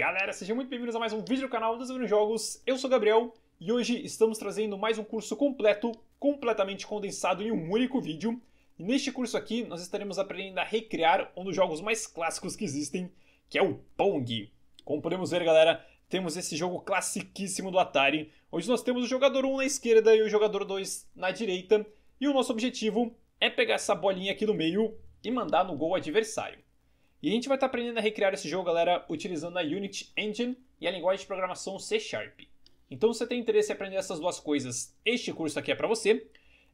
Galera, sejam muito bem-vindos a mais um vídeo do canal Desenvolvendo Jogos. Eu sou o Gabriel e hoje estamos trazendo mais um curso completo, completamente condensado em um único vídeo. E neste curso aqui nós estaremos aprendendo a recriar um dos jogos mais clássicos que existem, que é o Pong. Como podemos ver, galera, temos esse jogo classiquíssimo do Atari, onde nós temos o jogador 1 na esquerda e o jogador 2 na direita, e o nosso objetivo é pegar essa bolinha aqui no meio e mandar no gol adversário. E a gente vai estar tá aprendendo a recriar esse jogo, galera, utilizando a Unity Engine e a linguagem de programação C Sharp. Então, se você tem interesse em aprender essas duas coisas, este curso aqui é para você.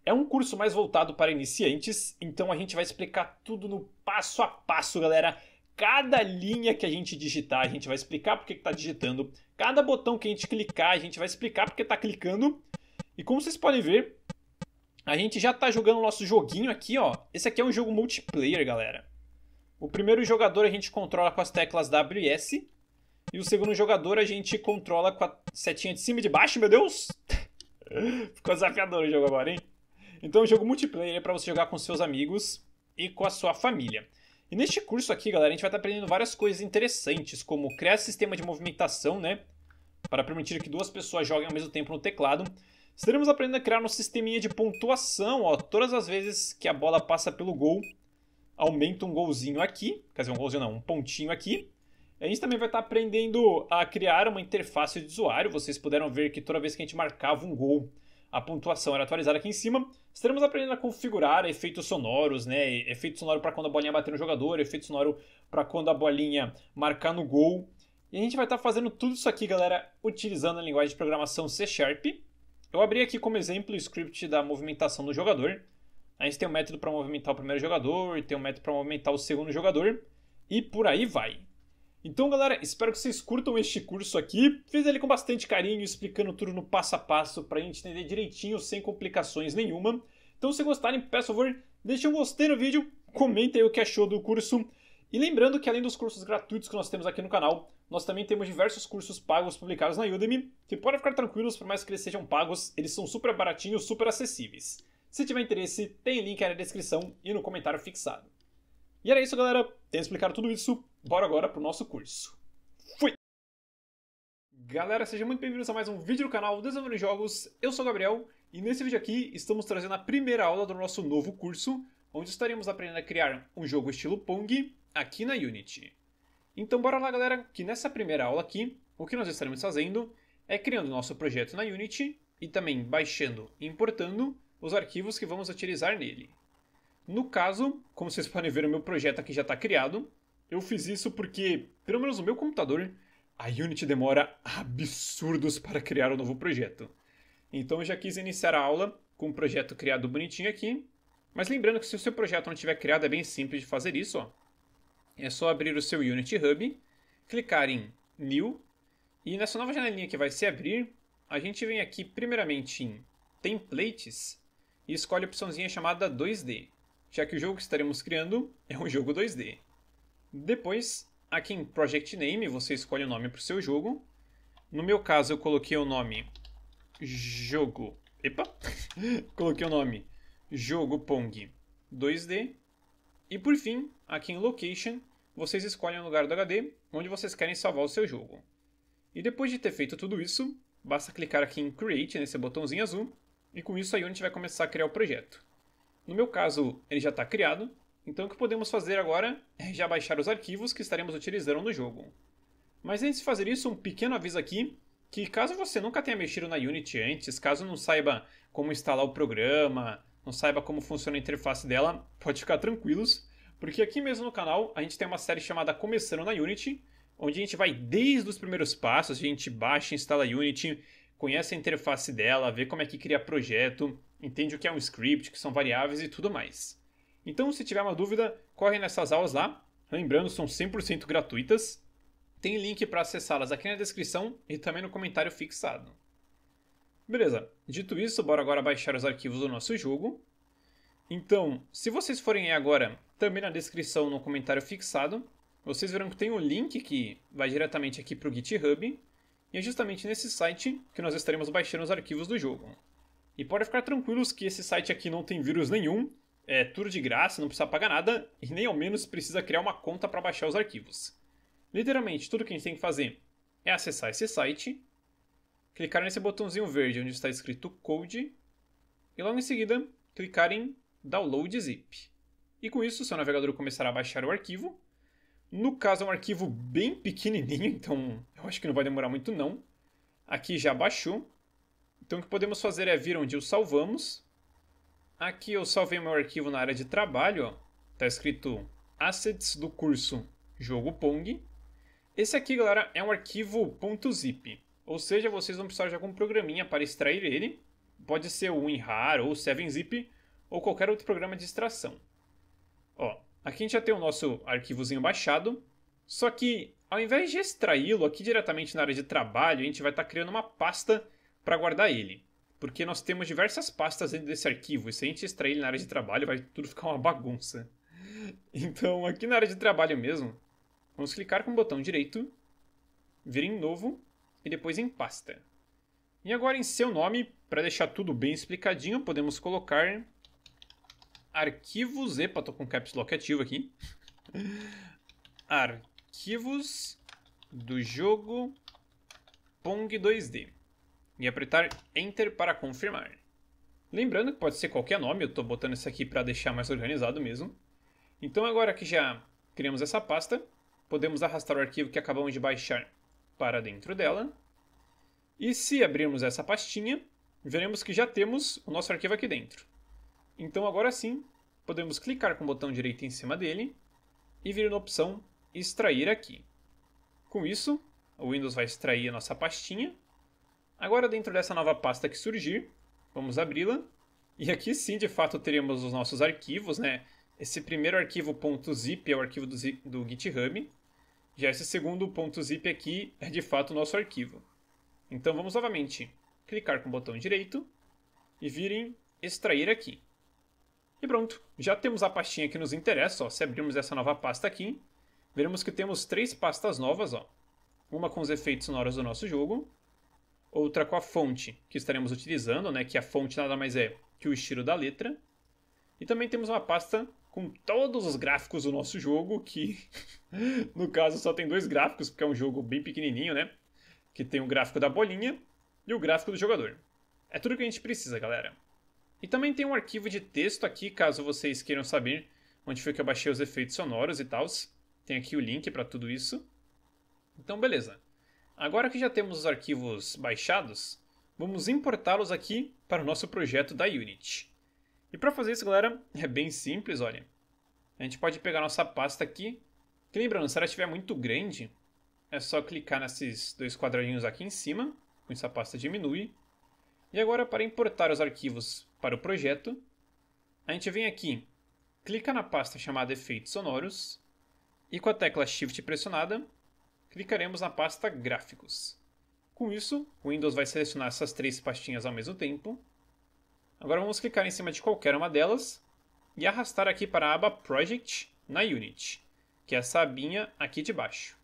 É um curso mais voltado para iniciantes, então a gente vai explicar tudo no passo a passo, galera. Cada linha que a gente digitar, a gente vai explicar porque está digitando. Cada botão que a gente clicar, a gente vai explicar porque está clicando. E como vocês podem ver, a gente já está jogando o nosso joguinho aqui, ó. Esse aqui é um jogo multiplayer, galera. O primeiro jogador a gente controla com as teclas W e S. E o segundo jogador a gente controla com a setinha de cima e de baixo, meu Deus! Ficou desafiador o jogo agora, hein? Então, o jogo multiplayer é né, para você jogar com seus amigos e com a sua família. E neste curso aqui, galera, a gente vai estar tá aprendendo várias coisas interessantes, como criar sistema de movimentação, né? Para permitir que duas pessoas joguem ao mesmo tempo no teclado. Estaremos aprendendo a criar um sisteminha de pontuação, ó, todas as vezes que a bola passa pelo gol aumenta um golzinho aqui, quer dizer, um golzinho não, um pontinho aqui. A gente também vai estar aprendendo a criar uma interface de usuário. Vocês puderam ver que toda vez que a gente marcava um gol, a pontuação era atualizada aqui em cima. Estaremos aprendendo a configurar efeitos sonoros, né? Efeito sonoro para quando a bolinha bater no jogador, efeito sonoro para quando a bolinha marcar no gol. E a gente vai estar fazendo tudo isso aqui, galera, utilizando a linguagem de programação C Sharp. Eu abri aqui como exemplo o script da movimentação do jogador. A gente tem um método para movimentar o primeiro jogador, tem um método para movimentar o segundo jogador e por aí vai. Então, galera, espero que vocês curtam este curso aqui. Fiz ele com bastante carinho, explicando tudo no passo a passo para a gente entender direitinho, sem complicações nenhuma. Então, se gostarem, peço favor, deixem um gostei no vídeo, comentem aí o que achou do curso. E lembrando que além dos cursos gratuitos que nós temos aqui no canal, nós também temos diversos cursos pagos publicados na Udemy, que podem ficar tranquilos, por mais que eles sejam pagos, eles são super baratinhos, super acessíveis. Se tiver interesse, tem link aí na descrição e no comentário fixado. E era isso, galera. Tenho explicado tudo isso. Bora agora pro nosso curso. Fui! Galera, sejam muito bem-vindos a mais um vídeo do canal Desenvolvendo Jogos. Eu sou o Gabriel e nesse vídeo aqui estamos trazendo a primeira aula do nosso novo curso, onde estaremos aprendendo a criar um jogo estilo Pong aqui na Unity. Então bora lá, galera, que nessa primeira aula aqui, o que nós estaremos fazendo é criando nosso projeto na Unity e também baixando e importando os arquivos que vamos utilizar nele. No caso, como vocês podem ver, o meu projeto aqui já está criado. Eu fiz isso porque, pelo menos no meu computador, a Unity demora absurdos para criar um novo projeto. Então eu já quis iniciar a aula com um projeto criado bonitinho aqui. Mas lembrando que se o seu projeto não tiver criado, é bem simples de fazer isso. Ó. É só abrir o seu Unity Hub, clicar em New, e nessa nova janelinha que vai se abrir, a gente vem aqui primeiramente em Templates, e escolhe a opçãozinha chamada 2D, já que o jogo que estaremos criando é um jogo 2D. Depois, aqui em Project Name, você escolhe o nome para o seu jogo. No meu caso, eu coloquei o nome jogo. Epa! coloquei o nome jogo Pong 2D. E por fim, aqui em Location, vocês escolhem o lugar do HD onde vocês querem salvar o seu jogo. E depois de ter feito tudo isso, basta clicar aqui em Create, nesse botãozinho azul, e com isso a Unity vai começar a criar o projeto. No meu caso, ele já está criado, então o que podemos fazer agora é já baixar os arquivos que estaremos utilizando no jogo. Mas antes de fazer isso, um pequeno aviso aqui, que caso você nunca tenha mexido na Unity antes, caso não saiba como instalar o programa, não saiba como funciona a interface dela, pode ficar tranquilos, porque aqui mesmo no canal a gente tem uma série chamada Começando na Unity, onde a gente vai desde os primeiros passos, a gente baixa, instala Unity, conhece a interface dela, vê como é que cria projeto, entende o que é um script, que são variáveis e tudo mais. Então, se tiver uma dúvida, corre nessas aulas lá. Lembrando, são 100% gratuitas. Tem link para acessá-las aqui na descrição e também no comentário fixado. Beleza, dito isso, bora agora baixar os arquivos do nosso jogo. Então, se vocês forem agora, também na descrição no comentário fixado, vocês verão que tem um link que vai diretamente aqui para o GitHub, e é justamente nesse site que nós estaremos baixando os arquivos do jogo. E pode ficar tranquilos que esse site aqui não tem vírus nenhum, é tudo de graça, não precisa pagar nada e nem ao menos precisa criar uma conta para baixar os arquivos. Literalmente, tudo que a gente tem que fazer é acessar esse site, clicar nesse botãozinho verde onde está escrito Code, e logo em seguida clicar em Download Zip. E com isso, seu navegador começará a baixar o arquivo. No caso, é um arquivo bem pequenininho, então acho que não vai demorar muito não. Aqui já baixou. Então o que podemos fazer é vir onde o salvamos. Aqui eu salvei meu arquivo na área de trabalho, está escrito assets do curso jogo Pong. Esse aqui, galera, é um arquivo .zip, ou seja, vocês vão precisar de algum programinha para extrair ele. Pode ser o WinRAR ou o 7zip ou qualquer outro programa de extração. Ó, aqui a gente já tem o nosso arquivozinho baixado, só que ao invés de extraí-lo aqui diretamente na área de trabalho, a gente vai estar tá criando uma pasta para guardar ele. Porque nós temos diversas pastas dentro desse arquivo, e se a gente extrair ele na área de trabalho, vai tudo ficar uma bagunça. Então, aqui na área de trabalho mesmo, vamos clicar com o botão direito, vir em Novo e depois em Pasta. E agora em seu nome, para deixar tudo bem explicadinho, podemos colocar arquivos, epa, tô com caps lock ativo aqui, arquivos arquivos do jogo Pong 2D e apertar Enter para confirmar. Lembrando que pode ser qualquer nome, eu estou botando isso aqui para deixar mais organizado mesmo. Então agora que já criamos essa pasta, podemos arrastar o arquivo que acabamos de baixar para dentro dela. E se abrirmos essa pastinha, veremos que já temos o nosso arquivo aqui dentro. Então agora sim, podemos clicar com o botão direito em cima dele e vir na opção extrair aqui. Com isso, o Windows vai extrair a nossa pastinha. Agora, dentro dessa nova pasta que surgir, vamos abri-la. E aqui sim, de fato, teremos os nossos arquivos, né? Esse primeiro arquivo .zip é o arquivo do, do GitHub. Já esse segundo .zip aqui é de fato o nosso arquivo. Então vamos novamente clicar com o botão direito e virem extrair aqui. E pronto, já temos a pastinha que nos interessa, ó, se abrirmos essa nova pasta aqui, veremos que temos três pastas novas, ó. uma com os efeitos sonoros do nosso jogo, outra com a fonte que estaremos utilizando, né, que a fonte nada mais é que o estilo da letra, e também temos uma pasta com todos os gráficos do nosso jogo, que no caso só tem dois gráficos, porque é um jogo bem pequenininho, né? Que tem o gráfico da bolinha e o gráfico do jogador. É tudo que a gente precisa, galera. E também tem um arquivo de texto aqui, caso vocês queiram saber onde foi que eu baixei os efeitos sonoros e tals. Tem aqui o link para tudo isso. Então, beleza. Agora que já temos os arquivos baixados, vamos importá-los aqui para o nosso projeto da Unity. E para fazer isso, galera, é bem simples, olha. A gente pode pegar nossa pasta aqui, que lembrando, se ela estiver muito grande, é só clicar nesses dois quadradinhos aqui em cima, com essa pasta diminui. E agora, para importar os arquivos para o projeto, a gente vem aqui, clica na pasta chamada Efeitos Sonoros, e com a tecla Shift pressionada, clicaremos na pasta Gráficos. Com isso, o Windows vai selecionar essas três pastinhas ao mesmo tempo. Agora vamos clicar em cima de qualquer uma delas e arrastar aqui para a aba Project na Unity, que é essa abinha aqui de baixo.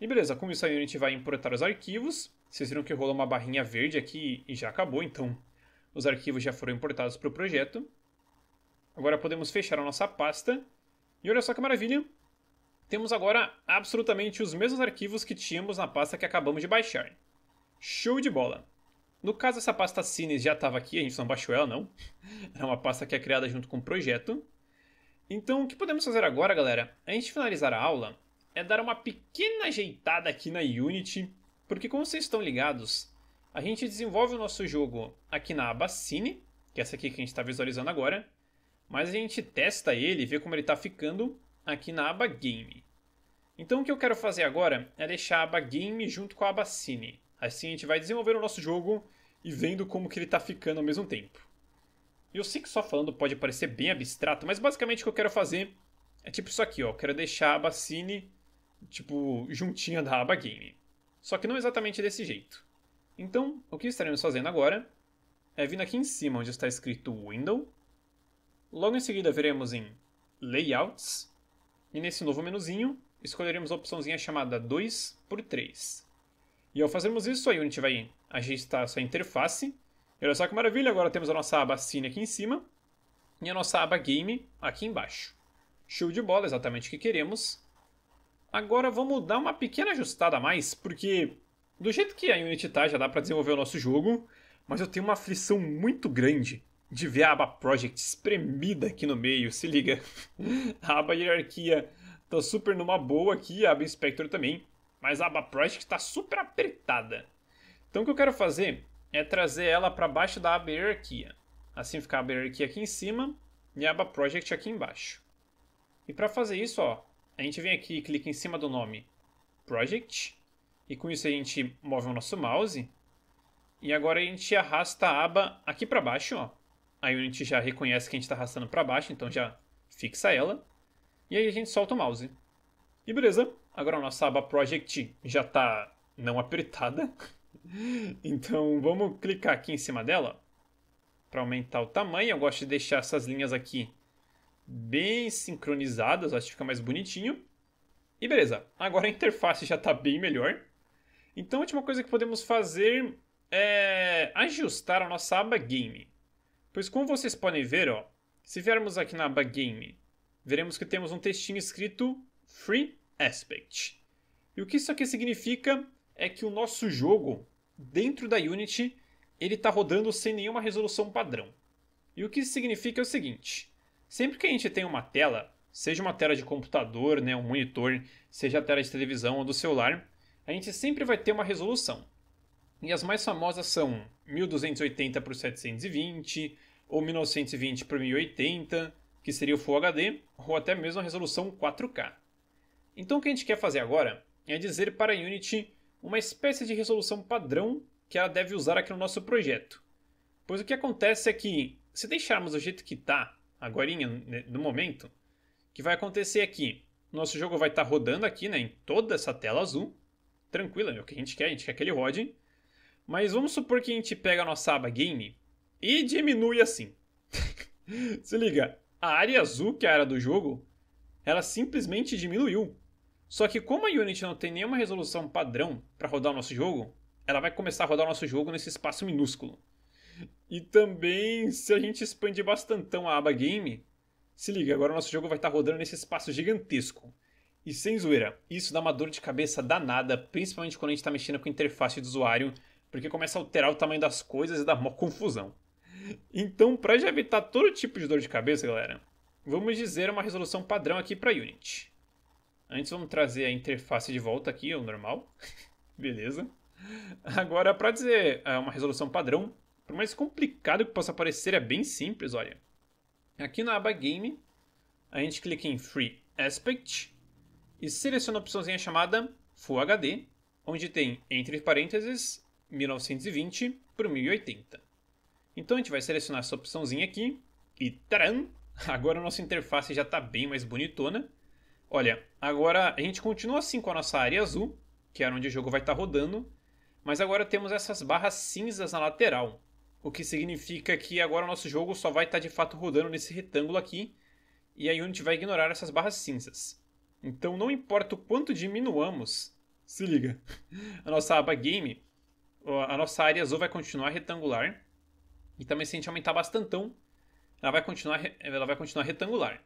E beleza, com isso a Unity vai importar os arquivos. Vocês viram que rolou uma barrinha verde aqui e já acabou, então os arquivos já foram importados para o projeto. Agora podemos fechar a nossa pasta. E olha só que maravilha, temos agora absolutamente os mesmos arquivos que tínhamos na pasta que acabamos de baixar. Show de bola! No caso, essa pasta Cines já estava aqui, a gente não baixou ela, não. Era uma pasta que é criada junto com o projeto. Então, o que podemos fazer agora, galera, antes de finalizar a aula, é dar uma pequena ajeitada aqui na Unity, porque como vocês estão ligados, a gente desenvolve o nosso jogo aqui na aba Cine, que é essa aqui que a gente está visualizando agora, mas a gente testa ele, vê como ele está ficando aqui na aba Game. Então o que eu quero fazer agora é deixar a aba Game junto com a aba Cine. Assim a gente vai desenvolver o nosso jogo e vendo como que ele está ficando ao mesmo tempo. Eu sei que só falando pode parecer bem abstrato, mas basicamente o que eu quero fazer é tipo isso aqui, ó. Eu quero deixar a aba Cine, tipo, juntinha da aba Game. Só que não exatamente desse jeito. Então, o que estaremos fazendo agora é vindo aqui em cima onde está escrito Window. Logo em seguida veremos em Layouts, e nesse novo menuzinho, escolheremos a opçãozinha chamada 2 por 3. E ao fazermos isso, a Unity vai ajustar a sua interface. E olha só que maravilha, agora temos a nossa aba Cine aqui em cima e a nossa aba Game aqui embaixo. Show de bola, exatamente o que queremos. Agora vamos dar uma pequena ajustada a mais, porque do jeito que a Unity tá, já dá para desenvolver o nosso jogo, mas eu tenho uma aflição muito grande de ver a aba Project espremida aqui no meio, se liga. A aba Hierarquia tá super numa boa aqui, a aba Inspector também, mas a aba Project está super apertada. Então o que eu quero fazer é trazer ela para baixo da aba Hierarquia. Assim fica a aba Hierarquia aqui em cima e a aba Project aqui embaixo. E para fazer isso, ó, a gente vem aqui e clica em cima do nome Project, e com isso a gente move o nosso mouse, e agora a gente arrasta a aba aqui para baixo, ó, a Unity já reconhece que a gente está arrastando para baixo, então já fixa ela. E aí a gente solta o mouse. E beleza, agora a nossa aba Project já está não apertada. então vamos clicar aqui em cima dela para aumentar o tamanho. Eu gosto de deixar essas linhas aqui bem sincronizadas, acho que fica mais bonitinho. E beleza, agora a interface já está bem melhor. Então a última coisa que podemos fazer é ajustar a nossa aba Game. Pois como vocês podem ver, ó, se viermos aqui na aba Game, veremos que temos um textinho escrito Free Aspect. E o que isso aqui significa é que o nosso jogo, dentro da Unity, ele está rodando sem nenhuma resolução padrão. E o que isso significa é o seguinte, sempre que a gente tem uma tela, seja uma tela de computador, né, um monitor, seja a tela de televisão ou do celular, a gente sempre vai ter uma resolução. E as mais famosas são 1280 por 720, ou 1920 por 1080, que seria o Full HD, ou até mesmo a resolução 4K. Então o que a gente quer fazer agora é dizer para a Unity uma espécie de resolução padrão que ela deve usar aqui no nosso projeto. Pois o que acontece é que, se deixarmos do jeito que está, agora né, no momento, o que vai acontecer é que nosso jogo vai estar tá rodando aqui né, em toda essa tela azul, tranquila, é o que a gente quer, a gente quer que ele rode, mas vamos supor que a gente pega a nossa aba game e diminui assim. Se liga, a área azul, que é a área do jogo, ela simplesmente diminuiu. Só que como a Unity não tem nenhuma resolução padrão para rodar o nosso jogo, ela vai começar a rodar o nosso jogo nesse espaço minúsculo. E também, se a gente expandir bastantão a aba game, se liga, agora o nosso jogo vai estar tá rodando nesse espaço gigantesco. E sem zoeira, isso dá uma dor de cabeça danada, principalmente quando a gente está mexendo com a interface do usuário porque começa a alterar o tamanho das coisas e dá confusão. Então, para já evitar todo tipo de dor de cabeça, galera, vamos dizer uma resolução padrão aqui para Unity. Antes vamos trazer a interface de volta aqui, ao normal. Beleza. Agora, para dizer ah, uma resolução padrão, por mais complicado que possa parecer, é bem simples, olha. Aqui na aba Game, a gente clica em Free Aspect e seleciona a opçãozinha chamada Full HD, onde tem, entre parênteses, 1920 para 1080. Então a gente vai selecionar essa opçãozinha aqui e taram! Agora a nossa interface já está bem mais bonitona. Olha, agora a gente continua assim com a nossa área azul, que era onde o jogo vai estar tá rodando, mas agora temos essas barras cinzas na lateral, o que significa que agora o nosso jogo só vai estar tá de fato rodando nesse retângulo aqui, e a Unity vai ignorar essas barras cinzas. Então não importa o quanto diminuamos, se liga, a nossa aba Game, a nossa área azul vai continuar retangular. E também se a gente aumentar bastantão, ela vai continuar, ela vai continuar retangular.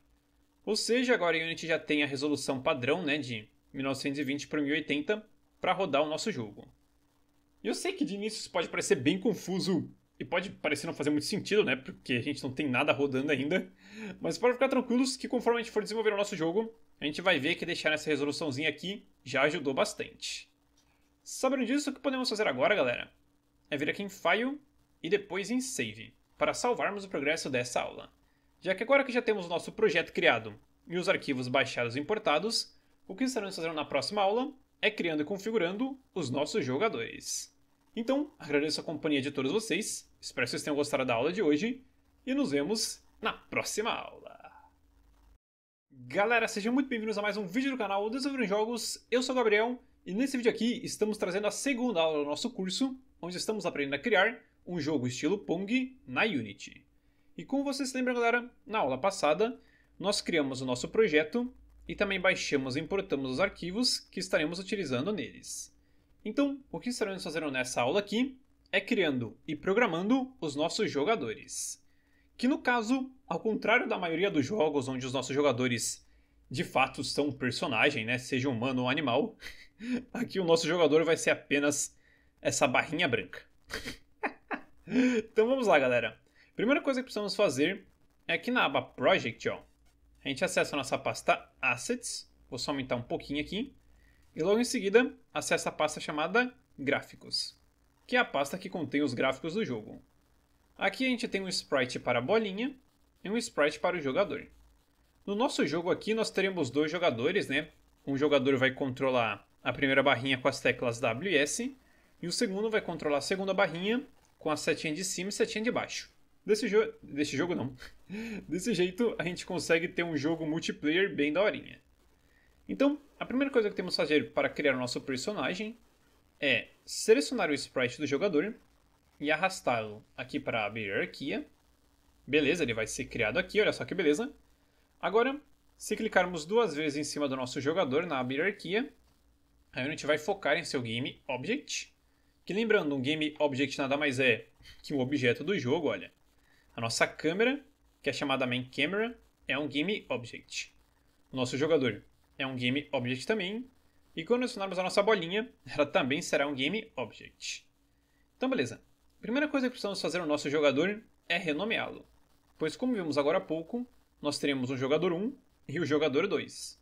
Ou seja, agora a Unity já tem a resolução padrão né, de 1920 por 1080 para rodar o nosso jogo. E eu sei que de início isso pode parecer bem confuso e pode parecer não fazer muito sentido, né? Porque a gente não tem nada rodando ainda. Mas pode ficar tranquilos que conforme a gente for desenvolver o nosso jogo, a gente vai ver que deixar essa resoluçãozinha aqui já ajudou bastante. Sabendo disso, o que podemos fazer agora, galera? É vir aqui em File e depois em Save, para salvarmos o progresso dessa aula. Já que agora que já temos o nosso projeto criado e os arquivos baixados e importados, o que estaremos fazendo na próxima aula é criando e configurando os nossos jogadores. Então, agradeço a companhia de todos vocês, espero que vocês tenham gostado da aula de hoje, e nos vemos na próxima aula! Galera, sejam muito bem-vindos a mais um vídeo do canal Desenvolvendo Jogos, eu sou o Gabriel, e nesse vídeo aqui estamos trazendo a segunda aula do nosso curso, onde estamos aprendendo a criar um jogo estilo Pong na Unity. E como vocês se lembram, galera, na aula passada nós criamos o nosso projeto e também baixamos e importamos os arquivos que estaremos utilizando neles. Então, o que estaremos fazendo nessa aula aqui é criando e programando os nossos jogadores. Que no caso, ao contrário da maioria dos jogos onde os nossos jogadores de fato são um personagem, né? Seja humano ou animal. Aqui o nosso jogador vai ser apenas essa barrinha branca. então vamos lá, galera. Primeira coisa que precisamos fazer é aqui na aba Project, ó. A gente acessa a nossa pasta Assets. Vou só aumentar um pouquinho aqui. E logo em seguida, acessa a pasta chamada Gráficos, que é a pasta que contém os gráficos do jogo. Aqui a gente tem um sprite para a bolinha e um sprite para o jogador. No nosso jogo aqui nós teremos dois jogadores, né? Um jogador vai controlar a primeira barrinha com as teclas W e S, e o segundo vai controlar a segunda barrinha com a setinha de cima e setinha de baixo. Desse, jogo desse jogo não. Desse jeito a gente consegue ter um jogo multiplayer bem daorinha. Então, a primeira coisa que temos que fazer para criar o nosso personagem é selecionar o sprite do jogador e arrastá-lo aqui para a hierarquia. Beleza, ele vai ser criado aqui, olha só que beleza. Agora, se clicarmos duas vezes em cima do nosso jogador na hierarquia, hierarquia, a gente vai focar em seu Game Object, que lembrando, um Game Object nada mais é que um objeto do jogo, olha. A nossa câmera, que é chamada Main Camera, é um Game Object. O nosso jogador é um Game Object também, e quando adicionarmos a nossa bolinha, ela também será um Game Object. Então beleza, a primeira coisa que precisamos fazer no nosso jogador é renomeá-lo, pois como vimos agora há pouco, nós teremos um jogador 1 e o jogador 2.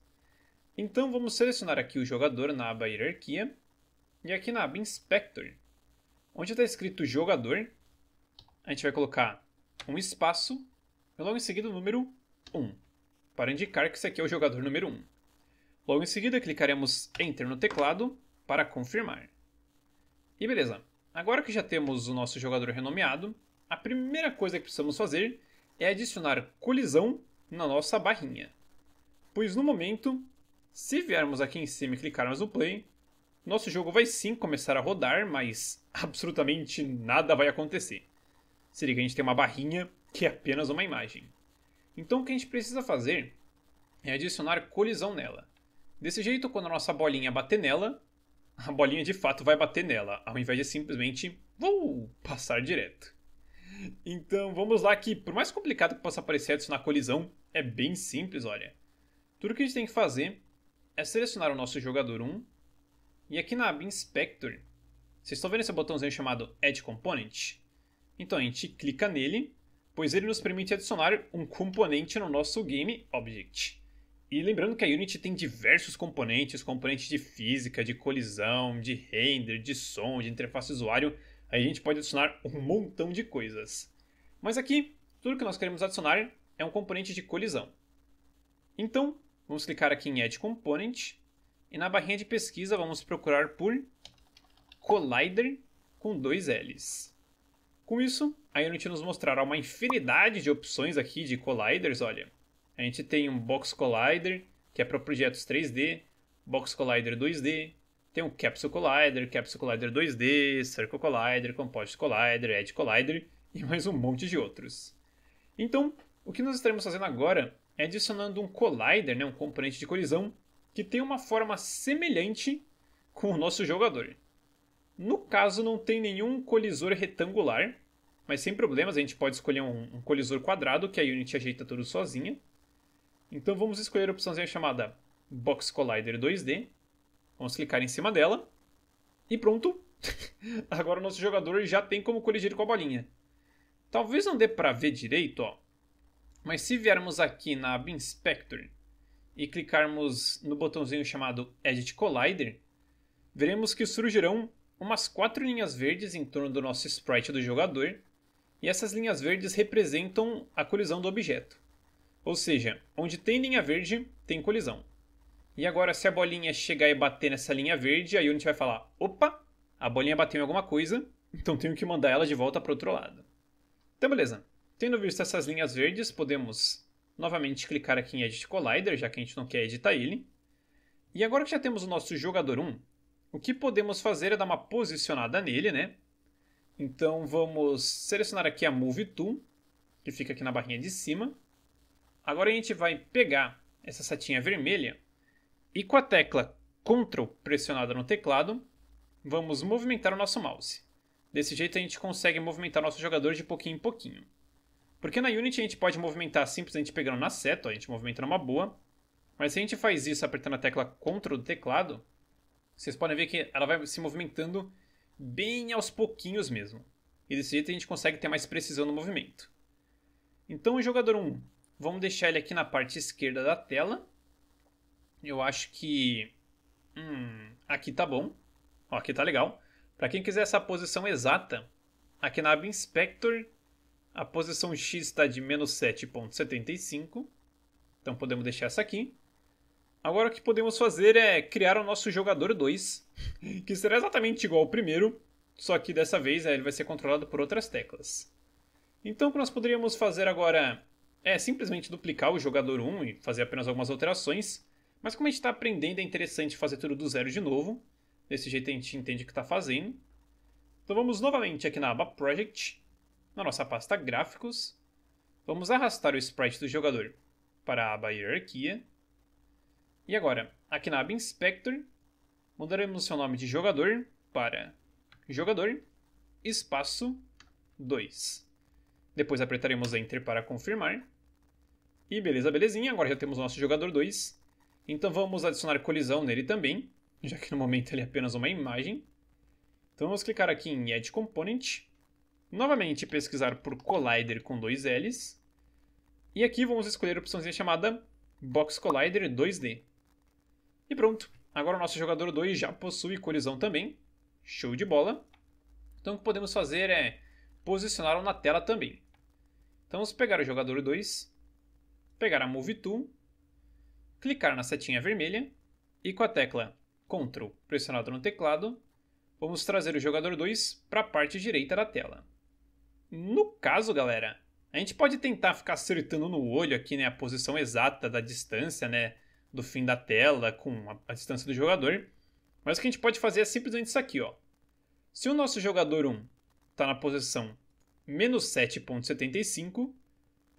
Então vamos selecionar aqui o jogador na aba Hierarquia e aqui na aba Inspector, onde está escrito Jogador, a gente vai colocar um espaço e logo em seguida o número 1, para indicar que esse aqui é o jogador número 1. Logo em seguida clicaremos Enter no teclado para confirmar. E beleza, agora que já temos o nosso jogador renomeado, a primeira coisa que precisamos fazer é adicionar colisão na nossa barrinha. Pois no momento, se viermos aqui em cima e clicarmos no play, nosso jogo vai sim começar a rodar, mas absolutamente nada vai acontecer. Seria que a gente tem uma barrinha que é apenas uma imagem. Então o que a gente precisa fazer é adicionar colisão nela. Desse jeito, quando a nossa bolinha bater nela, a bolinha de fato vai bater nela, ao invés de simplesmente vou passar direto. Então vamos lá que, por mais complicado que possa parecer adicionar colisão, é bem simples, olha. Tudo que a gente tem que fazer é selecionar o nosso jogador 1 e aqui na aba Inspector, vocês estão vendo esse botãozinho chamado Add Component? Então a gente clica nele, pois ele nos permite adicionar um componente no nosso Game Object. E lembrando que a Unity tem diversos componentes, componentes de física, de colisão, de render, de som, de interface usuário, aí a gente pode adicionar um montão de coisas. Mas aqui, tudo que nós queremos adicionar é um componente de colisão. Então, vamos clicar aqui em Add Component e na barrinha de pesquisa vamos procurar por Collider com dois L's. Com isso, a Unity nos mostrará uma infinidade de opções aqui de colliders, olha. A gente tem um Box Collider, que é para projetos 3D, Box Collider 2D, tem um Capsule Collider, Capsule Collider 2D, Circle Collider, Composite Collider, Edge Collider e mais um monte de outros. Então, o que nós estaremos fazendo agora é adicionando um collider, né, um componente de colisão, que tem uma forma semelhante com o nosso jogador. No caso, não tem nenhum colisor retangular, mas sem problemas, a gente pode escolher um, um colisor quadrado, que a Unity ajeita tudo sozinha. Então vamos escolher a opçãozinha chamada Box Collider 2D. Vamos clicar em cima dela. E pronto! Agora o nosso jogador já tem como colidir com a bolinha. Talvez não dê para ver direito, ó, mas se viermos aqui na Inspector e clicarmos no botãozinho chamado Edit Collider, veremos que surgirão umas quatro linhas verdes em torno do nosso sprite do jogador, e essas linhas verdes representam a colisão do objeto. Ou seja, onde tem linha verde, tem colisão. E agora, se a bolinha chegar e bater nessa linha verde, a Unity vai falar: opa, a bolinha bateu em alguma coisa, então tenho que mandar ela de volta para o outro lado. Então, beleza. Tendo visto essas linhas verdes, podemos novamente clicar aqui em Edit Collider, já que a gente não quer editar ele. E agora que já temos o nosso jogador 1, o que podemos fazer é dar uma posicionada nele, né? Então vamos selecionar aqui a Move Tool, que fica aqui na barrinha de cima. Agora a gente vai pegar essa setinha vermelha e com a tecla Ctrl pressionada no teclado, vamos movimentar o nosso mouse. Desse jeito a gente consegue movimentar nosso jogador de pouquinho em pouquinho. Porque na Unity a gente pode movimentar simplesmente pegando na seta, a gente movimenta numa boa. Mas se a gente faz isso apertando a tecla CTRL do teclado, vocês podem ver que ela vai se movimentando bem aos pouquinhos mesmo. E desse jeito a gente consegue ter mais precisão no movimento. Então o jogador 1, vamos deixar ele aqui na parte esquerda da tela. Eu acho que... Hum, aqui tá bom. Ó, aqui tá legal. Para quem quiser essa posição exata, aqui na aba Inspector a posição x está de menos 7,75, então podemos deixar essa aqui. Agora o que podemos fazer é criar o nosso jogador 2, que será exatamente igual ao primeiro, só que dessa vez é, ele vai ser controlado por outras teclas. Então o que nós poderíamos fazer agora é simplesmente duplicar o jogador 1 e fazer apenas algumas alterações, mas como a gente está aprendendo é interessante fazer tudo do zero de novo, desse jeito a gente entende o que está fazendo. Então vamos novamente aqui na aba Project, na nossa pasta Gráficos, vamos arrastar o sprite do jogador para a aba Hierarquia. E agora, aqui na aba Inspector, mudaremos seu nome de jogador para Jogador, espaço 2. Depois apertaremos Enter para confirmar. E beleza, belezinha, agora já temos o nosso jogador 2. Então vamos adicionar colisão nele também, já que no momento ele é apenas uma imagem. Então vamos clicar aqui em Add Component Novamente pesquisar por Collider com dois L's. E aqui vamos escolher a opçãozinha chamada Box Collider 2D. E pronto, agora o nosso jogador 2 já possui colisão também. Show de bola. Então o que podemos fazer é posicioná-lo na tela também. Então vamos pegar o jogador 2, pegar a Move Tool, clicar na setinha vermelha e com a tecla Ctrl pressionado no teclado, vamos trazer o jogador 2 para a parte direita da tela. No caso, galera, a gente pode tentar ficar acertando no olho aqui, né, a posição exata da distância, né, do fim da tela com a, a distância do jogador. Mas o que a gente pode fazer é simplesmente isso aqui, ó. Se o nosso jogador 1 está na posição menos 7.75,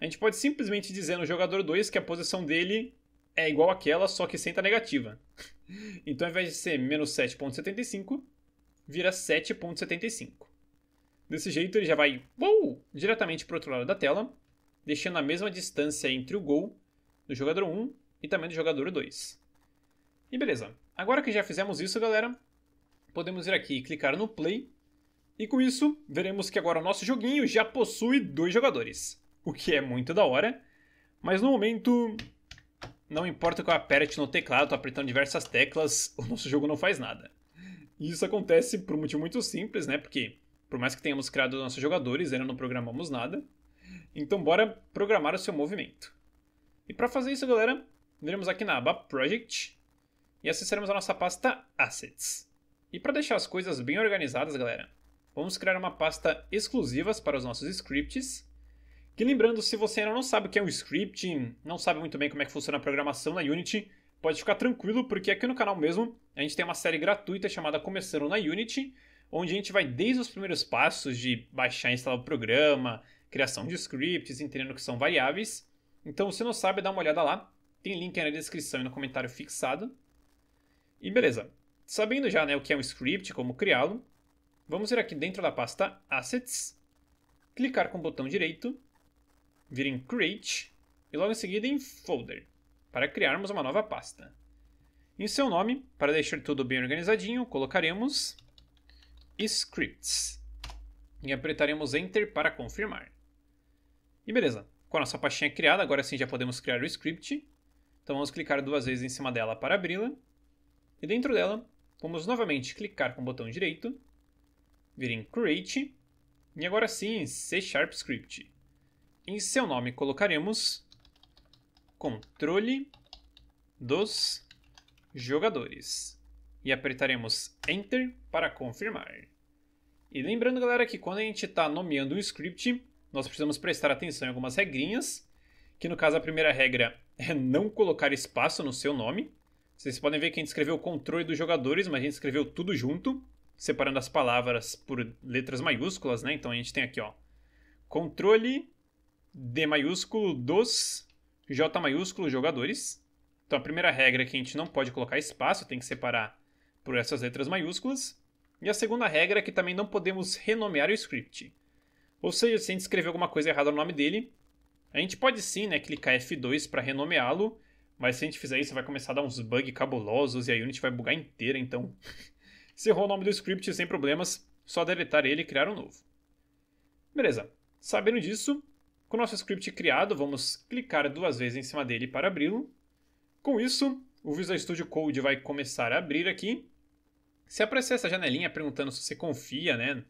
a gente pode simplesmente dizer no jogador 2 que a posição dele é igual àquela, só que sem estar tá negativa. Então, ao invés de ser menos 7.75, vira 7.75. Desse jeito ele já vai uou, diretamente para o outro lado da tela, deixando a mesma distância entre o gol do jogador 1 e também do jogador 2. E beleza, agora que já fizemos isso, galera, podemos ir aqui e clicar no play. E com isso, veremos que agora o nosso joguinho já possui dois jogadores, o que é muito da hora, mas no momento, não importa o que eu aperte no teclado, estou apertando diversas teclas, o nosso jogo não faz nada. E isso acontece por um motivo muito simples, né, porque por mais que tenhamos criado nossos jogadores, ainda não programamos nada. Então bora programar o seu movimento. E para fazer isso, galera, iremos aqui na aba Project e acessaremos a nossa pasta Assets. E para deixar as coisas bem organizadas, galera, vamos criar uma pasta exclusivas para os nossos scripts. Que lembrando, se você ainda não sabe o que é um script, não sabe muito bem como é que funciona a programação na Unity, pode ficar tranquilo, porque aqui no canal mesmo a gente tem uma série gratuita chamada Começando na Unity, onde a gente vai desde os primeiros passos de baixar e instalar o programa, criação de scripts, entendendo que são variáveis. Então, se não sabe, dá uma olhada lá. Tem link aí na descrição e no comentário fixado. E beleza. Sabendo já né, o que é um script, como criá-lo, vamos ir aqui dentro da pasta Assets, clicar com o botão direito, vir em Create e logo em seguida em Folder, para criarmos uma nova pasta. Em seu nome, para deixar tudo bem organizadinho, colocaremos scripts. E apertaremos Enter para confirmar. E beleza, com a nossa pastinha criada, agora sim já podemos criar o script. Então vamos clicar duas vezes em cima dela para abri-la. E dentro dela, vamos novamente clicar com o botão direito, vir em Create, e agora sim C Sharp Script. Em seu nome colocaremos Controle dos Jogadores. E apertaremos Enter para confirmar. E lembrando, galera, que quando a gente está nomeando um script, nós precisamos prestar atenção em algumas regrinhas, que no caso a primeira regra é não colocar espaço no seu nome. Vocês podem ver que a gente escreveu o controle dos jogadores, mas a gente escreveu tudo junto, separando as palavras por letras maiúsculas, né? Então a gente tem aqui, ó, controle D maiúsculo dos J maiúsculo jogadores. Então a primeira regra é que a gente não pode colocar espaço, tem que separar por essas letras maiúsculas. E a segunda regra é que também não podemos renomear o script. Ou seja, se a gente escrever alguma coisa errada no nome dele, a gente pode sim né, clicar F2 para renomeá-lo, mas se a gente fizer isso vai começar a dar uns bugs cabulosos e a Unity vai bugar inteira, então... se errou o nome do script sem problemas, só deletar ele e criar um novo. Beleza, sabendo disso, com o nosso script criado, vamos clicar duas vezes em cima dele para abri-lo. Com isso, o Visual Studio Code vai começar a abrir aqui, se aparecer essa janelinha perguntando se você confia, né?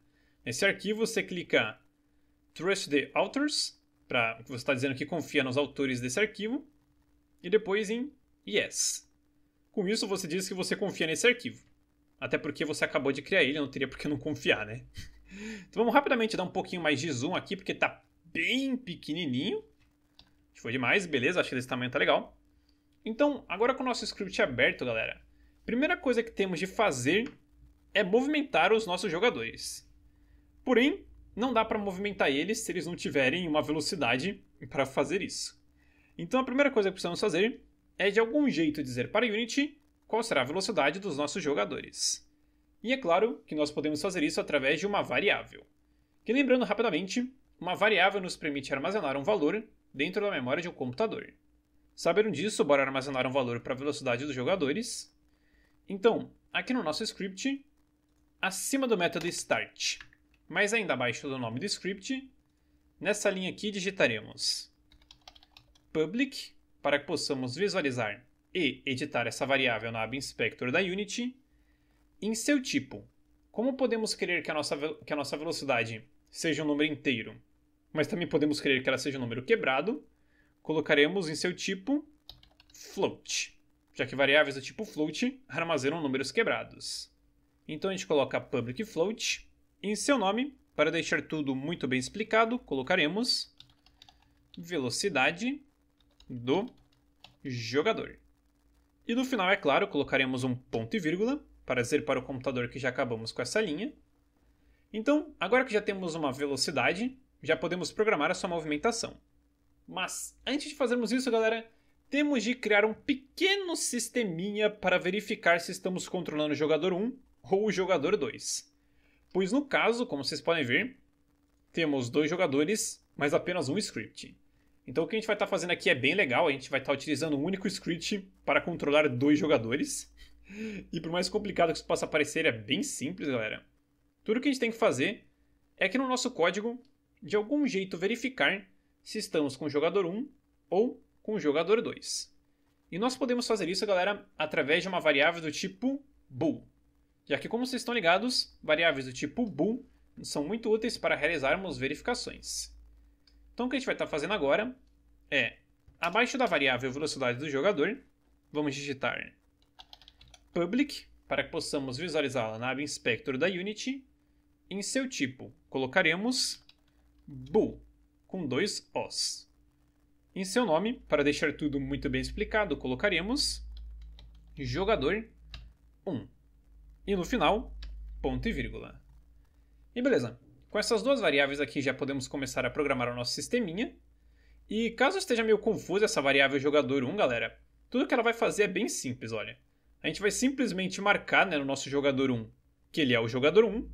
Nesse arquivo você clica Trust the Authors, para que você está dizendo que confia nos autores desse arquivo, e depois em Yes. Com isso você diz que você confia nesse arquivo. Até porque você acabou de criar ele, não teria por que não confiar, né? Então vamos rapidamente dar um pouquinho mais de zoom aqui, porque tá bem pequenininho. Foi demais, beleza, acho que esse tamanho tá legal. Então, agora com o nosso script aberto, galera, primeira coisa que temos de fazer é movimentar os nossos jogadores. Porém, não dá para movimentar eles se eles não tiverem uma velocidade para fazer isso. Então a primeira coisa que precisamos fazer é de algum jeito dizer para a Unity qual será a velocidade dos nossos jogadores. E é claro que nós podemos fazer isso através de uma variável. Que lembrando rapidamente, uma variável nos permite armazenar um valor dentro da memória de um computador. Sabendo disso, bora armazenar um valor para a velocidade dos jogadores, então, aqui no nosso script, acima do método start, mas ainda abaixo do nome do script, nessa linha aqui digitaremos public, para que possamos visualizar e editar essa variável na aba inspector da Unity, em seu tipo. Como podemos querer que a nossa, que a nossa velocidade seja um número inteiro, mas também podemos querer que ela seja um número quebrado, colocaremos em seu tipo float já que variáveis do tipo float armazenam números quebrados. Então a gente coloca public float em seu nome, para deixar tudo muito bem explicado, colocaremos velocidade do jogador. E no final, é claro, colocaremos um ponto e vírgula para dizer para o computador que já acabamos com essa linha. Então, agora que já temos uma velocidade, já podemos programar a sua movimentação. Mas antes de fazermos isso, galera, temos de criar um pequeno sisteminha para verificar se estamos controlando o jogador 1 ou o jogador 2. Pois no caso, como vocês podem ver, temos dois jogadores, mas apenas um script. Então o que a gente vai estar tá fazendo aqui é bem legal, a gente vai estar tá utilizando um único script para controlar dois jogadores. E por mais complicado que isso possa parecer, é bem simples, galera. Tudo que a gente tem que fazer é que no nosso código, de algum jeito verificar se estamos com o jogador 1 ou com o jogador 2. E nós podemos fazer isso, galera, através de uma variável do tipo bool. Já que, como vocês estão ligados, variáveis do tipo bool são muito úteis para realizarmos verificações. Então, o que a gente vai estar tá fazendo agora é, abaixo da variável velocidade do jogador, vamos digitar public, para que possamos visualizá-la na aba Inspector da Unity. Em seu tipo, colocaremos bool, com dois os. Em seu nome, para deixar tudo muito bem explicado, colocaremos jogador 1. E no final, ponto e vírgula. E beleza. Com essas duas variáveis aqui já podemos começar a programar o nosso sisteminha. E caso esteja meio confuso essa variável jogador 1, galera, tudo que ela vai fazer é bem simples, olha. A gente vai simplesmente marcar né, no nosso jogador 1 que ele é o jogador 1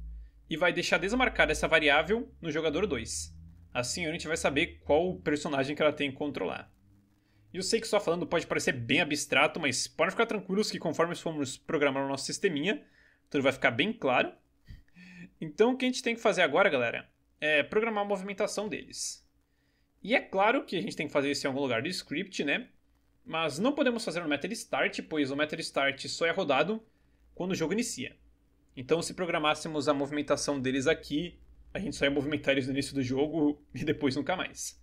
e vai deixar desmarcada essa variável no jogador 2. Assim a gente vai saber qual personagem que ela tem que controlar. E eu sei que só falando pode parecer bem abstrato, mas podem ficar tranquilos que conforme formos programar o nosso sisteminha, tudo vai ficar bem claro. Então o que a gente tem que fazer agora, galera, é programar a movimentação deles. E é claro que a gente tem que fazer isso em algum lugar do script, né? Mas não podemos fazer no method start, pois o method start só é rodado quando o jogo inicia. Então se programássemos a movimentação deles aqui, a gente só ia movimentar eles no início do jogo e depois nunca mais.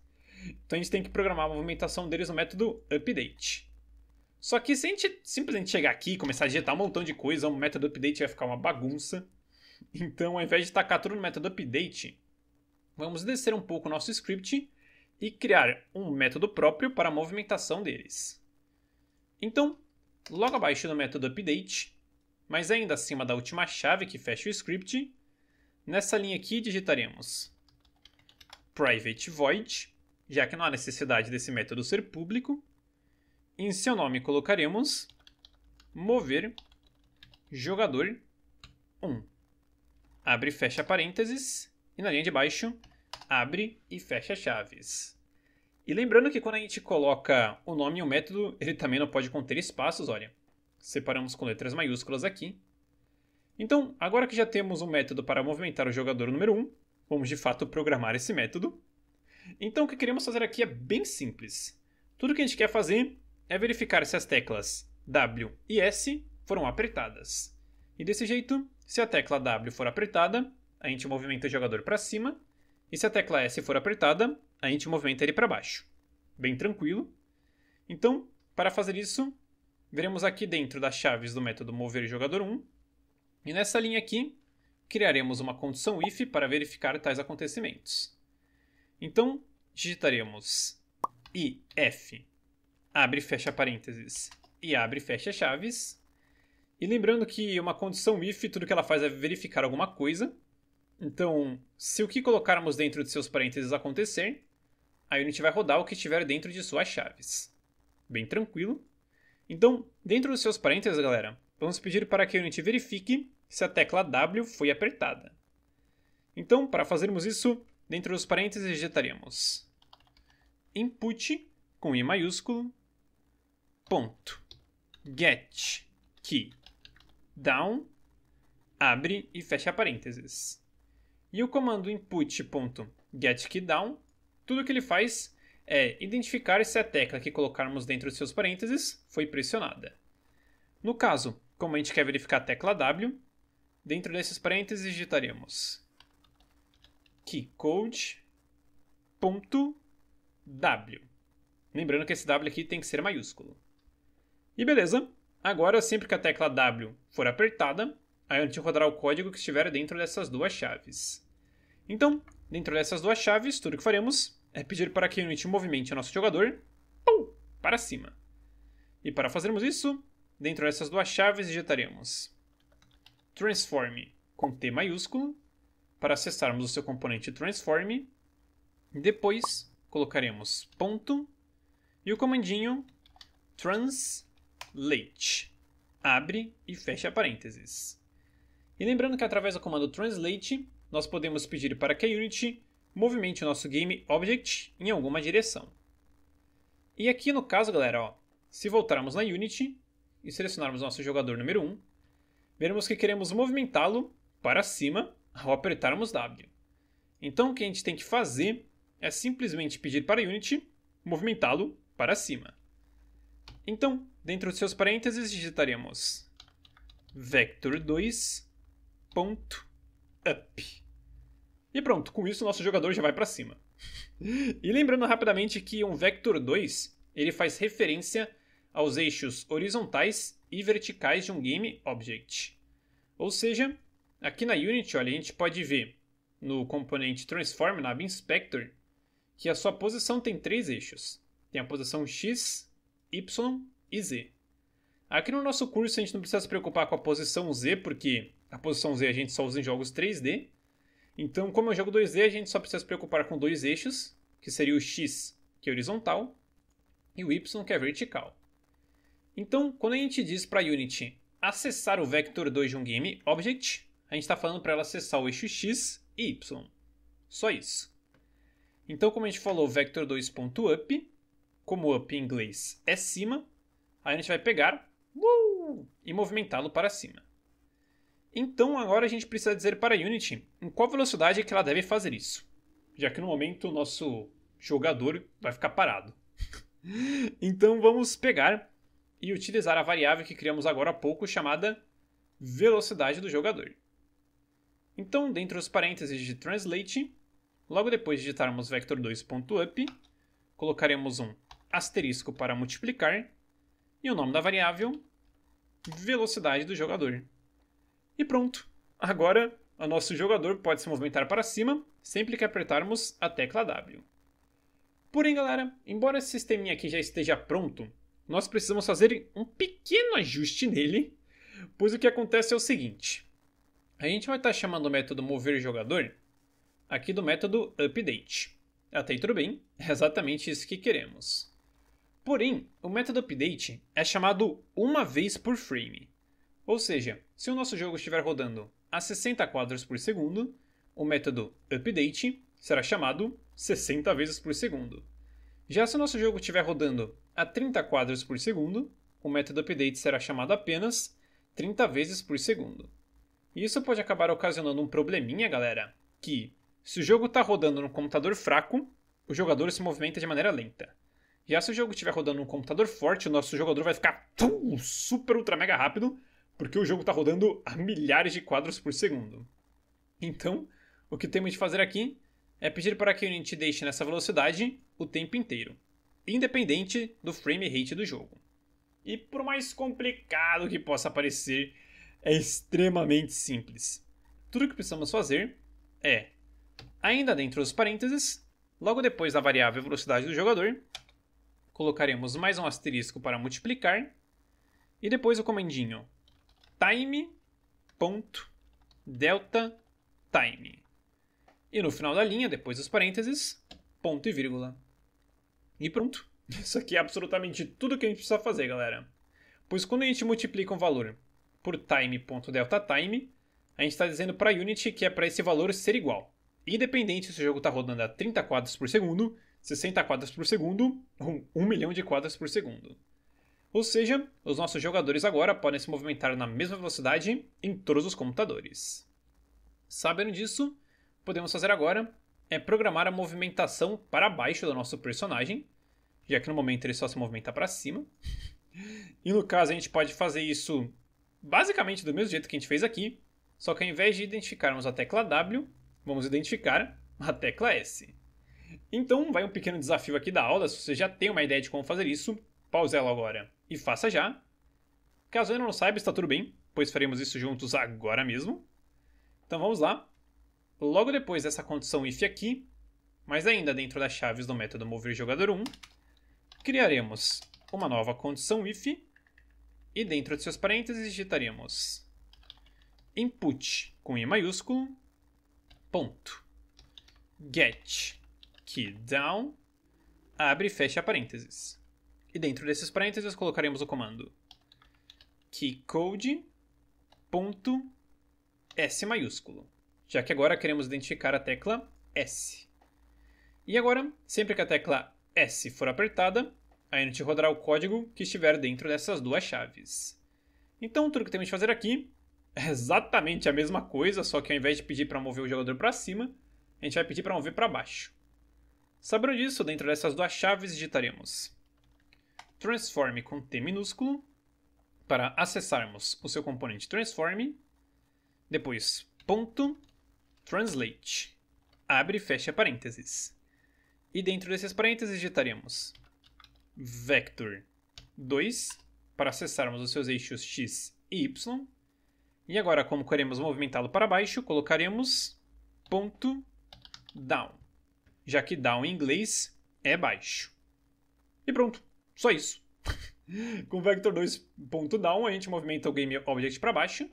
Então a gente tem que programar a movimentação deles no método update. Só que se a gente simplesmente chegar aqui e começar a digitar um montão de coisa, o método update vai ficar uma bagunça. Então, ao invés de tacar tudo no método update, vamos descer um pouco o nosso script e criar um método próprio para a movimentação deles. Então, logo abaixo do método update, mas ainda acima da última chave que fecha o script, Nessa linha aqui digitaremos private void, já que não há necessidade desse método ser público. Em seu nome colocaremos mover jogador 1. Abre e fecha parênteses e na linha de baixo abre e fecha chaves. E lembrando que quando a gente coloca o nome e o método, ele também não pode conter espaços, olha. Separamos com letras maiúsculas aqui então, agora que já temos um método para movimentar o jogador número 1, vamos de fato programar esse método. Então, o que queremos fazer aqui é bem simples. Tudo que a gente quer fazer é verificar se as teclas W e S foram apertadas. E desse jeito, se a tecla W for apertada, a gente movimenta o jogador para cima, e se a tecla S for apertada, a gente movimenta ele para baixo. Bem tranquilo. Então, para fazer isso, veremos aqui dentro das chaves do método mover jogador 1 e nessa linha aqui, criaremos uma condição if para verificar tais acontecimentos. Então, digitaremos if, abre e fecha parênteses, e abre e fecha chaves. E lembrando que uma condição if, tudo que ela faz é verificar alguma coisa. Então, se o que colocarmos dentro de seus parênteses acontecer, a unit vai rodar o que estiver dentro de suas chaves. Bem tranquilo. Então, dentro dos seus parênteses, galera, vamos pedir para que a Unity verifique se a tecla W foi apertada. Então, para fazermos isso, dentro dos parênteses digitaremos input com i maiúsculo ponto get key down abre e fecha parênteses. E o comando input.getKeyDown, tudo que ele faz é identificar se a tecla que colocarmos dentro de seus parênteses foi pressionada. No caso, como a gente quer verificar a tecla W, dentro desses parênteses digitaremos keycode.w. Lembrando que esse W aqui tem que ser maiúsculo. E beleza, agora sempre que a tecla W for apertada, a gente rodará o código que estiver dentro dessas duas chaves. Então, dentro dessas duas chaves, tudo que faremos é pedir para que a Unity movimente o nosso jogador para cima. E para fazermos isso, Dentro dessas duas chaves injetaremos transform com T maiúsculo para acessarmos o seu componente transform. Depois colocaremos ponto e o comandinho translate. Abre e fecha parênteses. E lembrando que através do comando translate nós podemos pedir para que a Unity movimente o nosso game object em alguma direção. E aqui no caso, galera, ó, se voltarmos na Unity, e selecionarmos nosso jogador número 1, veremos que queremos movimentá-lo para cima ao apertarmos W. Então o que a gente tem que fazer é simplesmente pedir para a Unity movimentá-lo para cima. Então, dentro de seus parênteses, digitaremos vector2.up. E pronto, com isso nosso jogador já vai para cima. e lembrando rapidamente que um vector 2, ele faz referência aos eixos horizontais e verticais de um game object. Ou seja, aqui na Unity, olha, a gente pode ver no componente Transform na Inspector que a sua posição tem três eixos. Tem a posição X, Y e Z. Aqui no nosso curso a gente não precisa se preocupar com a posição Z, porque a posição Z a gente só usa em jogos 3D. Então, como é um jogo 2D, a gente só precisa se preocupar com dois eixos, que seria o X, que é horizontal, e o Y, que é vertical. Então, quando a gente diz para a Unity acessar o vector 2 de um game object, a gente está falando para ela acessar o eixo x e y. Só isso. Então, como a gente falou, vector2.up, como up em inglês é cima, aí a gente vai pegar uh, e movimentá-lo para cima. Então, agora a gente precisa dizer para a Unity em qual velocidade é que ela deve fazer isso, já que no momento o nosso jogador vai ficar parado. então, vamos pegar e utilizar a variável que criamos agora há pouco chamada velocidade do jogador. Então, dentro dos parênteses de translate, logo depois de digitarmos vector2.up, colocaremos um asterisco para multiplicar e o nome da variável velocidade do jogador. E pronto! Agora, o nosso jogador pode se movimentar para cima sempre que apertarmos a tecla W. Porém, galera, embora esse sisteminha aqui já esteja pronto, nós precisamos fazer um pequeno ajuste nele, pois o que acontece é o seguinte: a gente vai estar tá chamando o método mover jogador aqui do método update. Até aí tudo bem, é exatamente isso que queremos. Porém, o método update é chamado uma vez por frame. Ou seja, se o nosso jogo estiver rodando a 60 quadros por segundo, o método update será chamado 60 vezes por segundo. Já se o nosso jogo estiver rodando a 30 quadros por segundo, o método update será chamado apenas 30 vezes por segundo. Isso pode acabar ocasionando um probleminha, galera, que se o jogo está rodando num computador fraco, o jogador se movimenta de maneira lenta. Já se o jogo estiver rodando num computador forte, o nosso jogador vai ficar tum, super ultra mega rápido, porque o jogo está rodando a milhares de quadros por segundo. Então, o que temos de fazer aqui é pedir para que a Unity deixe nessa velocidade o tempo inteiro independente do frame rate do jogo. E por mais complicado que possa parecer, é extremamente simples. Tudo o que precisamos fazer é, ainda dentro dos parênteses, logo depois da variável velocidade do jogador, colocaremos mais um asterisco para multiplicar e depois o comandinho time.deltaTime. time. E no final da linha, depois dos parênteses, ponto e vírgula. E pronto. Isso aqui é absolutamente tudo que a gente precisa fazer, galera. Pois quando a gente multiplica um valor por time.deltaTime, a gente está dizendo para a Unity que é para esse valor ser igual. Independente se o jogo está rodando a 30 quadros por segundo, 60 quadros por segundo ou 1 milhão de quadros por segundo. Ou seja, os nossos jogadores agora podem se movimentar na mesma velocidade em todos os computadores. Sabendo disso, podemos fazer agora é programar a movimentação para baixo do nosso personagem, já que no momento ele só se movimenta para cima. E no caso a gente pode fazer isso basicamente do mesmo jeito que a gente fez aqui, só que ao invés de identificarmos a tecla W, vamos identificar a tecla S. Então vai um pequeno desafio aqui da aula, se você já tem uma ideia de como fazer isso, pause ela agora e faça já. Caso ainda não saiba, está tudo bem, pois faremos isso juntos agora mesmo. Então vamos lá, Logo depois dessa condição if aqui, mas ainda dentro das chaves do método mover jogador 1, criaremos uma nova condição if e dentro de seus parênteses digitaremos input com i maiúsculo ponto get key down abre e fecha parênteses. E dentro desses parênteses colocaremos o comando keycode.s maiúsculo já que agora queremos identificar a tecla S. E agora, sempre que a tecla S for apertada, a gente rodará o código que estiver dentro dessas duas chaves. Então, tudo que temos de fazer aqui é exatamente a mesma coisa, só que ao invés de pedir para mover o jogador para cima, a gente vai pedir para mover para baixo. Sabendo disso, dentro dessas duas chaves digitaremos transform com T minúsculo para acessarmos o seu componente transform, depois ponto translate, abre e fecha parênteses. E dentro desses parênteses digitaremos vector 2 para acessarmos os seus eixos x e y. E agora, como queremos movimentá-lo para baixo, colocaremos ponto down, já que down em inglês é baixo. E pronto, só isso. Com vector 2.down a gente movimenta o game object para baixo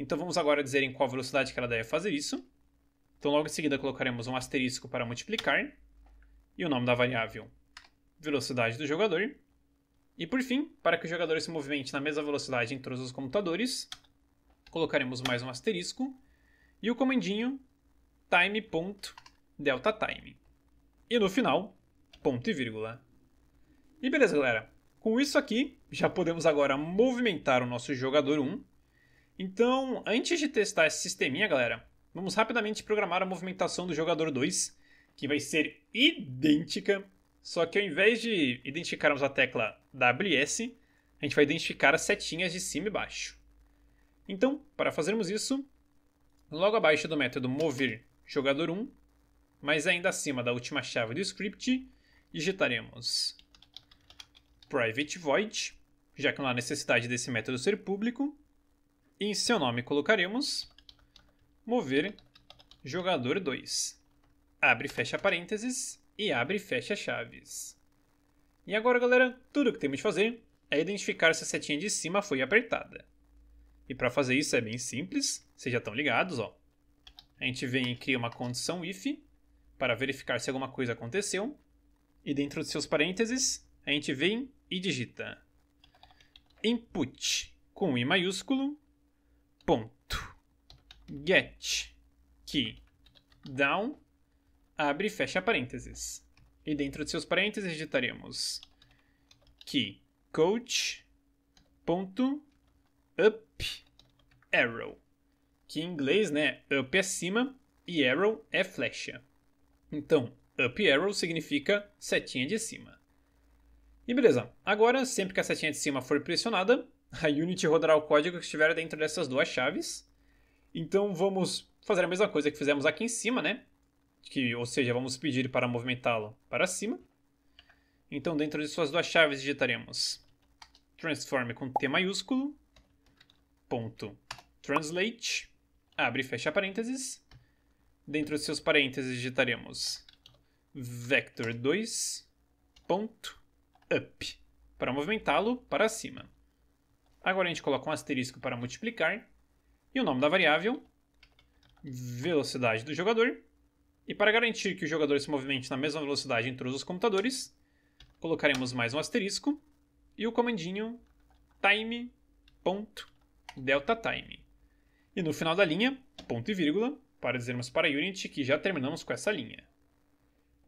então vamos agora dizer em qual velocidade que ela deve fazer isso. Então logo em seguida colocaremos um asterisco para multiplicar e o nome da variável velocidade do jogador. E por fim, para que o jogador se movimente na mesma velocidade em todos os computadores, colocaremos mais um asterisco e o comandinho time.deltaTime. E no final, ponto e vírgula. E beleza, galera. Com isso aqui, já podemos agora movimentar o nosso jogador 1 então, antes de testar esse sisteminha, galera, vamos rapidamente programar a movimentação do jogador 2, que vai ser idêntica, só que ao invés de identificarmos a tecla WS, a gente vai identificar as setinhas de cima e baixo. Então, para fazermos isso, logo abaixo do método mover jogador 1, mas ainda acima da última chave do script, digitaremos private void, já que não há necessidade desse método ser público, e em seu nome colocaremos mover jogador 2. Abre e fecha parênteses e abre e fecha chaves. E agora, galera, tudo o que temos de fazer é identificar se a setinha de cima foi apertada. E para fazer isso é bem simples, vocês já estão ligados, ó. A gente vem e cria uma condição if para verificar se alguma coisa aconteceu. E dentro de seus parênteses, a gente vem e digita input com i maiúsculo ponto get key down abre e fecha parênteses. E dentro de seus parênteses digitaremos key coach ponto up arrow. Que em inglês, né, up é cima e arrow é flecha. Então, up arrow significa setinha de cima. E beleza, agora sempre que a setinha de cima for pressionada, a Unity rodará o código que estiver dentro dessas duas chaves. Então vamos fazer a mesma coisa que fizemos aqui em cima, né? Que, ou seja, vamos pedir para movimentá-lo para cima. Então dentro de suas duas chaves digitaremos transform com T maiúsculo, ponto, translate, abre e fecha parênteses. Dentro de seus parênteses digitaremos vector 2up ponto, up, para movimentá-lo para cima. Agora a gente coloca um asterisco para multiplicar e o nome da variável, velocidade do jogador. E para garantir que o jogador se movimente na mesma velocidade em todos os computadores, colocaremos mais um asterisco e o comandinho time.deltaTime. E no final da linha, ponto e vírgula, para dizermos para a Unity que já terminamos com essa linha.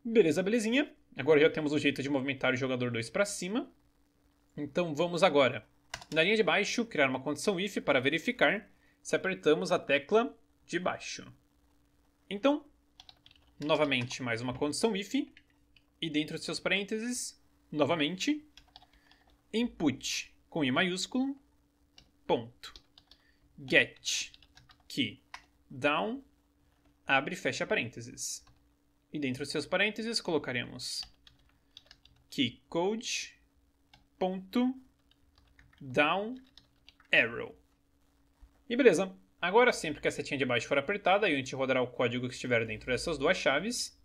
Beleza, belezinha. Agora já temos o jeito de movimentar o jogador 2 para cima. Então vamos agora na linha de baixo, criar uma condição if para verificar se apertamos a tecla de baixo. Então, novamente mais uma condição if e dentro de seus parênteses, novamente, input com i maiúsculo, ponto, get key down, abre e fecha parênteses. E dentro de seus parênteses colocaremos key code ponto down arrow. E beleza. Agora, sempre que a setinha de baixo for apertada, a gente rodará o código que estiver dentro dessas duas chaves.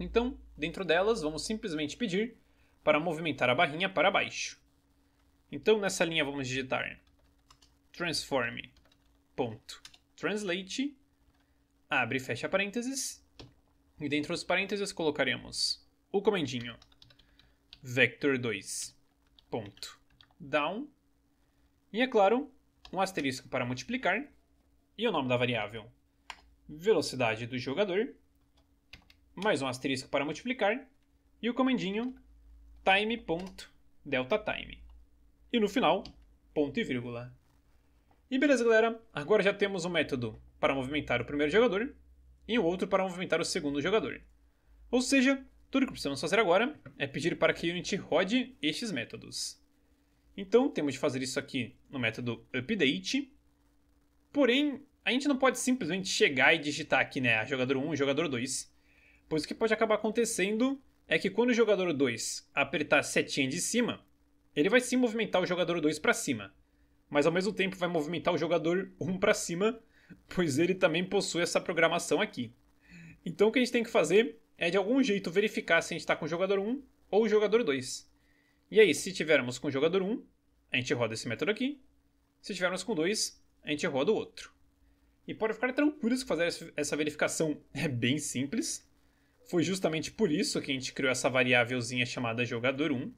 Então, dentro delas, vamos simplesmente pedir para movimentar a barrinha para baixo. Então, nessa linha, vamos digitar transform.translate, abre e fecha parênteses, e dentro dos parênteses colocaremos o comandinho vector 2translate Ponto down, e é claro, um asterisco para multiplicar, e o nome da variável velocidade do jogador, mais um asterisco para multiplicar, e o comandinho time.deltaTime. E no final, ponto e vírgula. E beleza, galera, agora já temos um método para movimentar o primeiro jogador e o outro para movimentar o segundo jogador. Ou seja, tudo que precisamos fazer agora é pedir para que Unity rode estes métodos. Então temos de fazer isso aqui no método update. Porém, a gente não pode simplesmente chegar e digitar aqui, né, jogador 1 e jogador 2. Pois o que pode acabar acontecendo é que quando o jogador 2 apertar a setinha de cima, ele vai sim movimentar o jogador 2 para cima, mas ao mesmo tempo vai movimentar o jogador 1 para cima, pois ele também possui essa programação aqui. Então o que a gente tem que fazer é de algum jeito verificar se a gente está com o jogador 1 ou o jogador 2. E aí, se tivermos com o jogador 1, a gente roda esse método aqui. Se tivermos com 2, a gente roda o outro. E pode ficar tranquilos que fazer essa verificação é bem simples. Foi justamente por isso que a gente criou essa variávelzinha chamada jogador 1.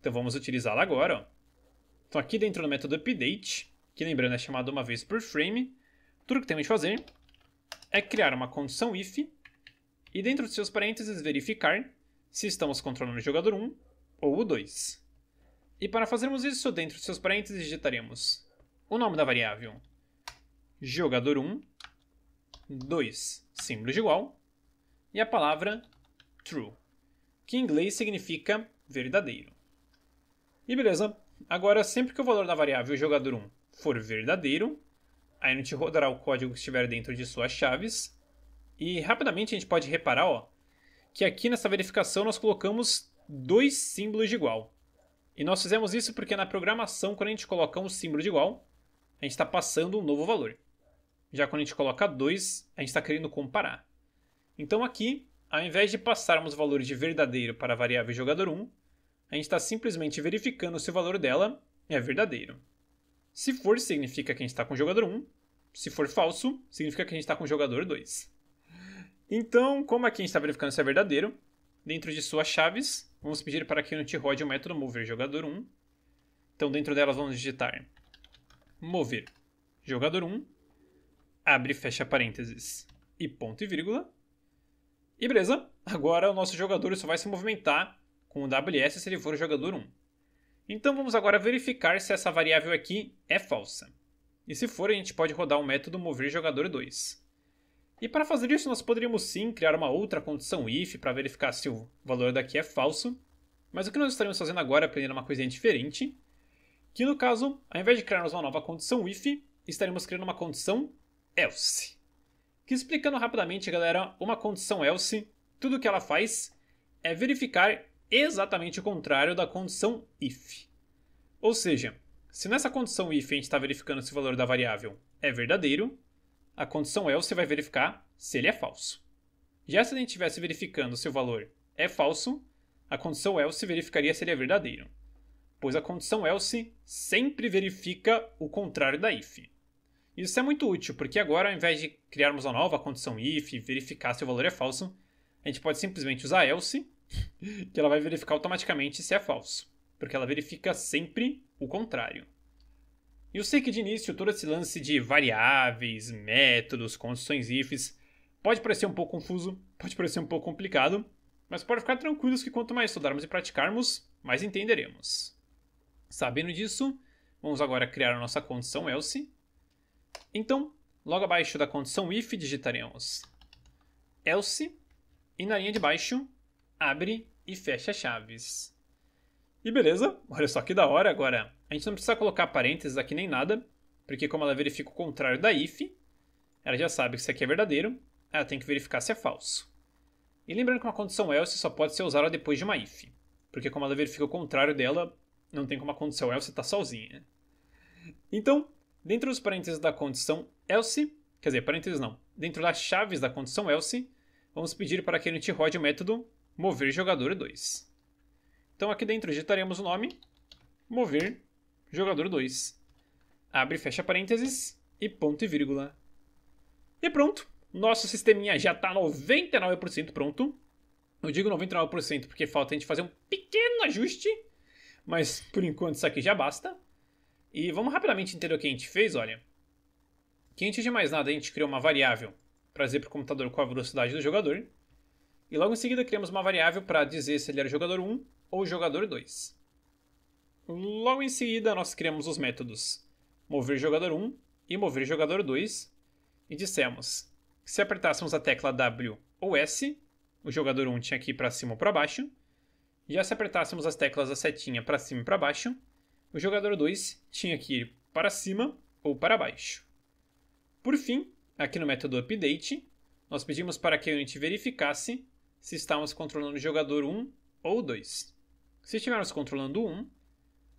Então vamos utilizá-la agora. Ó. Então aqui dentro do método update, que lembrando é chamado uma vez por frame, tudo que temos que fazer é criar uma condição if e dentro de seus parênteses verificar se estamos controlando o jogador 1 ou o 2. E para fazermos isso, dentro de seus parênteses digitaremos o nome da variável jogador 1, 2, símbolo de igual, e a palavra true, que em inglês significa verdadeiro. E beleza, agora sempre que o valor da variável jogador 1 for verdadeiro, a gente rodará o código que estiver dentro de suas chaves, e rapidamente a gente pode reparar ó, que aqui nessa verificação nós colocamos dois símbolos de igual. E nós fizemos isso porque na programação, quando a gente coloca um símbolo de igual, a gente está passando um novo valor. Já quando a gente coloca 2, a gente está querendo comparar. Então aqui, ao invés de passarmos valores de verdadeiro para a variável jogador 1, a gente está simplesmente verificando se o valor dela é verdadeiro. Se for, significa que a gente está com o jogador 1. Se for falso, significa que a gente está com o jogador 2. Então, como aqui a gente está verificando se é verdadeiro, dentro de suas chaves, Vamos pedir para que a rode o método mover jogador 1. Então, dentro delas, vamos digitar mover jogador 1, abre e fecha parênteses e ponto e vírgula. E beleza, agora o nosso jogador só vai se movimentar com o WS se ele for o jogador 1. Então vamos agora verificar se essa variável aqui é falsa. E se for, a gente pode rodar o método mover jogador 2. E para fazer isso, nós poderíamos sim criar uma outra condição if para verificar se o valor daqui é falso. Mas o que nós estaremos fazendo agora é aprender uma coisinha diferente, que no caso, ao invés de criarmos uma nova condição if, estaremos criando uma condição else. Que explicando rapidamente, galera, uma condição else, tudo o que ela faz é verificar exatamente o contrário da condição if. Ou seja, se nessa condição if a gente está verificando se o valor da variável é verdadeiro, a condição else é, você vai verificar se ele é falso. Já se a gente estivesse verificando se o valor é falso, a condição else é, verificaria se ele é verdadeiro, pois a condição else é, sempre verifica o contrário da if. Isso é muito útil, porque agora, ao invés de criarmos uma nova condição if, verificar se o valor é falso, a gente pode simplesmente usar else, que ela vai verificar automaticamente se é falso, porque ela verifica sempre o contrário. E eu sei que de início todo esse lance de variáveis, métodos, condições ifs pode parecer um pouco confuso, pode parecer um pouco complicado, mas pode ficar tranquilos que quanto mais estudarmos e praticarmos, mais entenderemos. Sabendo disso, vamos agora criar a nossa condição else. Então, logo abaixo da condição if digitaremos else e na linha de baixo abre e fecha chaves. E beleza, olha só que da hora agora. A gente não precisa colocar parênteses aqui nem nada, porque como ela verifica o contrário da if, ela já sabe que isso aqui é verdadeiro, ela tem que verificar se é falso. E lembrando que uma condição else só pode ser usada depois de uma if, porque como ela verifica o contrário dela, não tem como a condição else estar tá sozinha. Então, dentro dos parênteses da condição else, quer dizer, parênteses não, dentro das chaves da condição else, vamos pedir para que a gente rode o método mover jogador 2. Então aqui dentro digitaremos o nome mover jogador 2. Abre fecha parênteses e ponto e vírgula. E pronto, nosso sisteminha já está 99% pronto. Eu digo 99% porque falta a gente fazer um pequeno ajuste, mas por enquanto isso aqui já basta. E vamos rapidamente entender o que a gente fez, olha. Que antes de mais nada a gente criou uma variável para dizer para o computador qual a velocidade do jogador. E logo em seguida criamos uma variável para dizer se ele era jogador 1 ou jogador 2. Logo em seguida, nós criamos os métodos mover jogador 1 e mover jogador 2 e dissemos que se apertássemos a tecla W ou S, o jogador 1 tinha que ir para cima ou para baixo, já se apertássemos as teclas da setinha para cima e para baixo, o jogador 2 tinha que ir para cima ou para baixo. Por fim, aqui no método update, nós pedimos para que a unit verificasse se estávamos controlando o jogador 1 ou 2. Se estivermos controlando 1,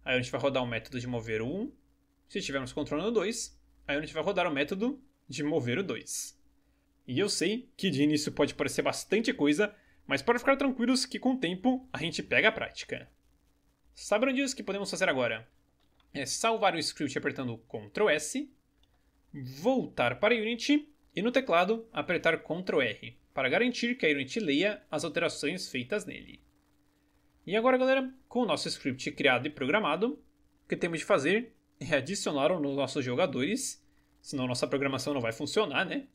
Aí a gente vai rodar o método de mover o 1. Se estivermos controlando 2, a gente vai rodar o método de mover o 2. E eu sei que de início pode parecer bastante coisa, mas para ficar tranquilos que com o tempo a gente pega a prática. Sabem disso que podemos fazer agora? É salvar o script apertando Ctrl S, voltar para a Unity e no teclado apertar Ctrl R, para garantir que a Unity leia as alterações feitas nele. E agora, galera, com o nosso script criado e programado, o que temos de fazer é adicionar os nossos jogadores, senão nossa programação não vai funcionar, né?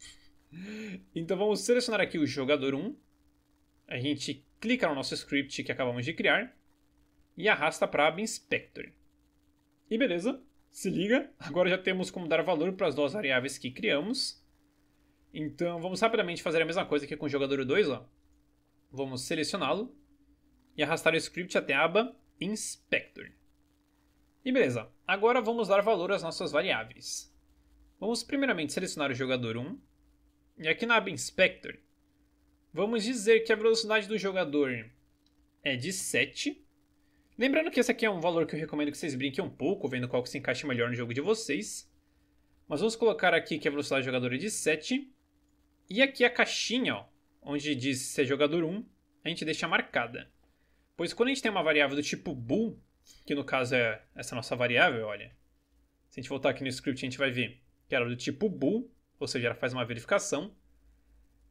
Então vamos selecionar aqui o jogador 1, a gente clica no nosso script que acabamos de criar e arrasta para a Inspector. E beleza, se liga, agora já temos como dar valor para as duas variáveis que criamos. Então vamos rapidamente fazer a mesma coisa aqui com o jogador 2, ó. Vamos selecioná-lo e arrastar o script até a aba Inspector. E beleza, agora vamos dar valor às nossas variáveis. Vamos primeiramente selecionar o jogador 1, e aqui na aba Inspector, vamos dizer que a velocidade do jogador é de 7. Lembrando que esse aqui é um valor que eu recomendo que vocês brinquem um pouco, vendo qual que se encaixa melhor no jogo de vocês. Mas vamos colocar aqui que a velocidade do jogador é de 7. E aqui a caixinha, ó, onde diz se é jogador 1, a gente deixa marcada. Pois quando a gente tem uma variável do tipo bool, que no caso é essa nossa variável, olha. Se a gente voltar aqui no script, a gente vai ver que ela é do tipo bool, ou seja, ela faz uma verificação.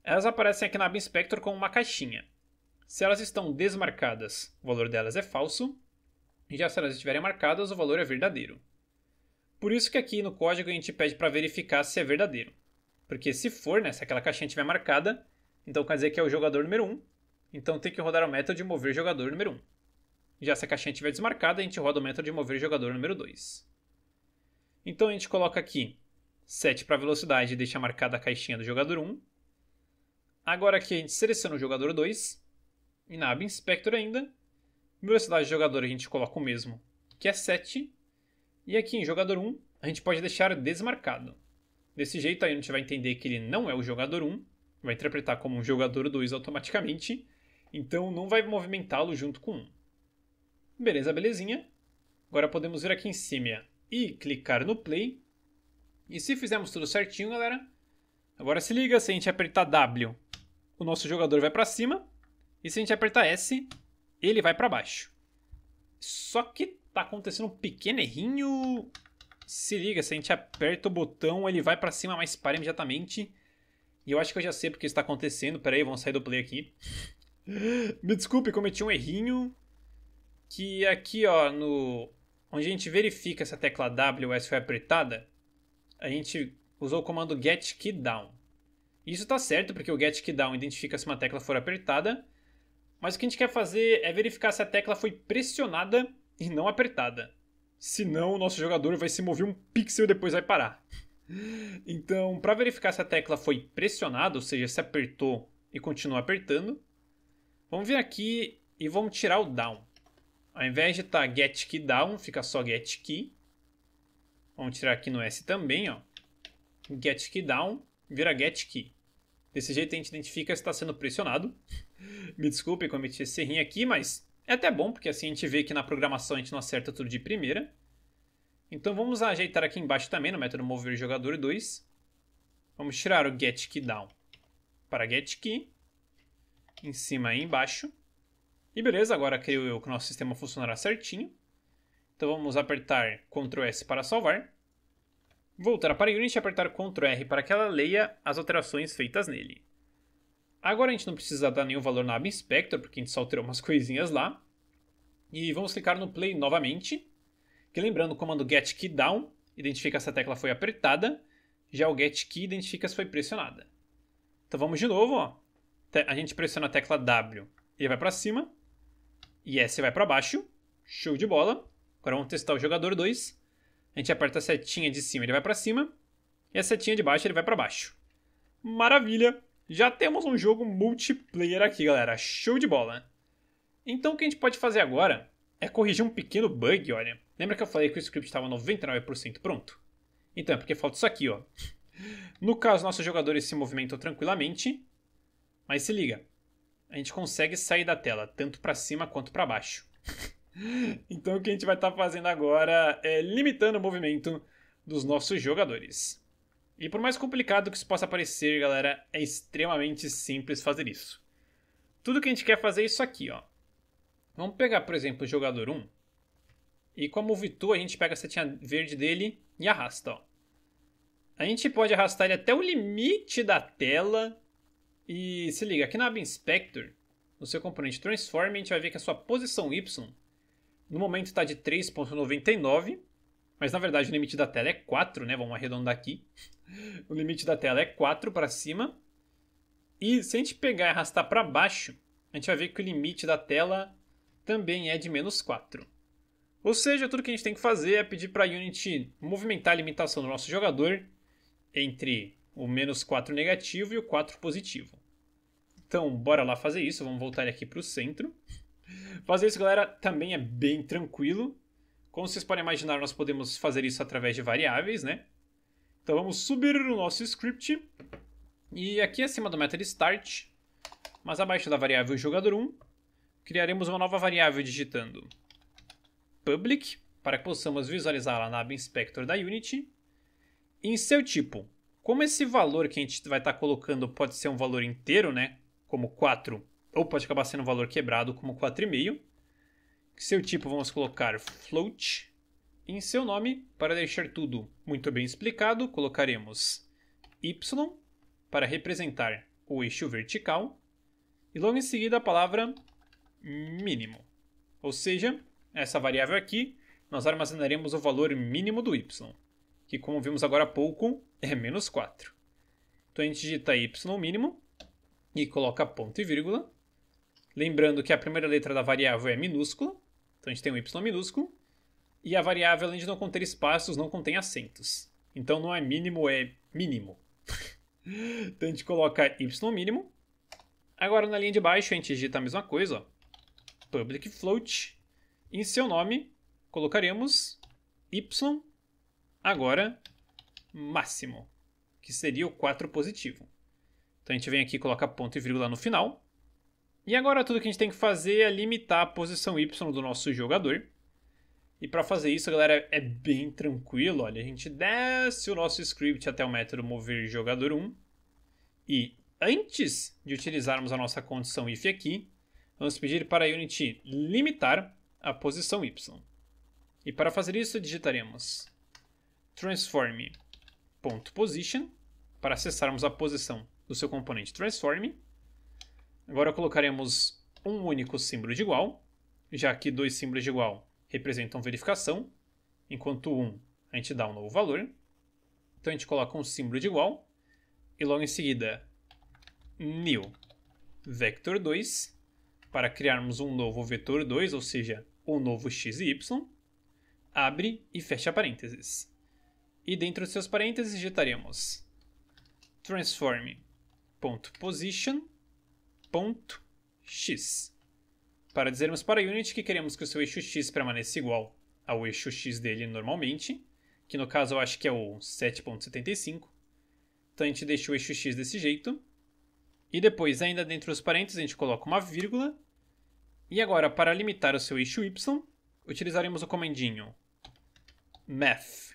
Elas aparecem aqui na aba inspector como uma caixinha. Se elas estão desmarcadas, o valor delas é falso, e já se elas estiverem marcadas, o valor é verdadeiro. Por isso que aqui no código a gente pede para verificar se é verdadeiro. Porque se for, né, se aquela caixinha estiver marcada, então quer dizer que é o jogador número 1, então tem que rodar o método de mover jogador número 1. Já se a caixinha estiver desmarcada, a gente roda o método de mover jogador número 2. Então a gente coloca aqui 7 para velocidade e deixa marcada a caixinha do jogador 1. Agora aqui a gente seleciona o jogador 2. E na aba Inspector ainda, velocidade do jogador a gente coloca o mesmo, que é 7. E aqui em jogador 1, a gente pode deixar desmarcado. Desse jeito aí a gente vai entender que ele não é o jogador 1, vai interpretar como um jogador 2 automaticamente, então não vai movimentá-lo junto com 1. Beleza, belezinha. Agora podemos vir aqui em cima e clicar no play. E se fizermos tudo certinho, galera, agora se liga, se a gente apertar W, o nosso jogador vai para cima, e se a gente apertar S, ele vai para baixo. Só que tá acontecendo um pequeno errinho. Se liga, se a gente aperta o botão, ele vai para cima, mas para imediatamente. E eu acho que eu já sei porque está acontecendo. Pera aí, vamos sair do play aqui. Me desculpe, cometi um errinho. Que aqui, ó, no onde a gente verifica se a tecla WS foi apertada, a gente usou o comando get key down. Isso está certo, porque o get key down identifica se uma tecla for apertada, mas o que a gente quer fazer é verificar se a tecla foi pressionada e não apertada. Senão o nosso jogador vai se mover um pixel e depois vai parar. Então, para verificar se a tecla foi pressionada, ou seja, se apertou e continua apertando, Vamos vir aqui e vamos tirar o down. Ao invés de estar tá get key down, fica só get key. Vamos tirar aqui no S também, ó. Get key down vira get key. Desse jeito a gente identifica se está sendo pressionado. Me desculpe cometi esse errinho aqui, mas é até bom, porque assim a gente vê que na programação a gente não acerta tudo de primeira. Então vamos ajeitar aqui embaixo também no método mover jogador 2. Vamos tirar o get key down para get key em cima e embaixo. E beleza, agora creio eu que o nosso sistema funcionará certinho. Então vamos apertar Ctrl S para salvar. Voltar para Unity e apertar Ctrl R para que ela leia as alterações feitas nele. Agora a gente não precisa dar nenhum valor na aba Inspector, porque a gente só alterou umas coisinhas lá. E vamos clicar no Play novamente. Que lembrando, o comando Get Key Down identifica se a tecla foi apertada, já o Get Key identifica se foi pressionada. Então vamos de novo, ó a gente pressiona a tecla W, ele vai para cima. E S vai para baixo. Show de bola. Agora vamos testar o jogador 2. A gente aperta a setinha de cima, ele vai para cima. E a setinha de baixo, ele vai para baixo. Maravilha! Já temos um jogo multiplayer aqui, galera. Show de bola! Então o que a gente pode fazer agora é corrigir um pequeno bug, olha. Lembra que eu falei que o script estava 99% pronto? Então, é porque falta isso aqui, ó. No caso, nossos jogadores se movimentam tranquilamente, mas se liga, a gente consegue sair da tela, tanto para cima quanto para baixo. então o que a gente vai estar tá fazendo agora é limitando o movimento dos nossos jogadores. E por mais complicado que isso possa parecer, galera, é extremamente simples fazer isso. Tudo que a gente quer fazer é isso aqui, ó. Vamos pegar, por exemplo, o jogador 1. E com a Movitu, a gente pega a setinha verde dele e arrasta, ó. A gente pode arrastar ele até o limite da tela, e se liga, aqui na aba Inspector, no seu componente Transform, a gente vai ver que a sua posição Y no momento está de 3.99, mas na verdade o limite da tela é 4, né? Vamos arredondar aqui. O limite da tela é 4 para cima. E se a gente pegar e arrastar para baixo, a gente vai ver que o limite da tela também é de menos 4. Ou seja, tudo que a gente tem que fazer é pedir para a Unity movimentar a limitação do nosso jogador entre o menos 4 negativo e o 4 positivo. Então, bora lá fazer isso. Vamos voltar aqui para o centro. Fazer isso, galera, também é bem tranquilo. Como vocês podem imaginar, nós podemos fazer isso através de variáveis, né? Então vamos subir o nosso script. E aqui acima do method start, mas abaixo da variável jogador 1, criaremos uma nova variável digitando public, para que possamos visualizá-la na aba Inspector da Unity, em seu tipo, como esse valor que a gente vai estar tá colocando pode ser um valor inteiro, né? Como 4, ou pode acabar sendo um valor quebrado, como 4,5. Seu tipo vamos colocar float. Em seu nome, para deixar tudo muito bem explicado, colocaremos y para representar o eixo vertical e logo em seguida a palavra mínimo. Ou seja, essa variável aqui, nós armazenaremos o valor mínimo do y, que como vimos agora há pouco, é menos 4. Então a gente digita y mínimo e coloca ponto e vírgula. Lembrando que a primeira letra da variável é minúscula, então a gente tem um y minúsculo. E a variável, além de não conter espaços, não contém acentos. Então não é mínimo, é mínimo. então a gente coloca y mínimo. Agora na linha de baixo a gente digita a mesma coisa, ó. public float. Em seu nome colocaremos y agora máximo, que seria o 4 positivo. Então a gente vem aqui, coloca ponto e vírgula no final. E agora tudo que a gente tem que fazer é limitar a posição Y do nosso jogador. E para fazer isso, galera, é bem tranquilo. Olha, a gente desce o nosso script até o método mover jogador 1. E antes de utilizarmos a nossa condição if aqui, vamos pedir para a Unity limitar a posição Y. E para fazer isso, digitaremos transform position para acessarmos a posição do seu componente transform. Agora colocaremos um único símbolo de igual, já que dois símbolos de igual representam verificação, enquanto um a gente dá um novo valor. Então a gente coloca um símbolo de igual e logo em seguida new vector 2 para criarmos um novo vetor 2, ou seja, um novo x e y, abre e fecha parênteses e dentro dos seus parênteses digitaremos transform.position.x para dizermos para a unit que queremos que o seu eixo x permaneça igual ao eixo x dele normalmente, que no caso eu acho que é o 7.75. Então a gente deixa o eixo x desse jeito. E depois, ainda dentro dos parênteses, a gente coloca uma vírgula. E agora, para limitar o seu eixo y, utilizaremos o comandinho math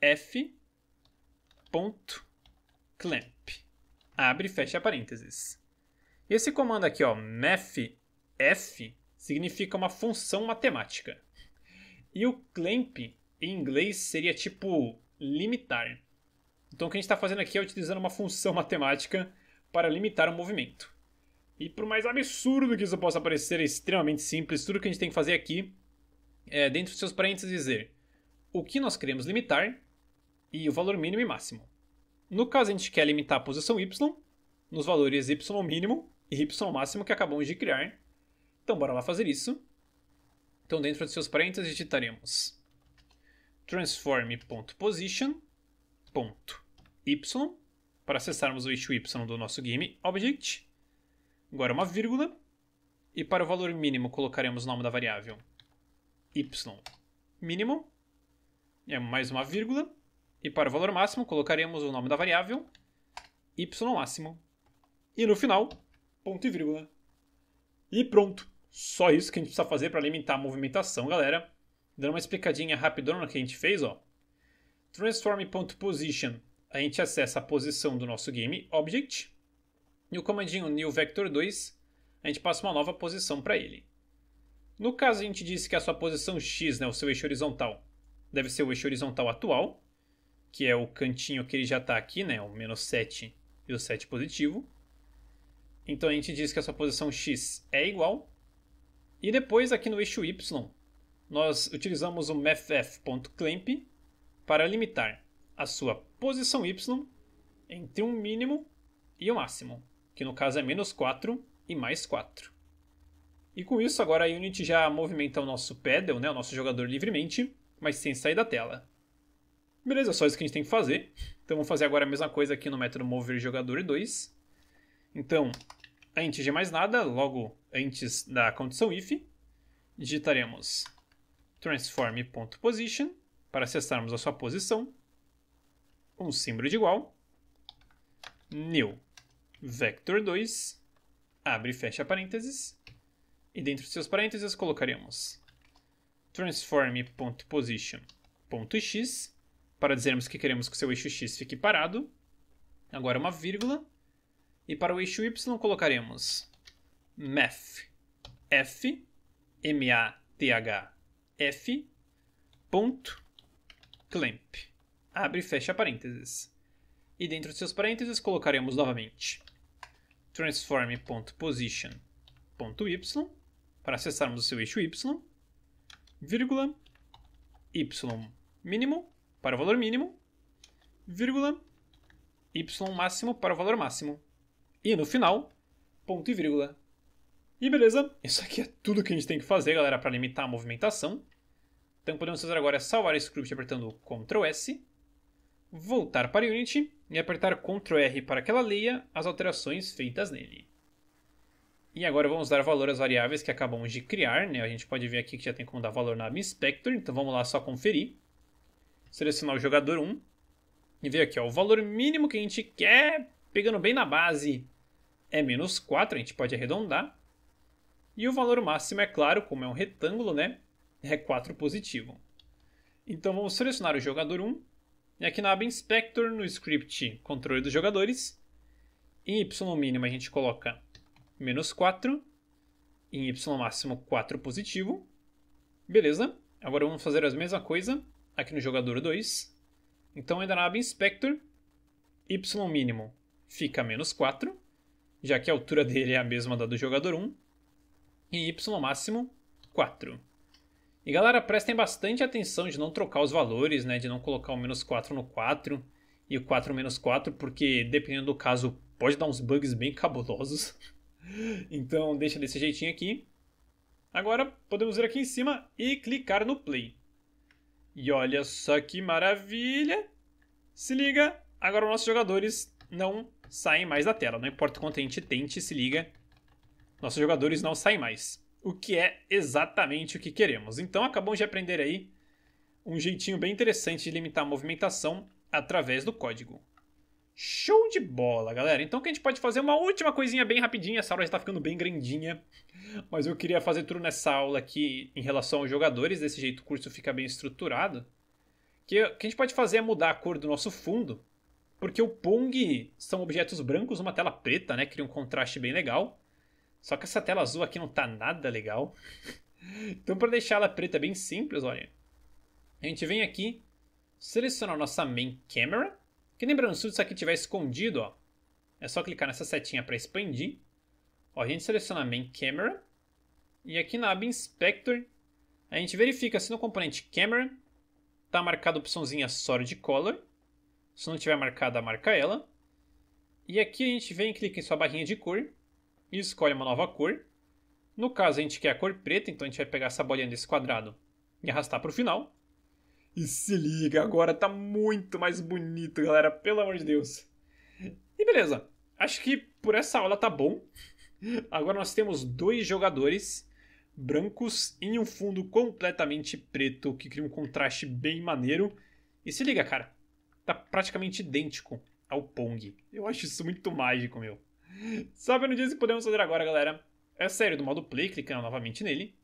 f.clamp. Abre e fecha parênteses. E esse comando aqui, ó, mathf, significa uma função matemática. E o clamp, em inglês, seria tipo limitar. Então o que a gente está fazendo aqui é utilizando uma função matemática para limitar o movimento. E por mais absurdo que isso possa parecer, é extremamente simples. Tudo que a gente tem que fazer aqui é, dentro dos seus parênteses, dizer o que nós queremos limitar e o valor mínimo e máximo. No caso, a gente quer limitar a posição y nos valores y mínimo e y máximo que acabamos de criar. Então, bora lá fazer isso. Então, dentro dos seus parênteses, digitaremos transform.position.y para acessarmos o eixo y do nosso game object. Agora uma vírgula. E para o valor mínimo, colocaremos o nome da variável y mínimo. E é mais uma vírgula. E para o valor máximo, colocaremos o nome da variável, y máximo. E no final, ponto e vírgula. E pronto. Só isso que a gente precisa fazer para limitar a movimentação, galera. Dando uma explicadinha rapidona que a gente fez, ó. Transform.position, a gente acessa a posição do nosso game object. E o comandinho new vector 2, a gente passa uma nova posição para ele. No caso, a gente disse que a sua posição x, né, o seu eixo horizontal, deve ser o eixo horizontal atual que é o cantinho que ele já está aqui, né? O menos 7 e o 7 positivo. Então a gente diz que essa posição x é igual. E depois aqui no eixo y, nós utilizamos o mff.clamp para limitar a sua posição y entre um mínimo e um máximo, que no caso é menos 4 e mais 4. E com isso agora a Unity já movimenta o nosso pedal, né, o nosso jogador livremente, mas sem sair da tela. Beleza, só isso que a gente tem que fazer. Então vamos fazer agora a mesma coisa aqui no método mover jogador 2. Então, antes de mais nada, logo antes da condição if, digitaremos transform.position para acessarmos a sua posição, um símbolo de igual, new vector 2, abre e fecha parênteses, e dentro de seus parênteses colocaremos transform.position.x para dizermos que queremos que seu eixo x fique parado, agora uma vírgula. E para o eixo y colocaremos math f m a t h f ponto clamp. Abre e fecha parênteses. E dentro de seus parênteses colocaremos novamente transform.position.y para acessarmos o seu eixo y, vírgula, y mínimo, para o valor mínimo, vírgula, y máximo para o valor máximo. E no final, ponto e vírgula. E beleza, isso aqui é tudo que a gente tem que fazer, galera, para limitar a movimentação. Então podemos fazer agora é salvar esse script apertando Ctrl S, voltar para Unity e apertar Ctrl R para que ela leia as alterações feitas nele. E agora vamos dar valor às variáveis que acabamos de criar, né? A gente pode ver aqui que já tem como dar valor na Inspector, então vamos lá só conferir selecionar o jogador 1 e ver aqui, ó, o valor mínimo que a gente quer, pegando bem na base, é menos 4, a gente pode arredondar. E o valor máximo, é claro, como é um retângulo, né, é 4 positivo. Então vamos selecionar o jogador 1 e aqui na aba Inspector, no script Controle dos Jogadores, em Y mínimo a gente coloca menos 4, em Y máximo 4 positivo, beleza? Agora vamos fazer a mesma coisa aqui no jogador 2. Então ainda na aba Inspector, Y mínimo fica menos 4, já que a altura dele é a mesma da do jogador 1, e Y máximo 4. E galera, prestem bastante atenção de não trocar os valores, né, de não colocar o menos 4 no 4 e o 4 menos 4, porque dependendo do caso pode dar uns bugs bem cabulosos. então deixa desse jeitinho aqui. Agora podemos ir aqui em cima e clicar no play. E olha só que maravilha! Se liga, agora nossos jogadores não saem mais da tela. Não importa quanto a gente tente, se liga, nossos jogadores não saem mais. O que é exatamente o que queremos. Então acabamos de aprender aí um jeitinho bem interessante de limitar a movimentação através do código. Show de bola, galera. Então o que a gente pode fazer? Uma última coisinha bem rapidinha. Essa aula já está ficando bem grandinha. Mas eu queria fazer tudo nessa aula aqui em relação aos jogadores. Desse jeito o curso fica bem estruturado. o que a gente pode fazer é mudar a cor do nosso fundo. Porque o Pong são objetos brancos, uma tela preta, né? Cria um contraste bem legal. Só que essa tela azul aqui não tá nada legal. então para deixar ela preta bem simples, olha. A gente vem aqui, a nossa main camera que lembrando, se isso aqui estiver escondido, ó, é só clicar nessa setinha para expandir. Ó, a gente seleciona Main Camera. E aqui na aba Inspector, a gente verifica se no componente Camera está marcada a opçãozinha Solid Color. Se não tiver marcada, marca ela. E aqui a gente vem e clica em sua barrinha de cor e escolhe uma nova cor. No caso, a gente quer a cor preta, então a gente vai pegar essa bolinha desse quadrado e arrastar para o final. E se liga, agora tá muito mais bonito, galera, pelo amor de Deus. E beleza, acho que por essa aula tá bom. Agora nós temos dois jogadores brancos em um fundo completamente preto, que cria um contraste bem maneiro. E se liga, cara, tá praticamente idêntico ao Pong. Eu acho isso muito mágico, meu. Sabe no dia que podemos fazer agora, galera? É sério, do modo play, clicando novamente nele.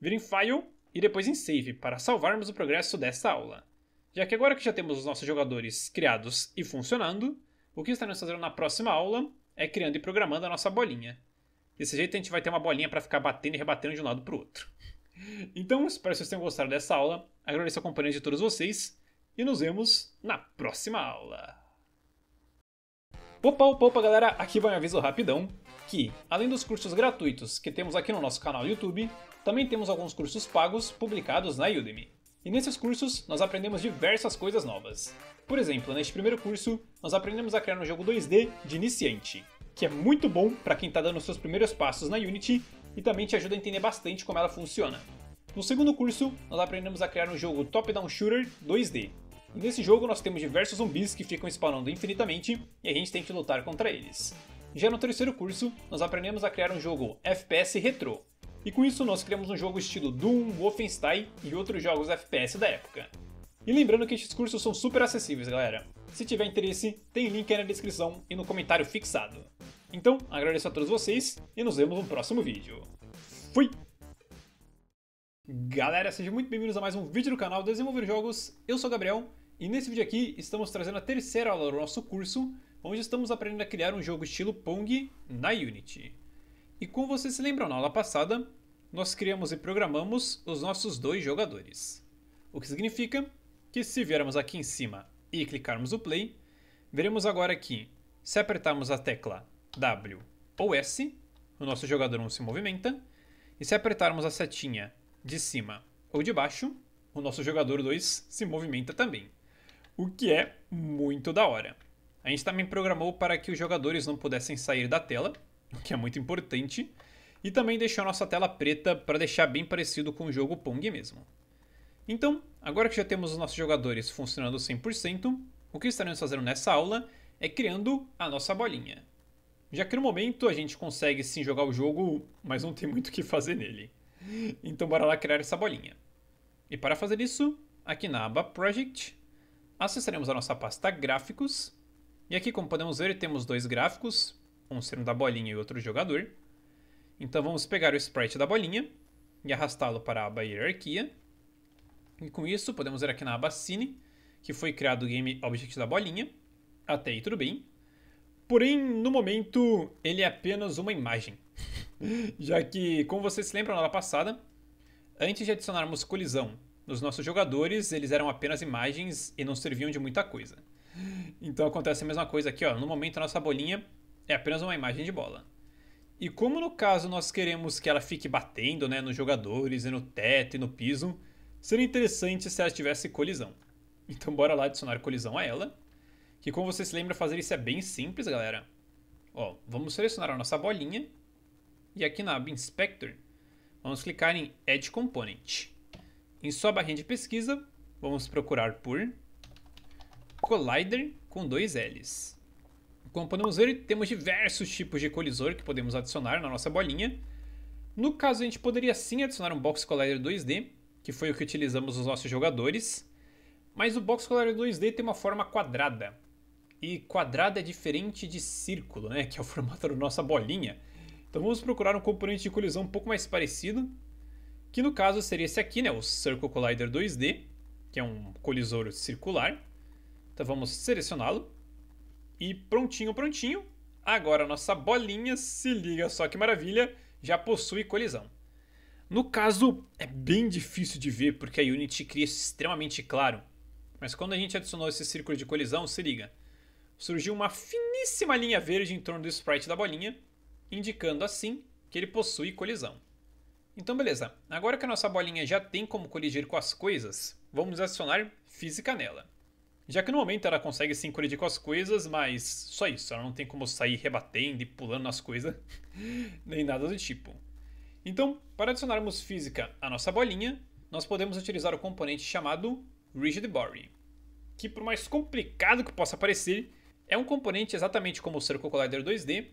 Vira em File, e depois em save para salvarmos o progresso desta aula. Já que agora que já temos os nossos jogadores criados e funcionando, o que estaremos fazendo na próxima aula é criando e programando a nossa bolinha. Desse jeito a gente vai ter uma bolinha para ficar batendo e rebatendo de um lado para o outro. Então, espero que vocês tenham gostado dessa aula, agradeço a companhia de todos vocês e nos vemos na próxima aula. Opa, opa, opa, galera, aqui vai um aviso rapidão. Aqui, além dos cursos gratuitos que temos aqui no nosso canal YouTube, também temos alguns cursos pagos publicados na Udemy. E nesses cursos, nós aprendemos diversas coisas novas. Por exemplo, neste primeiro curso, nós aprendemos a criar um jogo 2D de iniciante, que é muito bom para quem está dando seus primeiros passos na Unity e também te ajuda a entender bastante como ela funciona. No segundo curso, nós aprendemos a criar um jogo top-down shooter 2D. E nesse jogo nós temos diversos zumbis que ficam spawnando infinitamente e a gente tem que lutar contra eles. Já no terceiro curso, nós aprendemos a criar um jogo FPS retrô, e com isso nós criamos um jogo estilo Doom, Wolfenstein e outros jogos FPS da época. E lembrando que estes cursos são super acessíveis, galera. Se tiver interesse, tem link aí na descrição e no comentário fixado. Então, agradeço a todos vocês e nos vemos no próximo vídeo. Fui! Galera, sejam muito bem-vindos a mais um vídeo do canal Desenvolver Jogos, eu sou o Gabriel, e nesse vídeo aqui estamos trazendo a terceira aula do nosso curso, onde estamos aprendendo a criar um jogo estilo Pong na Unity. E como vocês se lembram na aula passada, nós criamos e programamos os nossos dois jogadores. O que significa que se viermos aqui em cima e clicarmos o play, veremos agora que se apertarmos a tecla W ou S, o nosso jogador não se movimenta, e se apertarmos a setinha de cima ou de baixo, o nosso jogador 2 se movimenta também, o que é muito da hora. A gente também programou para que os jogadores não pudessem sair da tela, o que é muito importante, e também deixou a nossa tela preta para deixar bem parecido com o jogo Pong mesmo. Então, agora que já temos os nossos jogadores funcionando 100%, o que estaremos fazendo nessa aula é criando a nossa bolinha. Já que no momento a gente consegue sim jogar o jogo, mas não tem muito o que fazer nele. Então bora lá criar essa bolinha. E para fazer isso, aqui na aba Project, acessaremos a nossa pasta Gráficos, e aqui, como podemos ver, temos dois gráficos, um sendo da bolinha e outro jogador. Então vamos pegar o sprite da bolinha e arrastá-lo para a aba Hierarquia. E com isso, podemos ver aqui na aba Cine, que foi criado o game Object da bolinha. Até aí tudo bem. Porém, no momento, ele é apenas uma imagem. Já que, como vocês se lembram na aula passada, antes de adicionarmos colisão nos nossos jogadores, eles eram apenas imagens e não serviam de muita coisa. Então acontece a mesma coisa aqui, ó. No momento a nossa bolinha é apenas uma imagem de bola. E como no caso nós queremos que ela fique batendo né, nos jogadores, e no teto e no piso, seria interessante se ela tivesse colisão. Então bora lá adicionar colisão a ela, que como você se lembra fazer isso é bem simples, galera. Ó, vamos selecionar a nossa bolinha e aqui na aba Inspector vamos clicar em Add Component. Em sua barrinha de pesquisa, vamos procurar por Collider com dois L's. Como podemos ver, temos diversos tipos de colisor que podemos adicionar na nossa bolinha. No caso, a gente poderia sim adicionar um Box Collider 2D, que foi o que utilizamos nos nossos jogadores, mas o Box Collider 2D tem uma forma quadrada. E quadrada é diferente de círculo, né, que é o formato da nossa bolinha. Então vamos procurar um componente de colisão um pouco mais parecido, que no caso seria esse aqui, né, o Circle Collider 2D, que é um colisor circular. Então vamos selecioná-lo. E prontinho, prontinho. Agora nossa bolinha, se liga só que maravilha, já possui colisão. No caso, é bem difícil de ver porque a Unity cria isso extremamente claro. Mas quando a gente adicionou esse círculo de colisão, se liga. Surgiu uma finíssima linha verde em torno do sprite da bolinha, indicando assim que ele possui colisão. Então beleza, agora que a nossa bolinha já tem como coligir com as coisas, vamos adicionar física nela. Já que no momento ela consegue se encolidir com as coisas, mas só isso, ela não tem como sair rebatendo e pulando nas coisas, nem nada do tipo. Então, para adicionarmos física à nossa bolinha, nós podemos utilizar o componente chamado Rigid Body, que por mais complicado que possa parecer, é um componente exatamente como o Circle Collider 2D,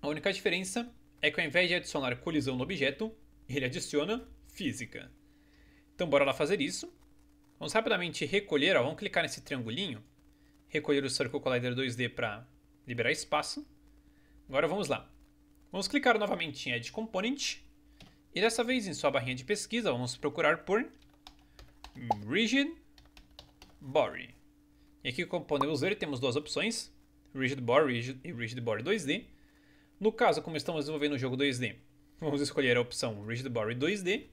a única diferença é que ao invés de adicionar colisão no objeto, ele adiciona física. Então bora lá fazer isso. Vamos rapidamente recolher, ó, vamos clicar nesse triangulinho, recolher o Circle Collider 2D para liberar espaço. Agora vamos lá. Vamos clicar novamente em Add Component, e dessa vez em sua barrinha de pesquisa vamos procurar por Rigid Body. E aqui como podemos ver temos duas opções, Rigid Body Rigid, e Rigid Body 2D. No caso, como estamos desenvolvendo o um jogo 2D, vamos escolher a opção Rigid Body 2D.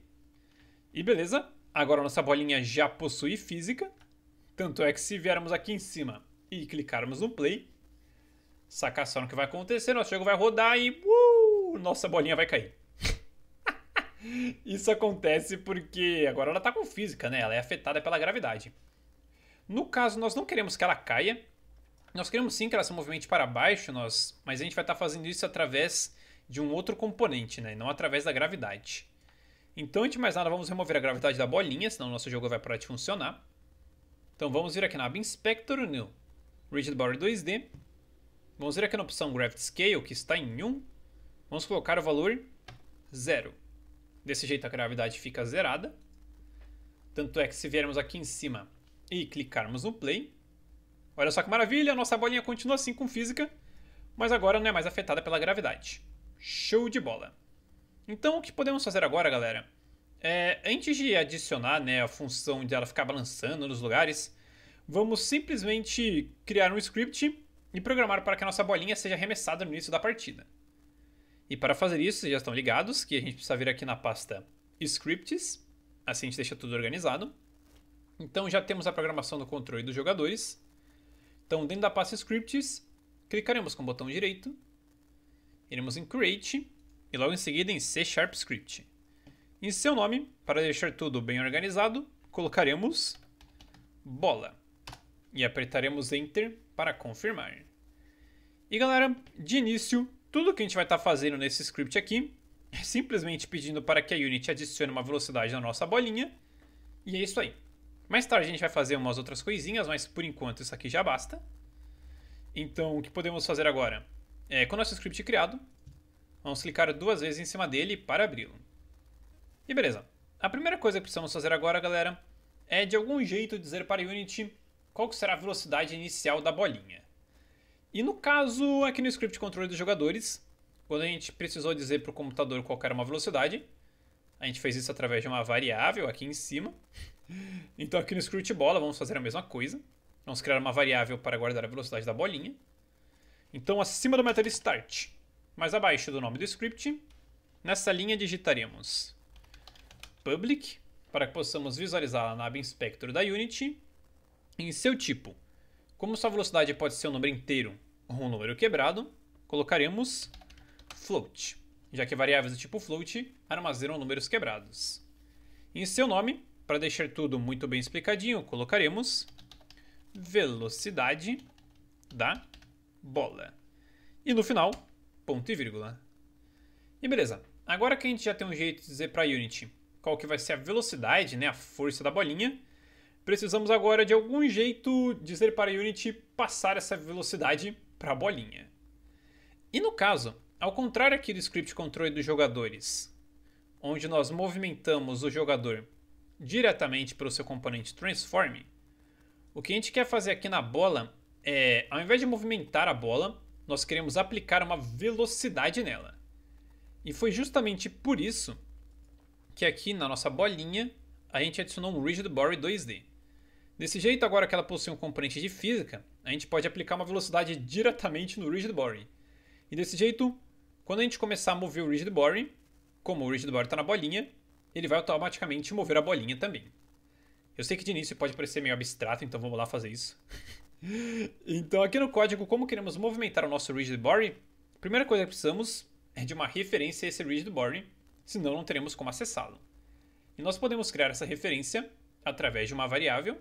E beleza, Agora nossa bolinha já possui física, tanto é que se viermos aqui em cima e clicarmos no play, saca só no que vai acontecer, nosso jogo vai rodar e uh, nossa bolinha vai cair. Isso acontece porque agora ela está com física, né? Ela é afetada pela gravidade. No caso, nós não queremos que ela caia. Nós queremos sim que ela se movimente para baixo, nós, mas a gente vai estar tá fazendo isso através de um outro componente, né? Não através da gravidade. Então, antes de mais nada, vamos remover a gravidade da bolinha, senão o nosso jogo vai parar de funcionar. Então vamos vir aqui na aba Inspector New, Rigid Body 2D. Vamos vir aqui na opção Gravity Scale, que está em 1. Vamos colocar o valor 0. Desse jeito a gravidade fica zerada. Tanto é que se viermos aqui em cima e clicarmos no play, olha só que maravilha, a nossa bolinha continua assim com física, mas agora não é mais afetada pela gravidade. Show de bola! Então, o que podemos fazer agora, galera? É, antes de adicionar né, a função de ela ficar balançando nos lugares, vamos simplesmente criar um script e programar para que a nossa bolinha seja arremessada no início da partida. E para fazer isso, vocês já estão ligados que a gente precisa vir aqui na pasta Scripts, assim a gente deixa tudo organizado. Então já temos a programação do controle dos jogadores. Então dentro da pasta Scripts, clicaremos com o botão direito, iremos em Create, e logo em seguida em C Sharp Script. Em seu nome, para deixar tudo bem organizado, colocaremos bola e apertaremos Enter para confirmar. E galera, de início, tudo que a gente vai estar tá fazendo nesse script aqui é simplesmente pedindo para que a Unity adicione uma velocidade na nossa bolinha e é isso aí. Mais tarde a gente vai fazer umas outras coisinhas, mas por enquanto isso aqui já basta. Então o que podemos fazer agora? É, com o nosso script criado, Vamos clicar duas vezes em cima dele para abri-lo. E beleza. A primeira coisa que precisamos fazer agora, galera, é de algum jeito dizer para a Unity qual será a velocidade inicial da bolinha. E no caso, aqui no script controle dos jogadores, quando a gente precisou dizer para o computador qual era uma velocidade, a gente fez isso através de uma variável aqui em cima. Então aqui no script bola vamos fazer a mesma coisa. Vamos criar uma variável para guardar a velocidade da bolinha. Então acima do método start, mas abaixo do nome do script, nessa linha digitaremos public, para que possamos visualizar a nave inspector da Unity em seu tipo. Como sua velocidade pode ser um número inteiro ou um número quebrado, colocaremos float, já que variáveis do tipo float armazenam números quebrados. Em seu nome, para deixar tudo muito bem explicadinho, colocaremos velocidade da bola. E no final, ponto e vírgula. E beleza, agora que a gente já tem um jeito de dizer para Unity qual que vai ser a velocidade, né, a força da bolinha, precisamos agora de algum jeito dizer para Unity passar essa velocidade para a bolinha. E no caso, ao contrário aqui do script controle dos jogadores, onde nós movimentamos o jogador diretamente para o seu componente transform, o que a gente quer fazer aqui na bola é, ao invés de movimentar a bola, nós queremos aplicar uma velocidade nela. E foi justamente por isso que aqui na nossa bolinha a gente adicionou um Rigid Body 2D. Desse jeito, agora que ela possui um componente de física, a gente pode aplicar uma velocidade diretamente no Rigid Body. E desse jeito, quando a gente começar a mover o Rigid Body, como o Rigid Body está na bolinha, ele vai automaticamente mover a bolinha também. Eu sei que de início pode parecer meio abstrato, então vamos lá fazer isso. então aqui no código, como queremos movimentar o nosso rigid body, a primeira coisa que precisamos é de uma referência a esse rigid body, senão não teremos como acessá-lo. E nós podemos criar essa referência através de uma variável.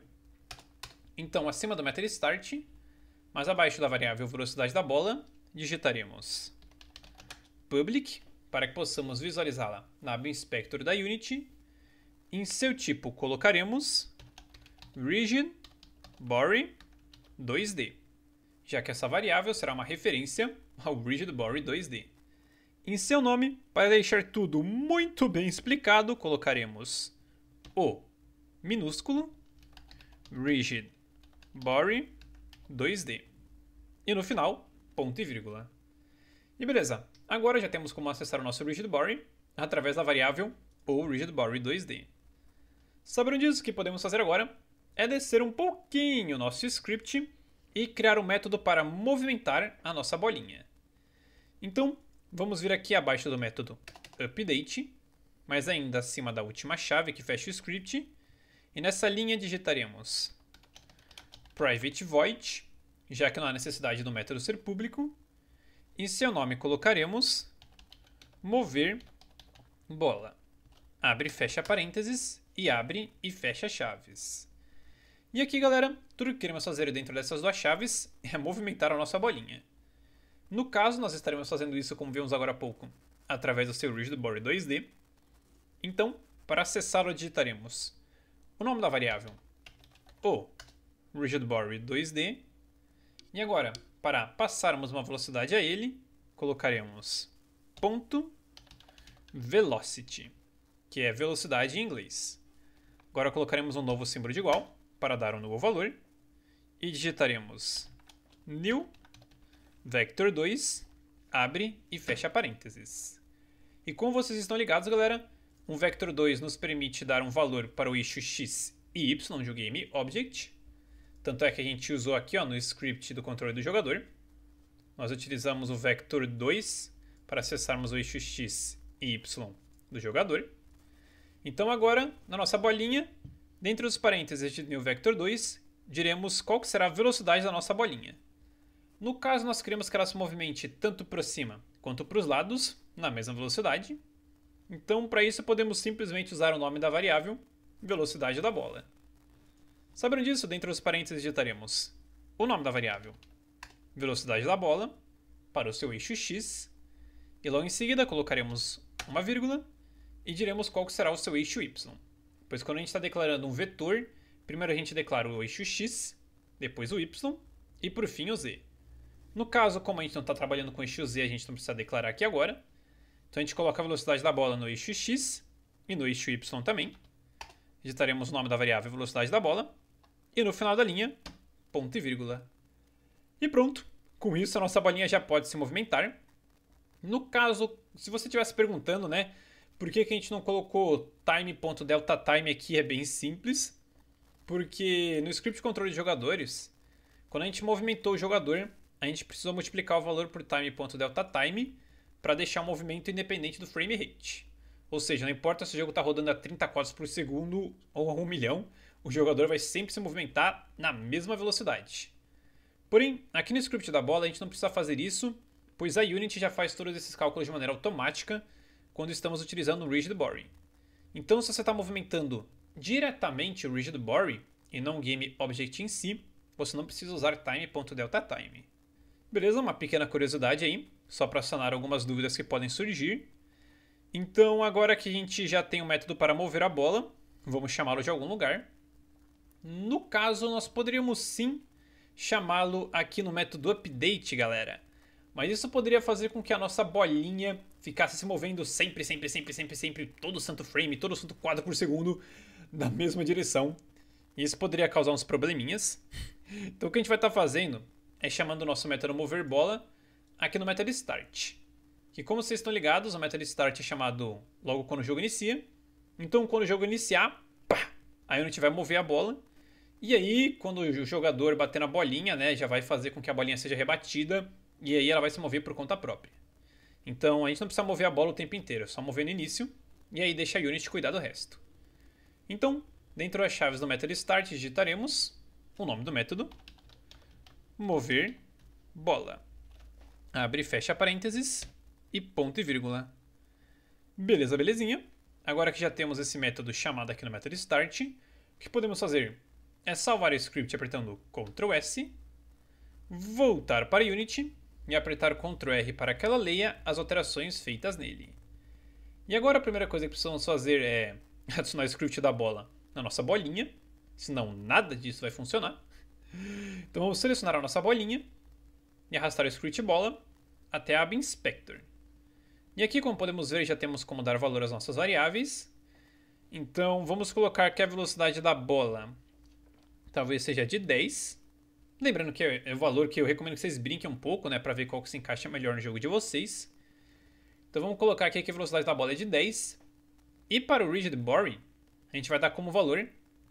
Então acima do method start, mas abaixo da variável velocidade da bola, digitaremos public para que possamos visualizá-la na Inspector da Unity em seu tipo, colocaremos region body 2D, já que essa variável será uma referência ao rigid body 2D. Em seu nome, para deixar tudo muito bem explicado, colocaremos o minúsculo rigid body 2D. E no final, ponto e vírgula. E beleza, agora já temos como acessar o nosso rigid body através da variável ou rigid body 2D. Sabendo disso, o que podemos fazer agora é descer um pouquinho o nosso script e criar um método para movimentar a nossa bolinha. Então, vamos vir aqui abaixo do método update, mas ainda acima da última chave que fecha o script, e nessa linha digitaremos private void, já que não há necessidade do método ser público, em seu nome colocaremos mover bola. Abre e fecha parênteses e abre e fecha as chaves. E aqui, galera, tudo que queremos fazer dentro dessas duas chaves é movimentar a nossa bolinha. No caso, nós estaremos fazendo isso, como vimos agora há pouco, através do seu Rigid Body 2D. Então, para acessá-lo, digitaremos o nome da variável, o Rigid Body 2D. E agora, para passarmos uma velocidade a ele, colocaremos ponto velocity, que é velocidade em inglês. Agora colocaremos um novo símbolo de igual para dar um novo valor e digitaremos new vector 2 abre e fecha parênteses. E como vocês estão ligados, galera, um vector 2 nos permite dar um valor para o eixo x e y de um game object. Tanto é que a gente usou aqui ó, no script do controle do jogador. Nós utilizamos o vector 2 para acessarmos o eixo x e y do jogador. Então agora, na nossa bolinha, dentro dos parênteses de new vector 2, diremos qual será a velocidade da nossa bolinha. No caso, nós queremos que ela se movimente tanto para cima quanto para os lados, na mesma velocidade. Então, para isso, podemos simplesmente usar o nome da variável, velocidade da bola. Sabendo disso, dentro dos parênteses digitaremos o nome da variável, velocidade da bola, para o seu eixo x, e logo em seguida colocaremos uma vírgula e diremos qual será o seu eixo y. Pois quando a gente está declarando um vetor, primeiro a gente declara o eixo x, depois o y e por fim o z. No caso, como a gente não está trabalhando com eixo z, a gente não precisa declarar aqui agora. Então a gente coloca a velocidade da bola no eixo x e no eixo y também. Digitaremos o nome da variável velocidade da bola e no final da linha, ponto e vírgula. E pronto! Com isso, a nossa bolinha já pode se movimentar. No caso, se você estivesse perguntando, né, por que, que a gente não colocou time.deltaTime aqui? É bem simples. Porque no script de controle de jogadores, quando a gente movimentou o jogador, a gente precisou multiplicar o valor por time.deltaTime para deixar o movimento independente do frame rate. Ou seja, não importa se o jogo está rodando a 30 quadros por segundo ou a 1 milhão, o jogador vai sempre se movimentar na mesma velocidade. Porém, aqui no script da bola a gente não precisa fazer isso, pois a Unity já faz todos esses cálculos de maneira automática quando estamos utilizando o Rigid Boring. Então, se você está movimentando diretamente o Rigid Boring e não o Game Object em si, você não precisa usar time.deltaTime. Beleza? Uma pequena curiosidade aí, só para sanar algumas dúvidas que podem surgir. Então, agora que a gente já tem um método para mover a bola, vamos chamá-lo de algum lugar. No caso, nós poderíamos sim chamá-lo aqui no método update, galera. Mas isso poderia fazer com que a nossa bolinha ficasse se movendo sempre, sempre, sempre, sempre, sempre, todo santo frame, todo santo quadro por segundo, na mesma direção. E isso poderia causar uns probleminhas. Então o que a gente vai estar tá fazendo é chamando o nosso método mover bola aqui no método start. Que como vocês estão ligados, o método start é chamado logo quando o jogo inicia. Então quando o jogo iniciar, pá, a gente vai mover a bola. E aí, quando o jogador bater na bolinha, né, já vai fazer com que a bolinha seja rebatida. E aí ela vai se mover por conta própria. Então a gente não precisa mover a bola o tempo inteiro, é só mover no início e aí deixa a Unity cuidar do resto. Então, dentro das chaves do método start, digitaremos o nome do método, mover bola. Abre e fecha parênteses e ponto e vírgula. Beleza, belezinha. Agora que já temos esse método chamado aqui no método start, o que podemos fazer é salvar o script apertando Ctrl S, voltar para Unity e apertar Ctrl R para que ela leia as alterações feitas nele. E agora a primeira coisa que precisamos fazer é adicionar o script da bola na nossa bolinha, senão nada disso vai funcionar. Então vamos selecionar a nossa bolinha e arrastar o script bola até a aba Inspector. E aqui, como podemos ver, já temos como dar valor às nossas variáveis. Então vamos colocar que a velocidade da bola talvez seja de 10 Lembrando que é o é valor que eu recomendo que vocês brinquem um pouco, né? Pra ver qual que se encaixa melhor no jogo de vocês. Então vamos colocar aqui que a velocidade da bola é de 10. E para o Rigid Body, a gente vai dar como valor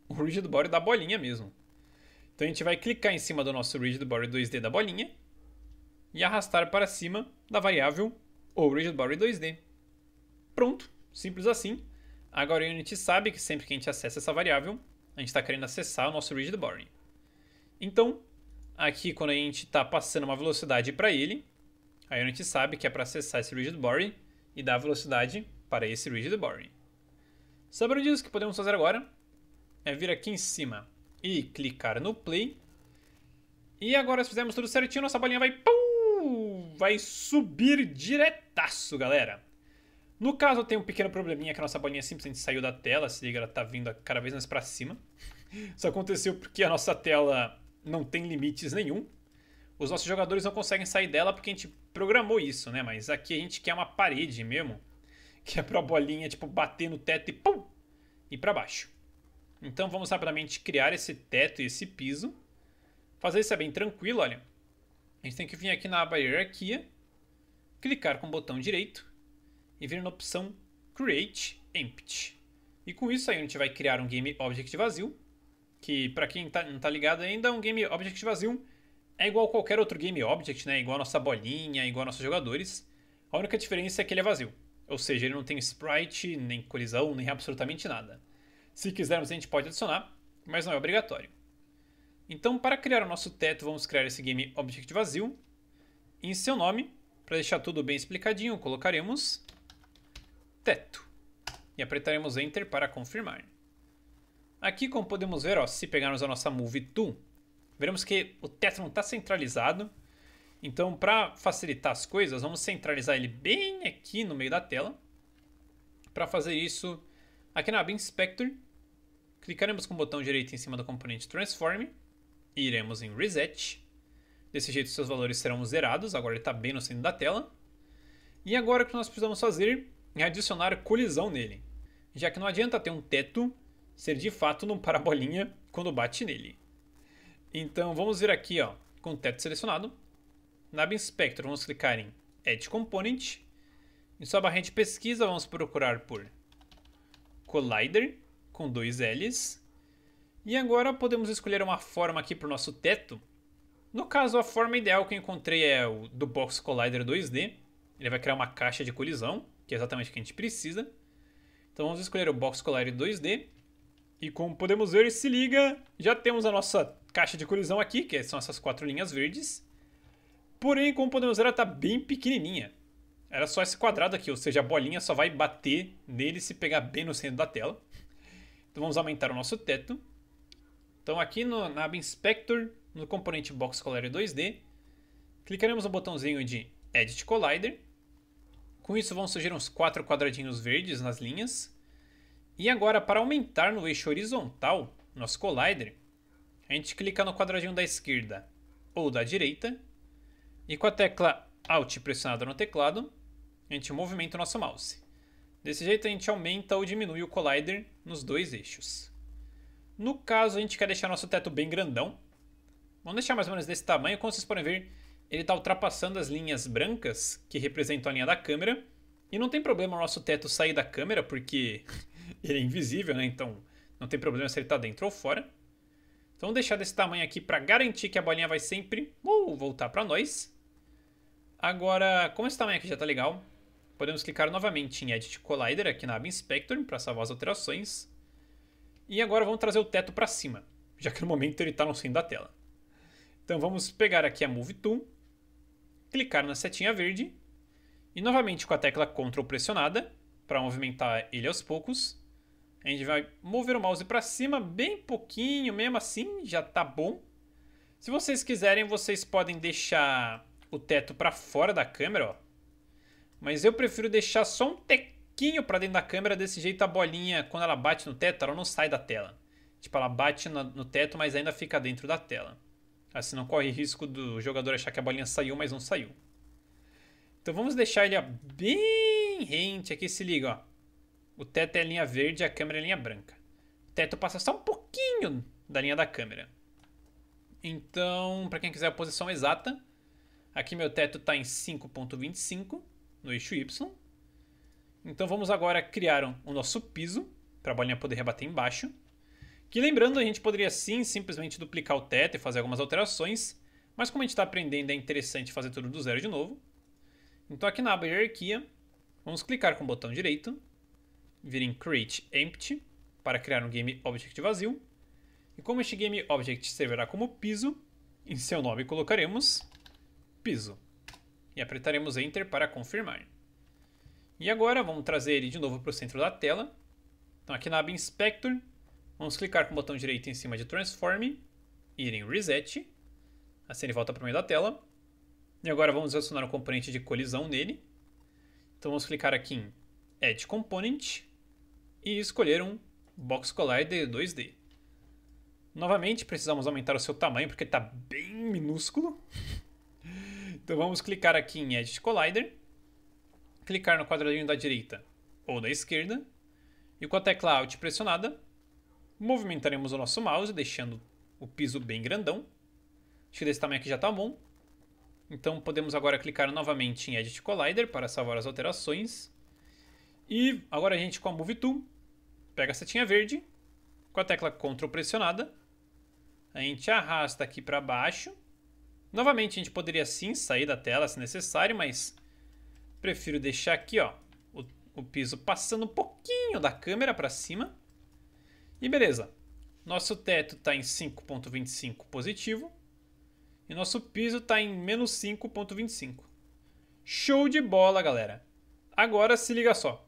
o Rigid Body da bolinha mesmo. Então a gente vai clicar em cima do nosso Rigid Body 2D da bolinha e arrastar para cima da variável ou Rigid Body 2D. Pronto, simples assim. Agora a Unity sabe que sempre que a gente acessa essa variável, a gente está querendo acessar o nosso Rigid Body. Então, Aqui, quando a gente está passando uma velocidade para ele, a gente sabe que é para acessar esse rigid body e dar velocidade para esse rigid body. Sobre disso, o que podemos fazer agora é vir aqui em cima e clicar no play. E agora, se fizermos tudo certinho, nossa bolinha vai, pum, vai subir diretaço, galera. No caso, tem um pequeno probleminha que a nossa bolinha simplesmente saiu da tela. Se liga, ela tá vindo cada vez mais para cima. Isso aconteceu porque a nossa tela não tem limites nenhum. Os nossos jogadores não conseguem sair dela porque a gente programou isso, né? Mas aqui a gente quer uma parede mesmo, que é pra bolinha, tipo, bater no teto e pum! E pra baixo. Então vamos rapidamente criar esse teto e esse piso. Fazer isso é bem tranquilo, olha. A gente tem que vir aqui na aba hierarquia, clicar com o botão direito e vir na opção Create Empty. E com isso aí a gente vai criar um Game Object vazio que para quem tá, não tá ligado ainda, um game object vazio é igual qualquer outro game object, né? Igual a nossa bolinha, igual a nossos jogadores. A única diferença é que ele é vazio. Ou seja, ele não tem sprite, nem colisão, nem absolutamente nada. Se quisermos, a gente pode adicionar, mas não é obrigatório. Então, para criar o nosso teto, vamos criar esse game object vazio. Em seu nome, para deixar tudo bem explicadinho, colocaremos teto. E apertaremos Enter para confirmar. Aqui, como podemos ver, ó, se pegarmos a nossa Move to, veremos que o teto não está centralizado. Então, para facilitar as coisas, vamos centralizar ele bem aqui no meio da tela. Para fazer isso, aqui na aba Inspector, clicaremos com o botão direito em cima do componente Transform e iremos em Reset. Desse jeito, seus valores serão zerados, agora ele está bem no centro da tela. E agora o que nós precisamos fazer é adicionar colisão nele. Já que não adianta ter um teto ser de fato num parabolinha quando bate nele. Então vamos vir aqui ó, com o teto selecionado. Na Inspector vamos clicar em Edge Component. Em sua barra de pesquisa vamos procurar por Collider com dois L's. E agora podemos escolher uma forma aqui para o nosso teto. No caso, a forma ideal que eu encontrei é o do Box Collider 2D. Ele vai criar uma caixa de colisão, que é exatamente o que a gente precisa. Então vamos escolher o Box Collider 2D e como podemos ver, se liga, já temos a nossa caixa de colisão aqui, que são essas quatro linhas verdes. Porém, como podemos ver, ela está bem pequenininha. Era só esse quadrado aqui, ou seja, a bolinha só vai bater nele se pegar bem no centro da tela. Então vamos aumentar o nosso teto. Então aqui no, na aba Inspector, no componente Box Collider 2D, clicaremos no botãozinho de Edit Collider. Com isso vão surgir uns quatro quadradinhos verdes nas linhas. E agora, para aumentar no eixo horizontal, nosso collider, a gente clica no quadradinho da esquerda ou da direita, e com a tecla Alt pressionada no teclado, a gente movimenta o nosso mouse. Desse jeito a gente aumenta ou diminui o collider nos dois eixos. No caso, a gente quer deixar nosso teto bem grandão. Vamos deixar mais ou menos desse tamanho, como vocês podem ver, ele está ultrapassando as linhas brancas que representam a linha da câmera. E não tem problema o nosso teto sair da câmera, porque ele é invisível, né? Então não tem problema se ele está dentro ou fora. Então vou deixar desse tamanho aqui para garantir que a bolinha vai sempre uh, voltar para nós. Agora, como esse tamanho aqui já está legal, podemos clicar novamente em Edit Collider aqui na aba Inspector para salvar as alterações. E agora vamos trazer o teto para cima, já que no momento ele está no centro da tela. Então vamos pegar aqui a Move Tool, clicar na setinha verde e novamente com a tecla Ctrl pressionada para movimentar ele aos poucos. A gente vai mover o mouse para cima bem pouquinho, mesmo assim, já tá bom. Se vocês quiserem, vocês podem deixar o teto para fora da câmera, ó. Mas eu prefiro deixar só um tequinho para dentro da câmera, desse jeito a bolinha, quando ela bate no teto, ela não sai da tela. Tipo, ela bate no teto, mas ainda fica dentro da tela. Assim não corre risco do jogador achar que a bolinha saiu, mas não saiu. Então vamos deixar ele bem rente aqui, se liga, ó. O teto é a linha verde e a câmera é a linha branca. O teto passa só um pouquinho da linha da câmera. Então, para quem quiser a posição exata, aqui meu teto está em 5.25 no eixo Y. Então vamos agora criar o nosso piso para a bolinha poder rebater embaixo. Que lembrando, a gente poderia sim simplesmente duplicar o teto e fazer algumas alterações, mas como a gente está aprendendo é interessante fazer tudo do zero de novo. Então aqui na aba hierarquia, vamos clicar com o botão direito vir em create empty para criar um game object vazio. E como este game object servirá como piso, em seu nome colocaremos piso. E apertaremos enter para confirmar. E agora vamos trazer ele de novo para o centro da tela. Então aqui na aba inspector, vamos clicar com o botão direito em cima de transform, ir em reset. Assim ele volta para o meio da tela. E agora vamos adicionar um componente de colisão nele. Então vamos clicar aqui em Add Component e escolher um Box Collider 2D. Novamente, precisamos aumentar o seu tamanho porque está bem minúsculo. então vamos clicar aqui em Edit Collider, clicar no quadradinho da direita ou da esquerda, e com a tecla Alt pressionada, movimentaremos o nosso mouse, deixando o piso bem grandão. Acho que desse tamanho aqui já está bom. Então podemos agora clicar novamente em Edit Collider para salvar as alterações e agora a gente com a Move Tool, pega a setinha verde, com a tecla Ctrl pressionada, a gente arrasta aqui para baixo. Novamente a gente poderia sim sair da tela se necessário, mas prefiro deixar aqui ó, o, o piso passando um pouquinho da câmera para cima. E beleza, nosso teto está em 5.25 positivo e nosso piso está em menos 5.25. Show de bola, galera! Agora se liga só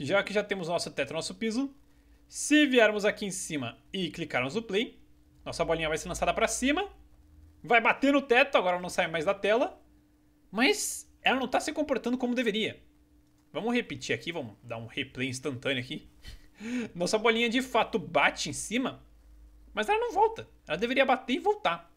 que já que já temos nosso teto, nosso piso, se viermos aqui em cima e clicarmos no play, nossa bolinha vai ser lançada para cima, vai bater no teto, agora ela não sai mais da tela, mas ela não está se comportando como deveria. Vamos repetir aqui, vamos dar um replay instantâneo aqui. Nossa bolinha de fato bate em cima, mas ela não volta. Ela deveria bater e voltar.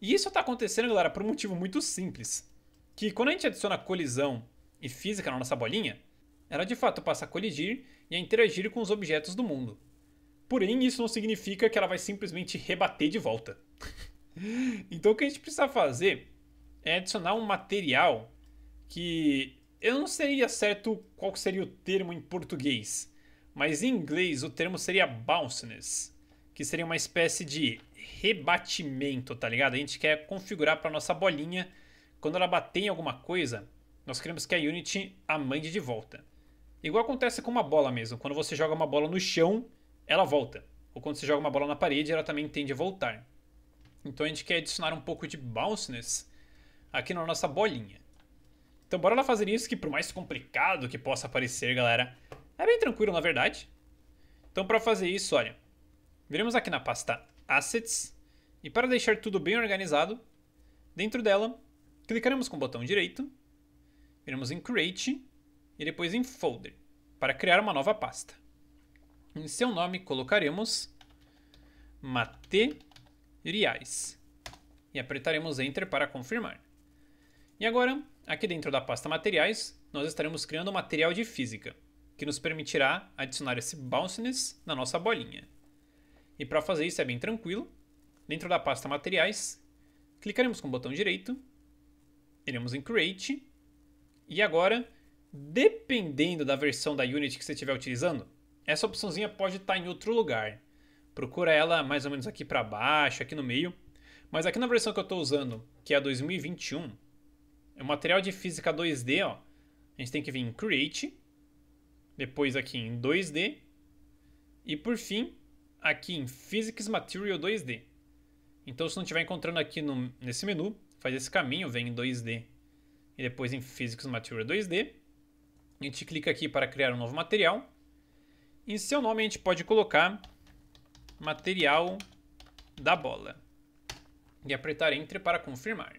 E isso está acontecendo, galera, por um motivo muito simples. Que quando a gente adiciona colisão e física na nossa bolinha, ela de fato passa a colidir e a interagir com os objetos do mundo. Porém, isso não significa que ela vai simplesmente rebater de volta. então, o que a gente precisa fazer é adicionar um material que eu não seria certo qual seria o termo em português, mas em inglês o termo seria bounciness, que seria uma espécie de rebatimento, tá ligado? A gente quer configurar para nossa bolinha quando ela bater em alguma coisa, nós queremos que a Unity a mande de volta. Igual acontece com uma bola mesmo. Quando você joga uma bola no chão, ela volta. Ou quando você joga uma bola na parede, ela também tende a voltar. Então a gente quer adicionar um pouco de bounciness aqui na nossa bolinha. Então bora lá fazer isso que por mais complicado que possa parecer, galera, é bem tranquilo na verdade. Então para fazer isso, olha, viremos aqui na pasta Assets e para deixar tudo bem organizado, dentro dela, clicaremos com o botão direito, viremos em Create e depois em folder para criar uma nova pasta. Em seu nome colocaremos materiais e apertaremos enter para confirmar. E agora, aqui dentro da pasta materiais, nós estaremos criando um material de física, que nos permitirá adicionar esse bounciness na nossa bolinha. E para fazer isso é bem tranquilo. Dentro da pasta materiais, clicaremos com o botão direito, iremos em create e agora Dependendo da versão da Unity que você estiver utilizando, essa opçãozinha pode estar tá em outro lugar. Procura ela mais ou menos aqui para baixo, aqui no meio. Mas aqui na versão que eu estou usando, que é a 2021, é o material de física 2D, ó. A gente tem que vir em Create, depois aqui em 2D e por fim aqui em Physics Material 2D. Então se não estiver encontrando aqui no, nesse menu, faz esse caminho, vem em 2D e depois em Physics Material 2D a gente clica aqui para criar um novo material. Em seu nome a gente pode colocar material da bola. E apertar Enter para confirmar.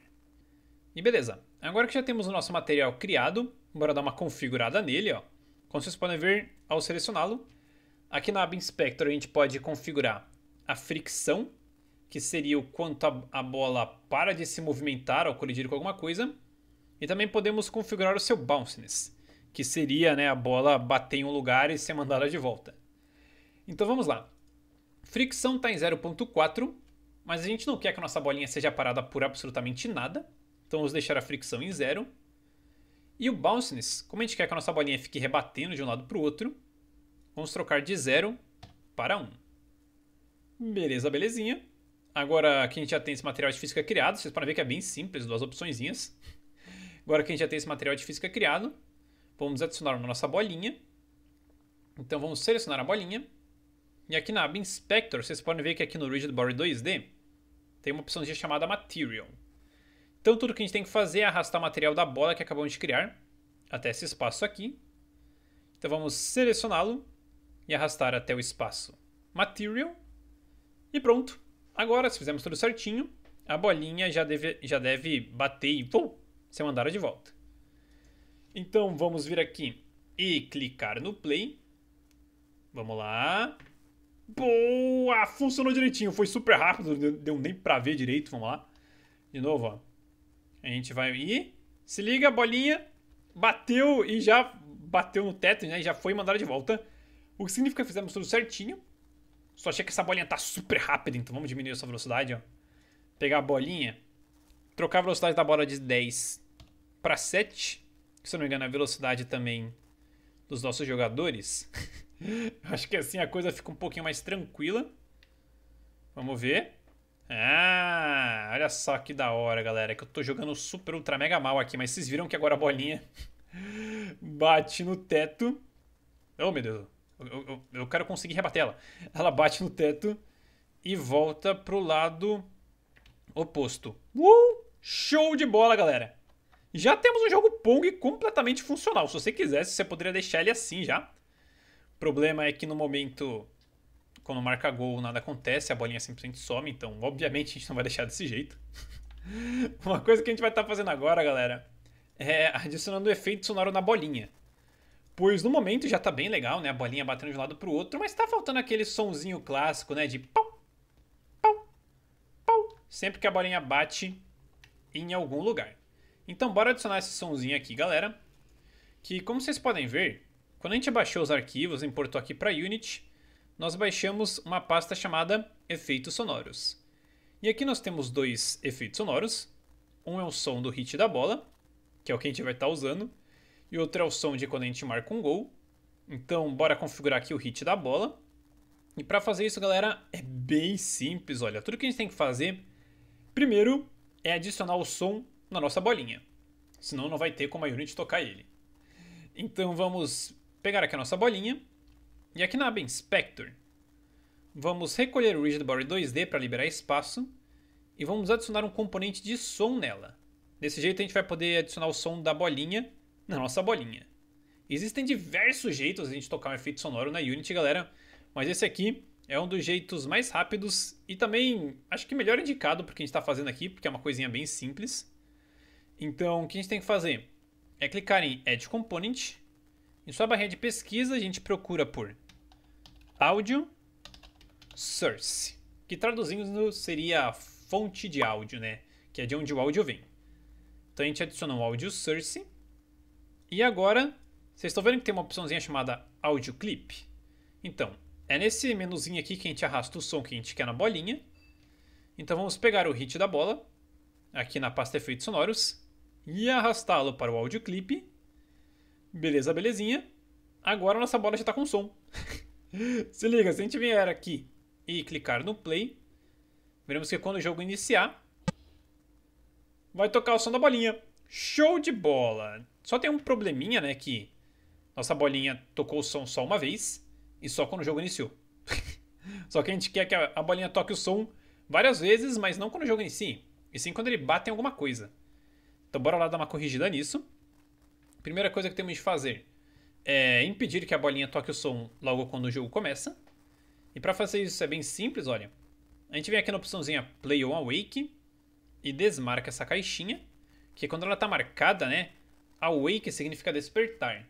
E beleza. Agora que já temos o nosso material criado, bora dar uma configurada nele. Ó. Como vocês podem ver, ao selecioná-lo, aqui na aba Inspector a gente pode configurar a fricção, que seria o quanto a, a bola para de se movimentar ao colidir com alguma coisa. E também podemos configurar o seu bounciness, que seria né, a bola bater em um lugar e ser mandada de volta. Então vamos lá. Fricção está em 0.4, mas a gente não quer que a nossa bolinha seja parada por absolutamente nada, então vamos deixar a fricção em 0. E o bounciness, como a gente quer que a nossa bolinha fique rebatendo de um lado para o outro, vamos trocar de 0 para 1. Um. Beleza, belezinha. Agora que a gente já tem esse material de física criado, vocês podem ver que é bem simples, duas opçõezinhas. Agora que a gente já tem esse material de física criado, Vamos adicionar uma nossa bolinha. Então vamos selecionar a bolinha. E aqui na aba Inspector, vocês podem ver que aqui no Rigid Body 2D tem uma opção chamada Material. Então tudo que a gente tem que fazer é arrastar o material da bola que acabamos de criar até esse espaço aqui. Então vamos selecioná-lo e arrastar até o espaço Material. E pronto. Agora, se fizermos tudo certinho, a bolinha já deve, já deve bater e pum, ser mandada de volta. Então vamos vir aqui e clicar no play. Vamos lá. Boa! Funcionou direitinho, foi super rápido, deu nem pra ver direito, vamos lá. De novo, ó. A gente vai ir, se liga, bolinha, bateu e já bateu no teto, né, e já foi mandada de volta. O que significa que fizemos tudo certinho. Só achei que essa bolinha tá super rápida, então vamos diminuir essa velocidade, ó. Pegar a bolinha, trocar a velocidade da bola de 10 para 7 se eu não me engano a velocidade também dos nossos jogadores. Acho que assim a coisa fica um pouquinho mais tranquila. Vamos ver. Ah, olha só que da hora, galera. Que eu tô jogando super ultra mega mal aqui, mas vocês viram que agora a bolinha bate no teto. Oh, meu Deus. Eu, eu, eu quero conseguir rebater ela. Ela bate no teto e volta pro lado oposto. Uh! Show de bola, galera! Já temos um jogo Pong completamente funcional. Se você quisesse, você poderia deixar ele assim já. O problema é que no momento, quando marca gol, nada acontece, a bolinha simplesmente some, então obviamente a gente não vai deixar desse jeito. Uma coisa que a gente vai estar tá fazendo agora, galera, é adicionando o efeito sonoro na bolinha. Pois no momento já está bem legal, né? A bolinha batendo de um lado para o outro, mas está faltando aquele sonzinho clássico, né? De pau, pau, pau. Sempre que a bolinha bate em algum lugar. Então bora adicionar esse somzinho aqui, galera. Que como vocês podem ver, quando a gente baixou os arquivos, importou aqui para Unity, nós baixamos uma pasta chamada Efeitos Sonoros. E aqui nós temos dois efeitos sonoros. Um é o som do hit da bola, que é o que a gente vai estar tá usando, e outro é o som de quando a gente marca um gol. Então bora configurar aqui o hit da bola. E para fazer isso, galera, é bem simples, olha. Tudo que a gente tem que fazer, primeiro, é adicionar o som na nossa bolinha. Senão não vai ter como a unit tocar ele. Então vamos pegar aqui a nossa bolinha. E aqui na aba Inspector, vamos recolher o Rigid Body 2D para liberar espaço. E vamos adicionar um componente de som nela. Desse jeito a gente vai poder adicionar o som da bolinha na nossa bolinha. Existem diversos jeitos de a gente tocar um efeito sonoro na Unity, galera. Mas esse aqui é um dos jeitos mais rápidos e também acho que melhor indicado para o que a gente está fazendo aqui, porque é uma coisinha bem simples. Então, o que a gente tem que fazer? É clicar em Add Component. Em sua barrinha de pesquisa, a gente procura por Audio Source, que traduzindo seria fonte de áudio, né? Que é de onde o áudio vem. Então a gente adiciona o Audio Source. E agora, vocês estão vendo que tem uma opçãozinha chamada Audio Clip? Então, é nesse menuzinho aqui que a gente arrasta o som que a gente quer na bolinha. Então vamos pegar o hit da bola, aqui na pasta Efeitos Sonoros, e arrastá-lo para o áudio clipe. Beleza, belezinha. Agora nossa bola já está com som. se liga, se a gente vier aqui e clicar no play, veremos que quando o jogo iniciar, vai tocar o som da bolinha. Show de bola! Só tem um probleminha, né, que nossa bolinha tocou o som só uma vez e só quando o jogo iniciou. só que a gente quer que a bolinha toque o som várias vezes, mas não quando o jogo inicie. e sim quando ele bate em alguma coisa. Então bora lá dar uma corrigida nisso. Primeira coisa que temos de fazer é impedir que a bolinha toque o som logo quando o jogo começa. E para fazer isso é bem simples, olha. A gente vem aqui na opçãozinha Play on Awake e desmarca essa caixinha, que quando ela está marcada, né, Awake significa despertar.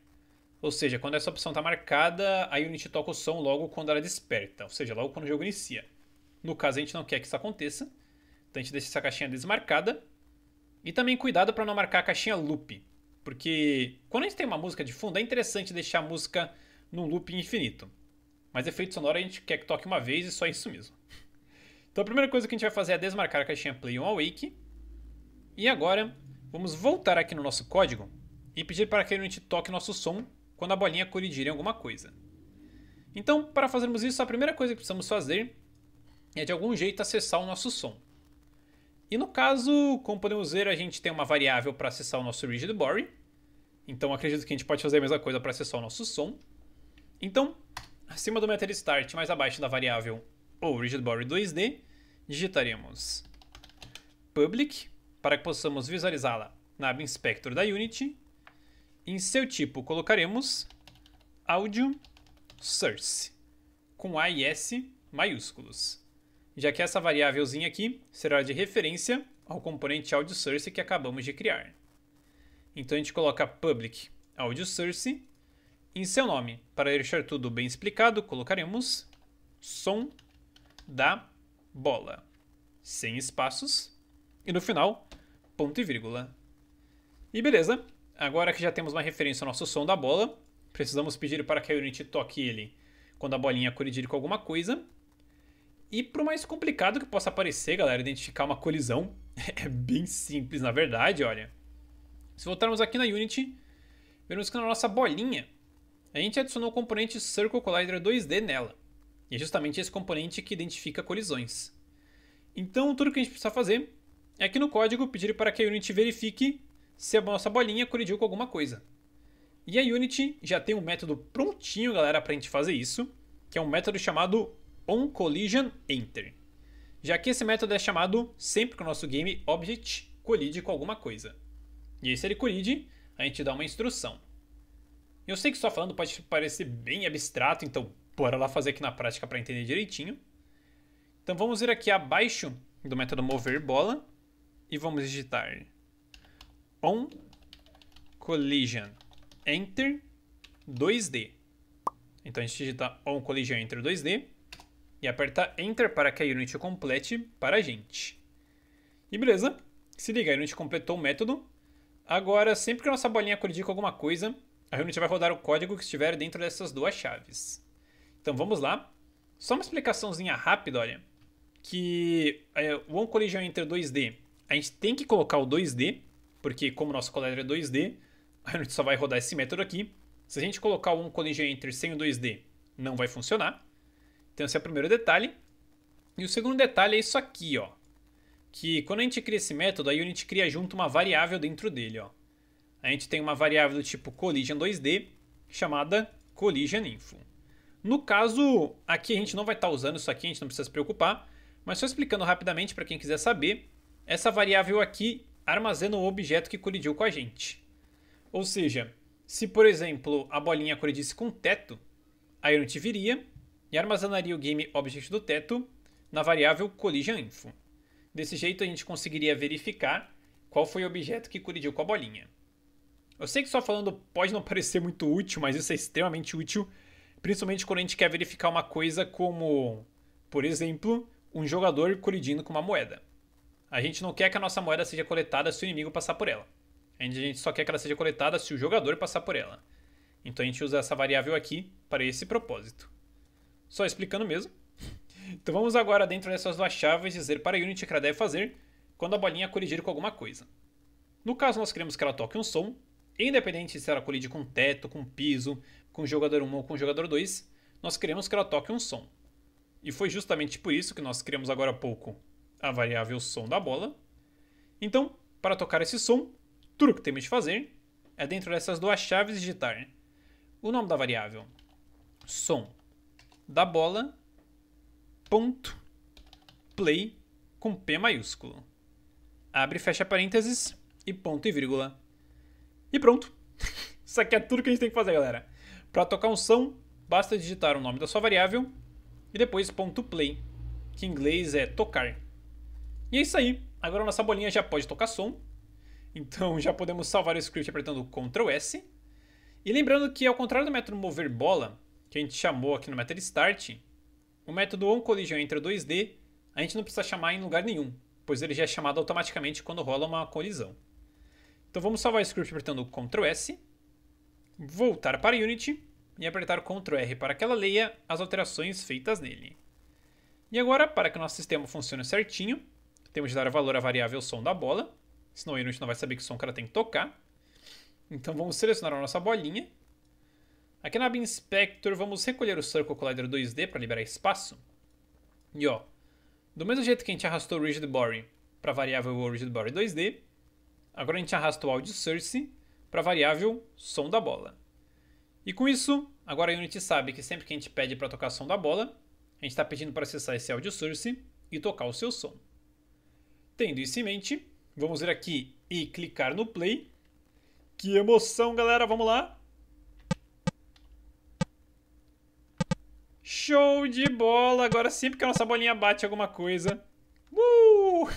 Ou seja, quando essa opção está marcada, a Unity toca o som logo quando ela desperta, ou seja, logo quando o jogo inicia. No caso, a gente não quer que isso aconteça, então a gente deixa essa caixinha desmarcada e também cuidado para não marcar a caixinha loop, porque quando a gente tem uma música de fundo é interessante deixar a música num loop infinito. Mas efeito sonoro a gente quer que toque uma vez e só isso mesmo. Então a primeira coisa que a gente vai fazer é desmarcar a caixinha play on awake. E agora vamos voltar aqui no nosso código e pedir para que a gente toque nosso som quando a bolinha colidir em alguma coisa. Então, para fazermos isso, a primeira coisa que precisamos fazer é de algum jeito acessar o nosso som. E no caso, como podemos ver, a gente tem uma variável para acessar o nosso rigid body. Então acredito que a gente pode fazer a mesma coisa para acessar o nosso som. Então, acima do method start, mais abaixo da variável ou rigid body 2D, digitaremos public para que possamos visualizá-la na aba inspector da Unity. Em seu tipo, colocaremos audio source com A e S maiúsculos já que essa variávelzinha aqui será de referência ao componente AudioSource que acabamos de criar. Então a gente coloca public AudioSource em seu nome. Para deixar tudo bem explicado, colocaremos som da bola, sem espaços, e no final, ponto e vírgula. E beleza, agora que já temos uma referência ao nosso som da bola, precisamos pedir para que a Unity toque ele quando a bolinha colidir com alguma coisa, e por mais complicado que possa parecer, galera, identificar uma colisão, é bem simples, na verdade, olha. Se voltarmos aqui na Unity, vemos que na nossa bolinha, a gente adicionou o componente Circle Collider 2D nela. E é justamente esse componente que identifica colisões. Então, tudo que a gente precisa fazer é aqui no código pedir para que a Unity verifique se a nossa bolinha colidiu com alguma coisa. E a Unity já tem um método prontinho, galera, para a gente fazer isso, que é um método chamado onCollision enter. Já que esse método é chamado sempre que o nosso game object colide com alguma coisa. E aí, se ele colide, a gente dá uma instrução. Eu sei que só falando pode parecer bem abstrato, então bora lá fazer aqui na prática para entender direitinho. Então vamos vir aqui abaixo do método mover bola e vamos digitar on collision enter 2D. Então a gente digita on collision enter 2D e apertar Enter para que a Unity complete para a gente. E beleza, se liga, a Unity completou o método. Agora, sempre que a nossa bolinha colidir com alguma coisa, a Unity vai rodar o código que estiver dentro dessas duas chaves. Então vamos lá. Só uma explicaçãozinha rápida, olha. Que é, o OnCollision é Enter 2D, a gente tem que colocar o 2D, porque como o nosso collider é 2D, a Unity só vai rodar esse método aqui. Se a gente colocar o OnCollision Enter sem o 2D, não vai funcionar. Então esse é o primeiro detalhe. E o segundo detalhe é isso aqui, ó. Que quando a gente cria esse método, a gente cria junto uma variável dentro dele, ó. A gente tem uma variável do tipo collision 2D, chamada collision info. No caso, aqui a gente não vai estar tá usando isso aqui, a gente não precisa se preocupar, mas só explicando rapidamente para quem quiser saber, essa variável aqui armazena o objeto que colidiu com a gente. Ou seja, se por exemplo a bolinha colidisse com o teto, a gente viria e armazenaria o game object do teto na variável collisionInfo. Desse jeito a gente conseguiria verificar qual foi o objeto que colidiu com a bolinha. Eu sei que só falando pode não parecer muito útil, mas isso é extremamente útil, principalmente quando a gente quer verificar uma coisa como, por exemplo, um jogador colidindo com uma moeda. A gente não quer que a nossa moeda seja coletada se o inimigo passar por ela. A gente só quer que ela seja coletada se o jogador passar por ela. Então a gente usa essa variável aqui para esse propósito. Só explicando mesmo. Então vamos agora dentro dessas duas chaves dizer para a Unity o que ela deve fazer quando a bolinha colidir com alguma coisa. No caso nós queremos que ela toque um som, independente se ela colide com teto, com piso, com jogador 1 ou com jogador 2, nós queremos que ela toque um som. E foi justamente por isso que nós criamos agora há pouco a variável som da bola. Então, para tocar esse som, tudo o que temos de fazer é dentro dessas duas chaves digitar o nome da variável som da bola ponto play com P maiúsculo. Abre, fecha parênteses e ponto e vírgula. E pronto. Isso aqui é tudo que a gente tem que fazer, galera. Para tocar um som, basta digitar o nome da sua variável e depois ponto play, que em inglês é tocar. E é isso aí. Agora nossa bolinha já pode tocar som. Então já podemos salvar o script apertando Ctrl S. E lembrando que ao contrário do método mover bola, que a gente chamou aqui no Matter start, o método onCollision entre 2D, a gente não precisa chamar em lugar nenhum, pois ele já é chamado automaticamente quando rola uma colisão. Então vamos salvar o script apertando Ctrl S, voltar para Unity e apertar Ctrl R para que ela leia as alterações feitas nele. E agora, para que o nosso sistema funcione certinho, temos de dar valor à variável som da bola, senão o Unity não vai saber que som que ela tem que tocar. Então vamos selecionar a nossa bolinha Aqui na Inspector, vamos recolher o Circle Collider 2D para liberar espaço. E ó, do mesmo jeito que a gente arrastou o Rigid Body para a variável Rigid Body 2D, agora a gente arrasta o Audio Source para a variável som da bola. E com isso, agora a Unity sabe que sempre que a gente pede para tocar som da bola, a gente está pedindo para acessar esse Audio Source e tocar o seu som. Tendo isso em mente, vamos vir aqui e clicar no play. Que emoção, galera! Vamos lá! Show de bola! Agora sempre que a nossa bolinha bate alguma coisa, uh,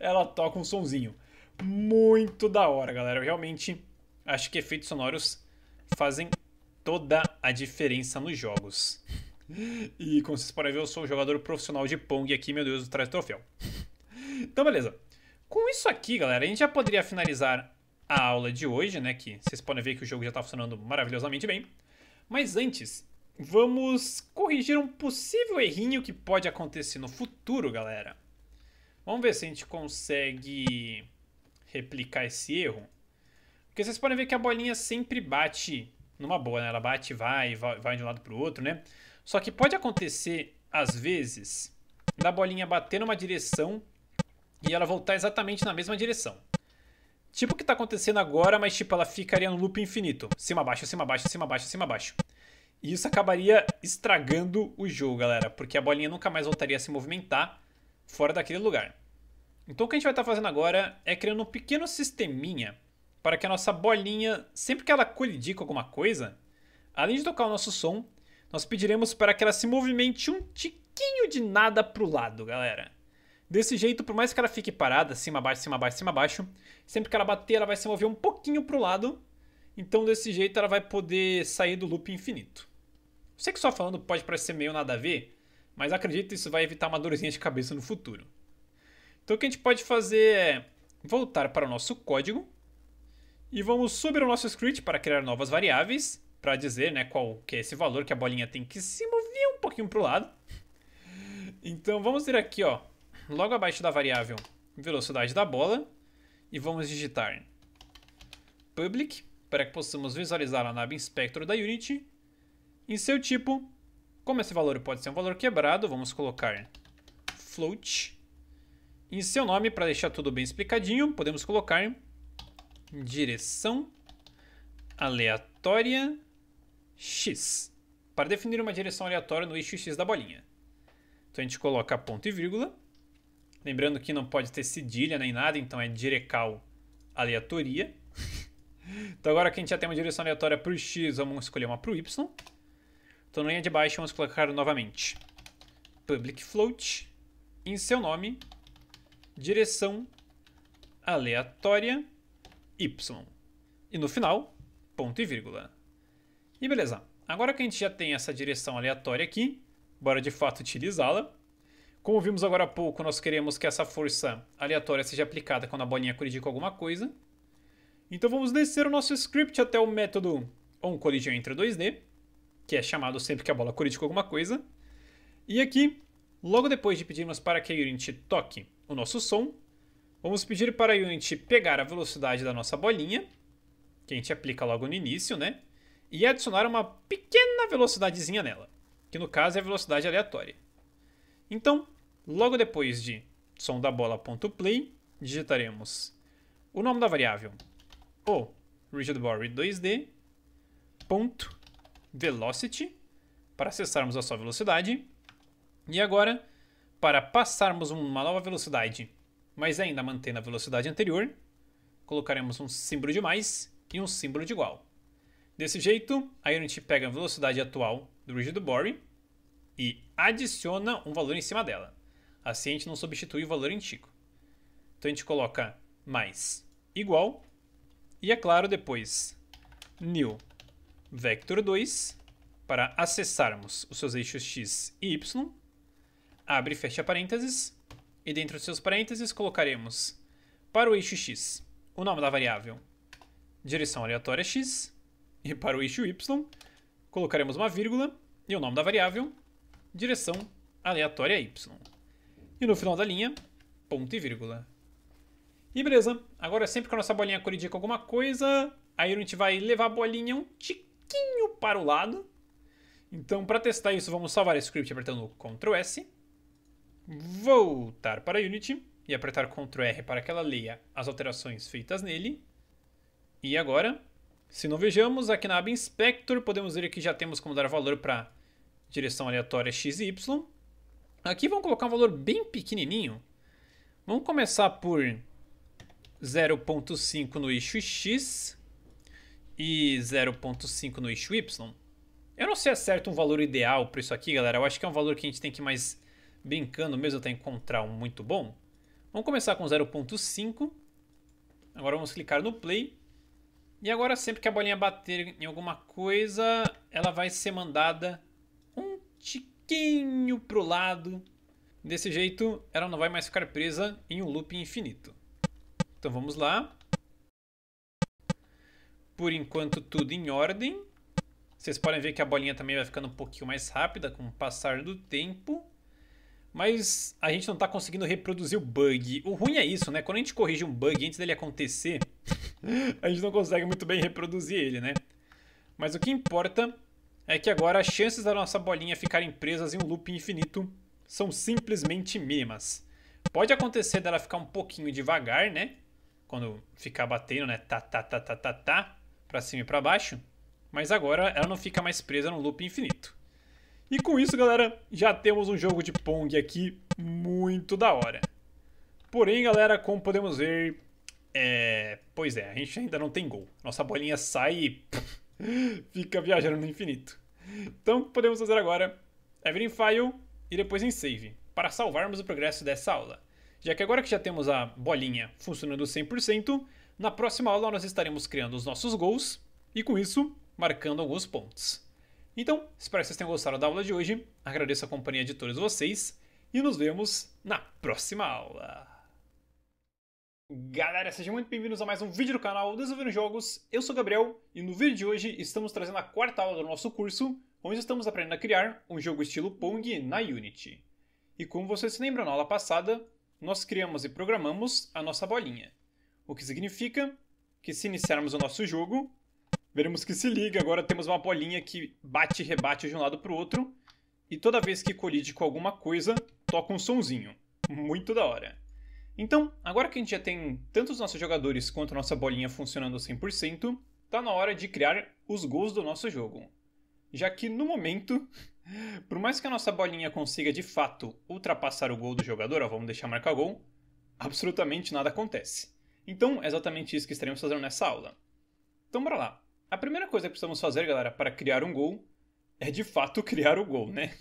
ela toca um sonzinho. Muito da hora, galera. Eu realmente acho que efeitos sonoros fazem toda a diferença nos jogos. E como vocês podem ver, eu sou um jogador profissional de Pong aqui, meu Deus, traz o troféu. Então, beleza. Com isso aqui, galera, a gente já poderia finalizar a aula de hoje, né? Que vocês podem ver que o jogo já está funcionando maravilhosamente bem. Mas antes, vamos corrigir um possível errinho que pode acontecer no futuro, galera. Vamos ver se a gente consegue replicar esse erro. Porque vocês podem ver que a bolinha sempre bate numa boa, né? Ela bate, vai, vai de um lado para o outro, né? Só que pode acontecer, às vezes, da bolinha bater numa direção e ela voltar exatamente na mesma direção. Tipo o que está acontecendo agora, mas tipo, ela ficaria no loop infinito. Cima, baixo, cima, baixo, cima, baixo, cima, baixo. E isso acabaria estragando o jogo, galera, porque a bolinha nunca mais voltaria a se movimentar fora daquele lugar. Então o que a gente vai estar tá fazendo agora é criando um pequeno sisteminha para que a nossa bolinha, sempre que ela colidir com alguma coisa, além de tocar o nosso som, nós pediremos para que ela se movimente um tiquinho de nada para o lado, galera. Desse jeito, por mais que ela fique parada, cima, baixo cima, baixo cima, baixo sempre que ela bater, ela vai se mover um pouquinho para o lado. Então, desse jeito, ela vai poder sair do loop infinito. Sei que só falando pode parecer meio nada a ver, mas acredito que isso vai evitar uma dorzinha de cabeça no futuro. Então o que a gente pode fazer é voltar para o nosso código e vamos subir o nosso script para criar novas variáveis para dizer né, qual que é esse valor que a bolinha tem que se mover um pouquinho para o lado. Então vamos vir aqui, ó, logo abaixo da variável velocidade da bola e vamos digitar public para que possamos visualizar a nave inspector da Unity em seu tipo, como esse valor pode ser um valor quebrado, vamos colocar float. Em seu nome, para deixar tudo bem explicadinho, podemos colocar direção aleatória x, para definir uma direção aleatória no eixo x da bolinha. Então a gente coloca ponto e vírgula, lembrando que não pode ter cedilha nem nada, então é direcal aleatoria. então agora que a gente já tem uma direção aleatória para o x, vamos escolher uma para o y. Então, na linha de baixo, vamos colocar novamente public float em seu nome, direção aleatória y. E no final, ponto e vírgula. E beleza. Agora que a gente já tem essa direção aleatória aqui, bora de fato utilizá-la. Como vimos agora há pouco, nós queremos que essa força aleatória seja aplicada quando a bolinha colidir com alguma coisa. Então vamos descer o nosso script até o método onCollision entre 2D que é chamado sempre que a bola corrige com alguma coisa. E aqui, logo depois de pedirmos para que a Unity toque o nosso som, vamos pedir para a Unity pegar a velocidade da nossa bolinha, que a gente aplica logo no início, né? E adicionar uma pequena velocidadezinha nela, que no caso é a velocidade aleatória. Então, logo depois de som da bola.play, digitaremos o nome da variável, o rigidBody 2D, ponto, velocity, para acessarmos a sua velocidade. E agora, para passarmos uma nova velocidade, mas ainda mantendo a velocidade anterior, colocaremos um símbolo de mais e um símbolo de igual. Desse jeito, a gente pega a velocidade atual do rígido bore e adiciona um valor em cima dela. Assim a gente não substitui o valor antigo. Então a gente coloca mais igual e, é claro, depois new vector 2 para acessarmos os seus eixos x e y. Abre e fecha parênteses. E dentro dos seus parênteses colocaremos para o eixo x o nome da variável direção aleatória x e para o eixo y colocaremos uma vírgula e o nome da variável direção aleatória y. E no final da linha, ponto e vírgula. E beleza, agora sempre que a nossa bolinha colidir com alguma coisa, aí a gente vai levar a bolinha um pouquinho para o lado. Então, para testar isso, vamos salvar esse script apertando Ctrl S. Voltar para Unity e apertar Ctrl R para que ela leia as alterações feitas nele. E agora, se não vejamos, aqui na aba Inspector, podemos ver que já temos como dar valor para direção aleatória x e y. Aqui vamos colocar um valor bem pequenininho. Vamos começar por 0.5 no eixo x e 0.5 no eixo Y. Eu não sei é certo um valor ideal para isso aqui, galera. Eu acho que é um valor que a gente tem que ir mais brincando mesmo até encontrar um muito bom. Vamos começar com 0.5. Agora vamos clicar no play. E agora sempre que a bolinha bater em alguma coisa, ela vai ser mandada um tiquinho pro lado. Desse jeito, ela não vai mais ficar presa em um loop infinito. Então vamos lá por enquanto tudo em ordem. Vocês podem ver que a bolinha também vai ficando um pouquinho mais rápida com o passar do tempo. Mas a gente não está conseguindo reproduzir o bug. O ruim é isso, né? Quando a gente corrige um bug antes dele acontecer, a gente não consegue muito bem reproduzir ele, né? Mas o que importa é que agora as chances da nossa bolinha ficarem presas em um loop infinito são simplesmente mínimas. Pode acontecer dela ficar um pouquinho devagar, né? Quando ficar batendo, né? Tá, tá, tá, tá, tá, tá para cima e para baixo, mas agora ela não fica mais presa no loop infinito. E com isso, galera, já temos um jogo de Pong aqui muito da hora. Porém, galera, como podemos ver, é... pois é, a gente ainda não tem gol. Nossa bolinha sai e fica viajando no infinito. Então, o que podemos fazer agora é vir em File e depois em Save, para salvarmos o progresso dessa aula. Já que agora que já temos a bolinha funcionando 100%, na próxima aula nós estaremos criando os nossos gols e com isso marcando alguns pontos. Então, espero que vocês tenham gostado da aula de hoje. Agradeço a companhia de todos vocês e nos vemos na próxima aula. Galera, sejam muito bem-vindos a mais um vídeo do canal Desenvolvendo Jogos. Eu sou o Gabriel e no vídeo de hoje estamos trazendo a quarta aula do nosso curso, onde estamos aprendendo a criar um jogo estilo Pong na Unity. E como vocês se lembram na aula passada, nós criamos e programamos a nossa bolinha. O que significa que se iniciarmos o nosso jogo, veremos que se liga, agora temos uma bolinha que bate e rebate de um lado para o outro, e toda vez que colide com alguma coisa, toca um sonzinho. Muito da hora. Então, agora que a gente já tem tanto os nossos jogadores quanto a nossa bolinha funcionando 100%, tá na hora de criar os gols do nosso jogo. Já que, no momento, por mais que a nossa bolinha consiga de fato ultrapassar o gol do jogador, ó, vamos deixar marcar gol, absolutamente nada acontece. Então, é exatamente isso que estaremos fazendo nessa aula. Então, bora lá. A primeira coisa que precisamos fazer, galera, para criar um gol é de fato criar o gol, né?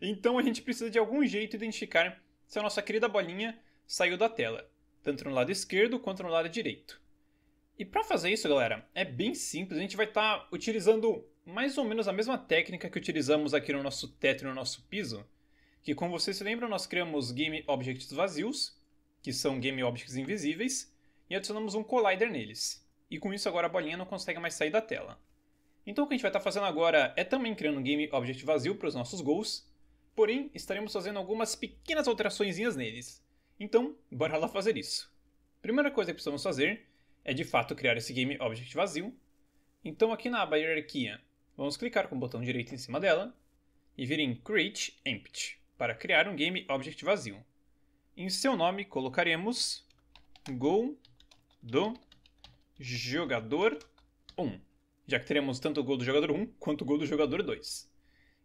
Então a gente precisa de algum jeito identificar se a nossa querida bolinha saiu da tela, tanto no lado esquerdo quanto no lado direito. E para fazer isso, galera, é bem simples. A gente vai estar tá utilizando mais ou menos a mesma técnica que utilizamos aqui no nosso teto e no nosso piso, que como vocês se lembram, nós criamos game objects vazios, que são game objects invisíveis, e adicionamos um collider neles. E com isso agora a bolinha não consegue mais sair da tela. Então o que a gente vai estar tá fazendo agora é também criando um game object vazio para os nossos goals, porém estaremos fazendo algumas pequenas alterações neles. Então, bora lá fazer isso. Primeira coisa que precisamos fazer é de fato criar esse game object vazio. Então aqui na aba hierarquia, vamos clicar com o botão direito em cima dela e vir em create empty para criar um game object vazio. Em seu nome colocaremos go do jogador 1, já que teremos tanto o gol do jogador 1 quanto o gol do jogador 2.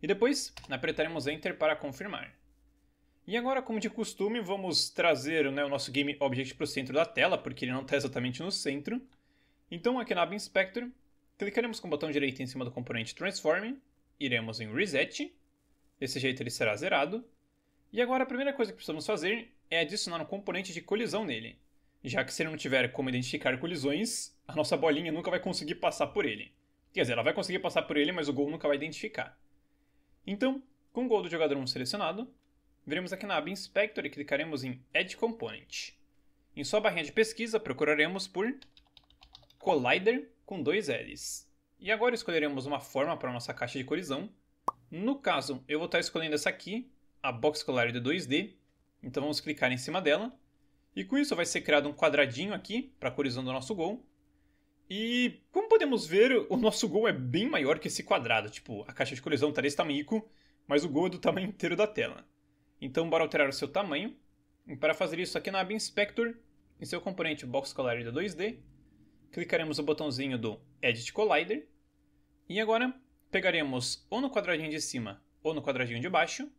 E depois apertaremos Enter para confirmar. E agora, como de costume, vamos trazer né, o nosso Game Object para o centro da tela, porque ele não está exatamente no centro. Então, aqui na aba Inspector, clicaremos com o botão direito em cima do componente Transform, iremos em Reset, desse jeito ele será zerado. E agora a primeira coisa que precisamos fazer é adicionar um componente de colisão nele já que se ele não tiver como identificar colisões, a nossa bolinha nunca vai conseguir passar por ele. Quer dizer, ela vai conseguir passar por ele, mas o gol nunca vai identificar. Então, com o gol do jogador 1 selecionado, veremos aqui na aba Inspector e clicaremos em Add Component. Em sua barrinha de pesquisa, procuraremos por Collider com dois L's. E agora escolheremos uma forma para a nossa caixa de colisão. No caso, eu vou estar escolhendo essa aqui, a Box Collider 2D. Então vamos clicar em cima dela e com isso vai ser criado um quadradinho aqui para a colisão do nosso gol. E como podemos ver, o nosso gol é bem maior que esse quadrado. Tipo, a caixa de colisão está desse tamanho, mas o gol é do tamanho inteiro da tela. Então bora alterar o seu tamanho. E para fazer isso aqui na Ab Inspector, em seu componente Box Collider 2D, clicaremos o botãozinho do Edit Collider. E agora pegaremos ou no quadradinho de cima ou no quadradinho de baixo,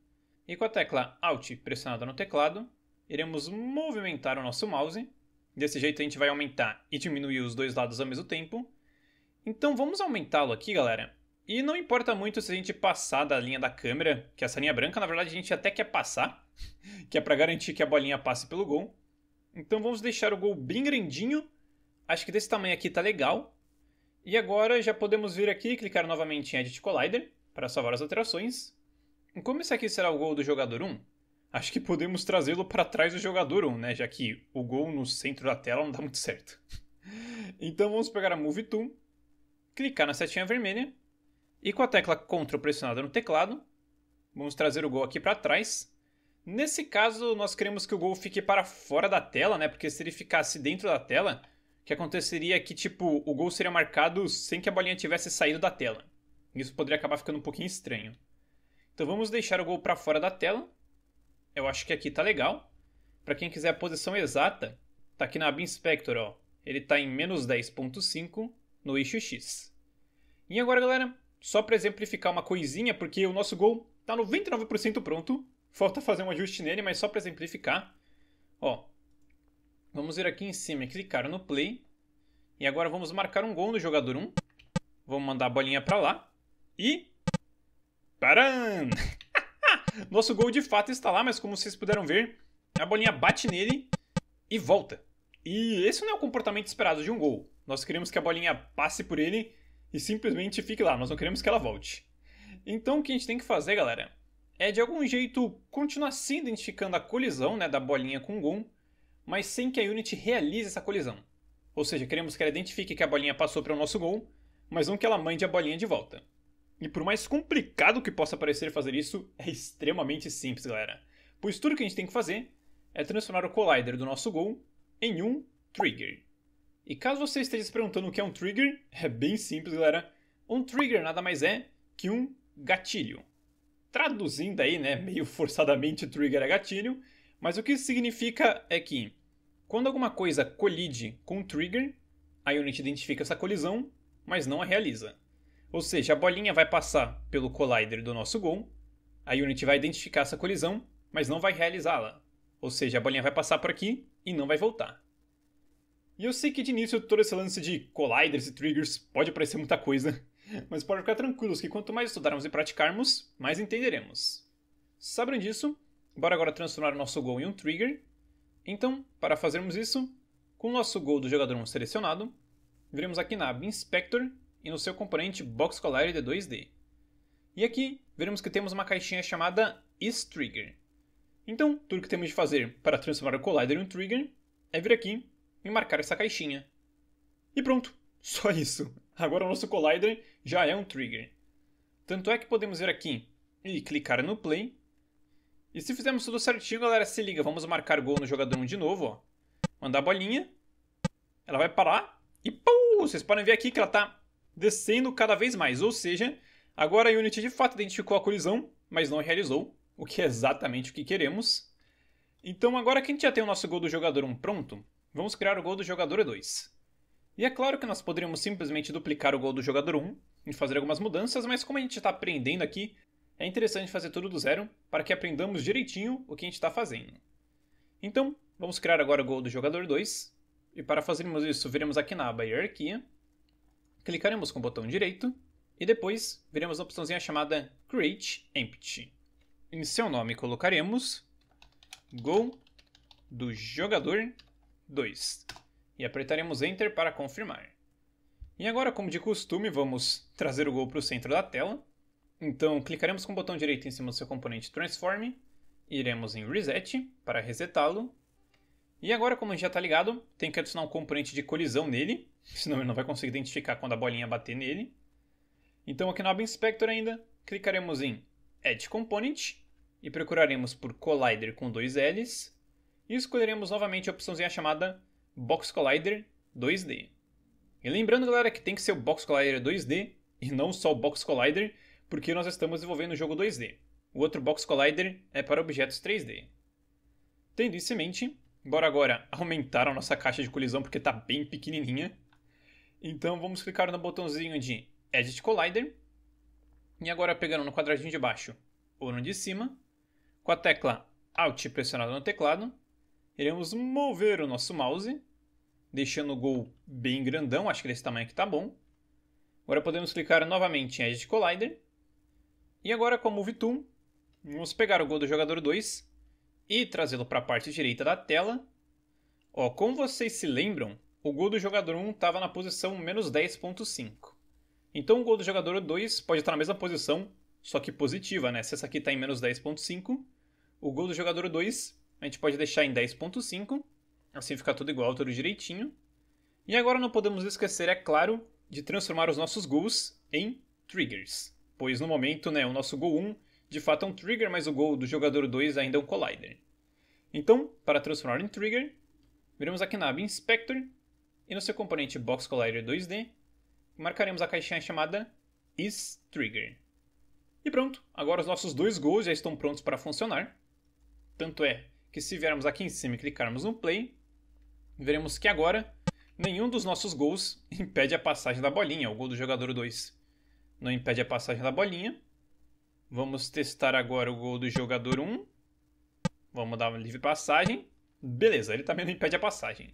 e com a tecla Alt pressionada no teclado, iremos movimentar o nosso mouse. Desse jeito a gente vai aumentar e diminuir os dois lados ao mesmo tempo. Então vamos aumentá-lo aqui, galera. E não importa muito se a gente passar da linha da câmera, que essa linha branca, na verdade, a gente até quer passar, que é para garantir que a bolinha passe pelo gol. Então vamos deixar o gol bem grandinho. Acho que desse tamanho aqui tá legal. E agora já podemos vir aqui e clicar novamente em Edit Collider para salvar as alterações. E como esse aqui será o gol do jogador 1, acho que podemos trazê-lo para trás do jogador 1, né? Já que o gol no centro da tela não dá muito certo. então vamos pegar a Move Tool, clicar na setinha vermelha e com a tecla Ctrl pressionada no teclado, vamos trazer o gol aqui para trás. Nesse caso, nós queremos que o gol fique para fora da tela, né? Porque se ele ficasse dentro da tela, o que aconteceria é que, tipo, o gol seria marcado sem que a bolinha tivesse saído da tela. Isso poderia acabar ficando um pouquinho estranho. Então vamos deixar o gol para fora da tela eu acho que aqui tá legal. Para quem quiser a posição exata, tá aqui na inspector, ó. Ele tá em menos 10.5 no eixo X. E agora, galera, só para exemplificar uma coisinha, porque o nosso gol tá 99% pronto. Falta fazer um ajuste nele, mas só para exemplificar. Ó, vamos vir aqui em cima e clicar no play. E agora vamos marcar um gol no jogador 1. Vamos mandar a bolinha para lá. E... Paran! Nosso gol de fato está lá, mas como vocês puderam ver, a bolinha bate nele e volta. E esse não é o comportamento esperado de um gol. Nós queremos que a bolinha passe por ele e simplesmente fique lá, nós não queremos que ela volte. Então o que a gente tem que fazer, galera, é de algum jeito continuar se identificando a colisão né, da bolinha com o gol, mas sem que a unit realize essa colisão. Ou seja, queremos que ela identifique que a bolinha passou para o nosso gol, mas não que ela mande a bolinha de volta. E por mais complicado que possa parecer fazer isso, é extremamente simples, galera. Pois tudo que a gente tem que fazer é transformar o collider do nosso gol em um trigger. E caso você esteja se perguntando o que é um trigger, é bem simples, galera. Um trigger nada mais é que um gatilho. Traduzindo aí, né, meio forçadamente trigger é gatilho, mas o que isso significa é que quando alguma coisa colide com um trigger, a unit identifica essa colisão, mas não a realiza. Ou seja, a bolinha vai passar pelo collider do nosso GOM, a Unity vai identificar essa colisão, mas não vai realizá-la. Ou seja, a bolinha vai passar por aqui e não vai voltar. E eu sei que de início todo esse lance de colliders e triggers pode parecer muita coisa, mas pode ficar tranquilos que quanto mais estudarmos e praticarmos, mais entenderemos. Sabendo disso, bora agora transformar o nosso gol em um trigger. Então, para fazermos isso, com o nosso gol do jogador 1 selecionado, viremos aqui na aba Inspector e no seu componente Box Collider de 2D. E aqui, veremos que temos uma caixinha chamada isTrigger. Então, tudo que temos de fazer para transformar o Collider em um Trigger é vir aqui e marcar essa caixinha. E pronto, só isso. Agora o nosso Collider já é um Trigger. Tanto é que podemos vir aqui e clicar no Play. E se fizermos tudo certinho, galera, se liga, vamos marcar gol no jogador 1 de novo, ó. Mandar a bolinha. Ela vai parar e pum! Vocês podem ver aqui que ela tá descendo cada vez mais, ou seja, agora a Unity de fato identificou a colisão, mas não realizou, o que é exatamente o que queremos. Então agora que a gente já tem o nosso gol do jogador 1 pronto, vamos criar o gol do jogador 2. E é claro que nós poderíamos simplesmente duplicar o gol do jogador 1 e fazer algumas mudanças, mas como a gente está aprendendo aqui, é interessante fazer tudo do zero para que aprendamos direitinho o que a gente está fazendo. Então, vamos criar agora o gol do jogador 2, e para fazermos isso, viremos aqui na aba Hierarquia, clicaremos com o botão direito e depois veremos a opçãozinha chamada Create Empty. Em seu nome colocaremos Gol do jogador 2 e apertaremos Enter para confirmar. E agora, como de costume, vamos trazer o gol para o centro da tela. Então, clicaremos com o botão direito em cima do seu componente Transform, iremos em Reset para resetá-lo. E agora, como já está ligado, tem que adicionar um componente de colisão nele, Senão ele não vai conseguir identificar quando a bolinha bater nele. Então aqui no Ab Inspector ainda, clicaremos em Add Component e procuraremos por Collider com dois L's e escolheremos novamente a opçãozinha chamada Box Collider 2D. E lembrando, galera, que tem que ser o Box Collider 2D e não só o Box Collider, porque nós estamos desenvolvendo o jogo 2D. O outro Box Collider é para objetos 3D. Tendo isso em mente, bora agora aumentar a nossa caixa de colisão porque está bem pequenininha. Então vamos clicar no botãozinho de Edit Collider. E agora pegando no quadradinho de baixo ou no de cima, com a tecla Alt pressionada no teclado, iremos mover o nosso mouse, deixando o gol bem grandão, acho que desse tamanho aqui tá bom. Agora podemos clicar novamente em Edit Collider. E agora com o Move Tool, vamos pegar o gol do jogador 2 e trazê-lo para a parte direita da tela. Ó, como vocês se lembram, o gol do jogador 1 estava na posição menos 10.5. Então o gol do jogador 2 pode estar na mesma posição, só que positiva, né? Se essa aqui está em menos 10.5, o gol do jogador 2 a gente pode deixar em 10.5, assim fica tudo igual, tudo direitinho. E agora não podemos esquecer, é claro, de transformar os nossos gols em triggers, pois no momento né, o nosso gol 1 de fato é um trigger, mas o gol do jogador 2 ainda é um collider. Então, para transformar em trigger, viramos aqui na aba Inspector e no seu componente Box Collider 2D, marcaremos a caixinha chamada isTrigger. E pronto, agora os nossos dois gols já estão prontos para funcionar. Tanto é que se viermos aqui em cima e clicarmos no play, veremos que agora nenhum dos nossos gols impede a passagem da bolinha, o gol do jogador 2 não impede a passagem da bolinha. Vamos testar agora o gol do jogador 1. Vamos dar uma livre passagem. Beleza, ele também não impede a passagem.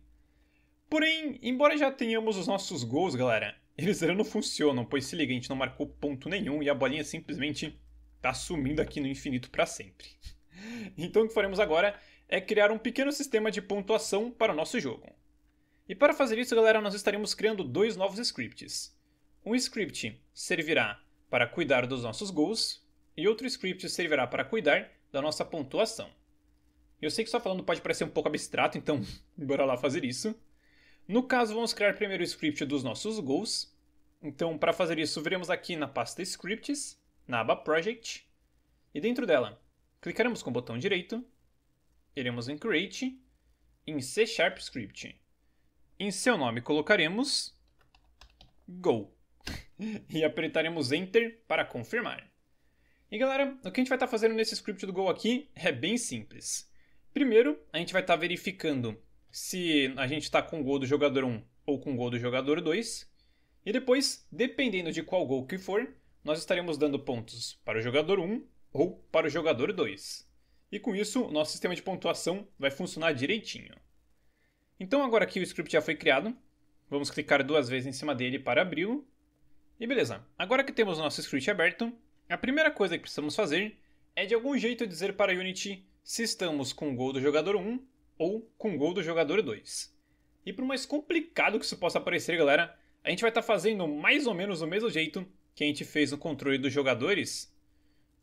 Porém, embora já tenhamos os nossos gols, galera, eles ainda não funcionam, pois se liga, a gente não marcou ponto nenhum e a bolinha simplesmente tá sumindo aqui no infinito para sempre. Então o que faremos agora é criar um pequeno sistema de pontuação para o nosso jogo. E para fazer isso, galera, nós estaremos criando dois novos scripts. Um script servirá para cuidar dos nossos gols e outro script servirá para cuidar da nossa pontuação. Eu sei que só falando pode parecer um pouco abstrato, então bora lá fazer isso. No caso, vamos criar primeiro o script dos nossos goals. Então, para fazer isso, viremos aqui na pasta Scripts, na aba Project, e dentro dela, clicaremos com o botão direito, iremos em Create, em C Sharp Script. Em seu nome colocaremos Go e apertaremos Enter para confirmar. E galera, o que a gente vai estar tá fazendo nesse script do Go aqui é bem simples. Primeiro, a gente vai estar tá verificando se a gente está com o gol do jogador 1 ou com o gol do jogador 2. E depois, dependendo de qual gol que for, nós estaremos dando pontos para o jogador 1 ou para o jogador 2. E com isso, nosso sistema de pontuação vai funcionar direitinho. Então, agora que o script já foi criado, vamos clicar duas vezes em cima dele para abri-lo. E beleza, agora que temos o nosso script aberto, a primeira coisa que precisamos fazer é de algum jeito dizer para a Unity se estamos com o gol do jogador 1 ou com gol do jogador 2. E por mais complicado que isso possa parecer, galera, a gente vai estar tá fazendo mais ou menos do mesmo jeito que a gente fez no controle dos jogadores.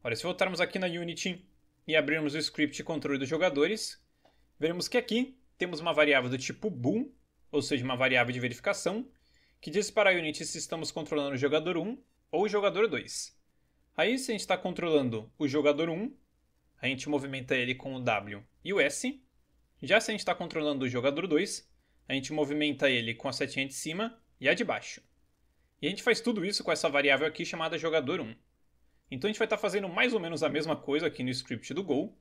Olha, se voltarmos aqui na Unity e abrirmos o script controle dos jogadores, veremos que aqui temos uma variável do tipo bool, ou seja, uma variável de verificação, que diz para a Unity se estamos controlando o jogador 1 ou o jogador 2. Aí, se a gente está controlando o jogador 1, a gente movimenta ele com o W e o S, já se a gente está controlando o jogador 2, a gente movimenta ele com a setinha de cima e a de baixo. E a gente faz tudo isso com essa variável aqui chamada jogador 1. Então a gente vai estar tá fazendo mais ou menos a mesma coisa aqui no script do Go.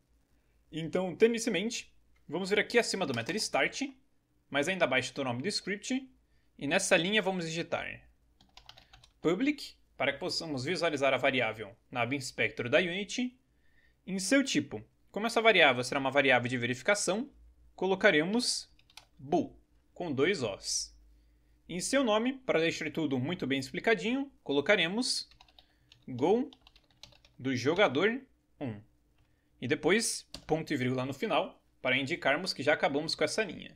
Então, tendo isso em mente, vamos vir aqui acima do method start, mas ainda abaixo do nome do script, e nessa linha vamos digitar public, para que possamos visualizar a variável na aba inspector da Unity, em seu tipo, como essa variável será uma variável de verificação, colocaremos bool, com dois Os. Em seu nome, para deixar tudo muito bem explicadinho, colocaremos gol do jogador 1. E depois, ponto e vírgula no final, para indicarmos que já acabamos com essa linha.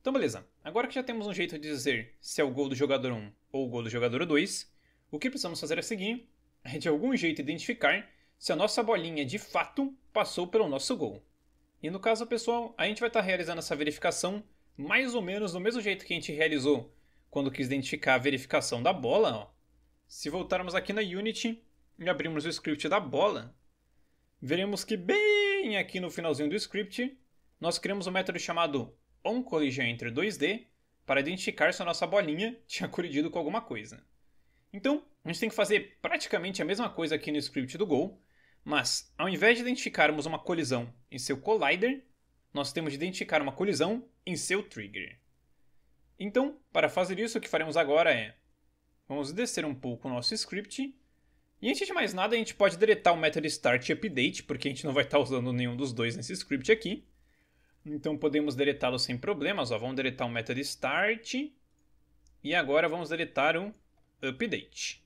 Então beleza, agora que já temos um jeito de dizer se é o gol do jogador 1 ou o gol do jogador 2, o que precisamos fazer a é seguir é de algum jeito identificar se a nossa bolinha de fato passou pelo nosso gol. E no caso, pessoal, a gente vai estar tá realizando essa verificação mais ou menos do mesmo jeito que a gente realizou quando quis identificar a verificação da bola. Ó. Se voltarmos aqui na Unity e abrimos o script da bola, veremos que bem aqui no finalzinho do script, nós criamos um método chamado onCollisionEnterE2D para identificar se a nossa bolinha tinha colidido com alguma coisa. Então, a gente tem que fazer praticamente a mesma coisa aqui no script do Go, mas, ao invés de identificarmos uma colisão em seu collider, nós temos de identificar uma colisão em seu trigger. Então, para fazer isso, o que faremos agora é... Vamos descer um pouco o nosso script. E antes de mais nada, a gente pode deletar o método start e update, porque a gente não vai estar usando nenhum dos dois nesse script aqui. Então podemos deletá-lo sem problemas. Ó. Vamos deletar o método start. E agora vamos deletar o update.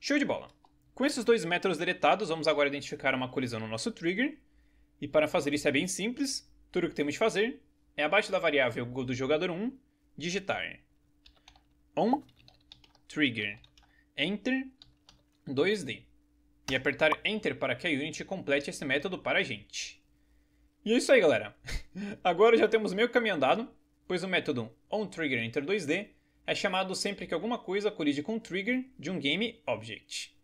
Show de bola. Com esses dois métodos deletados, vamos agora identificar uma colisão no nosso trigger. E para fazer isso é bem simples, tudo o que temos de fazer é abaixo da variável go do jogador 1, digitar on trigger enter 2D e apertar enter para que a Unity complete esse método para a gente. E é isso aí, galera. Agora já temos meio caminho andado, pois o método onTriggerEnter2D é chamado sempre que alguma coisa colide com o trigger de um game object.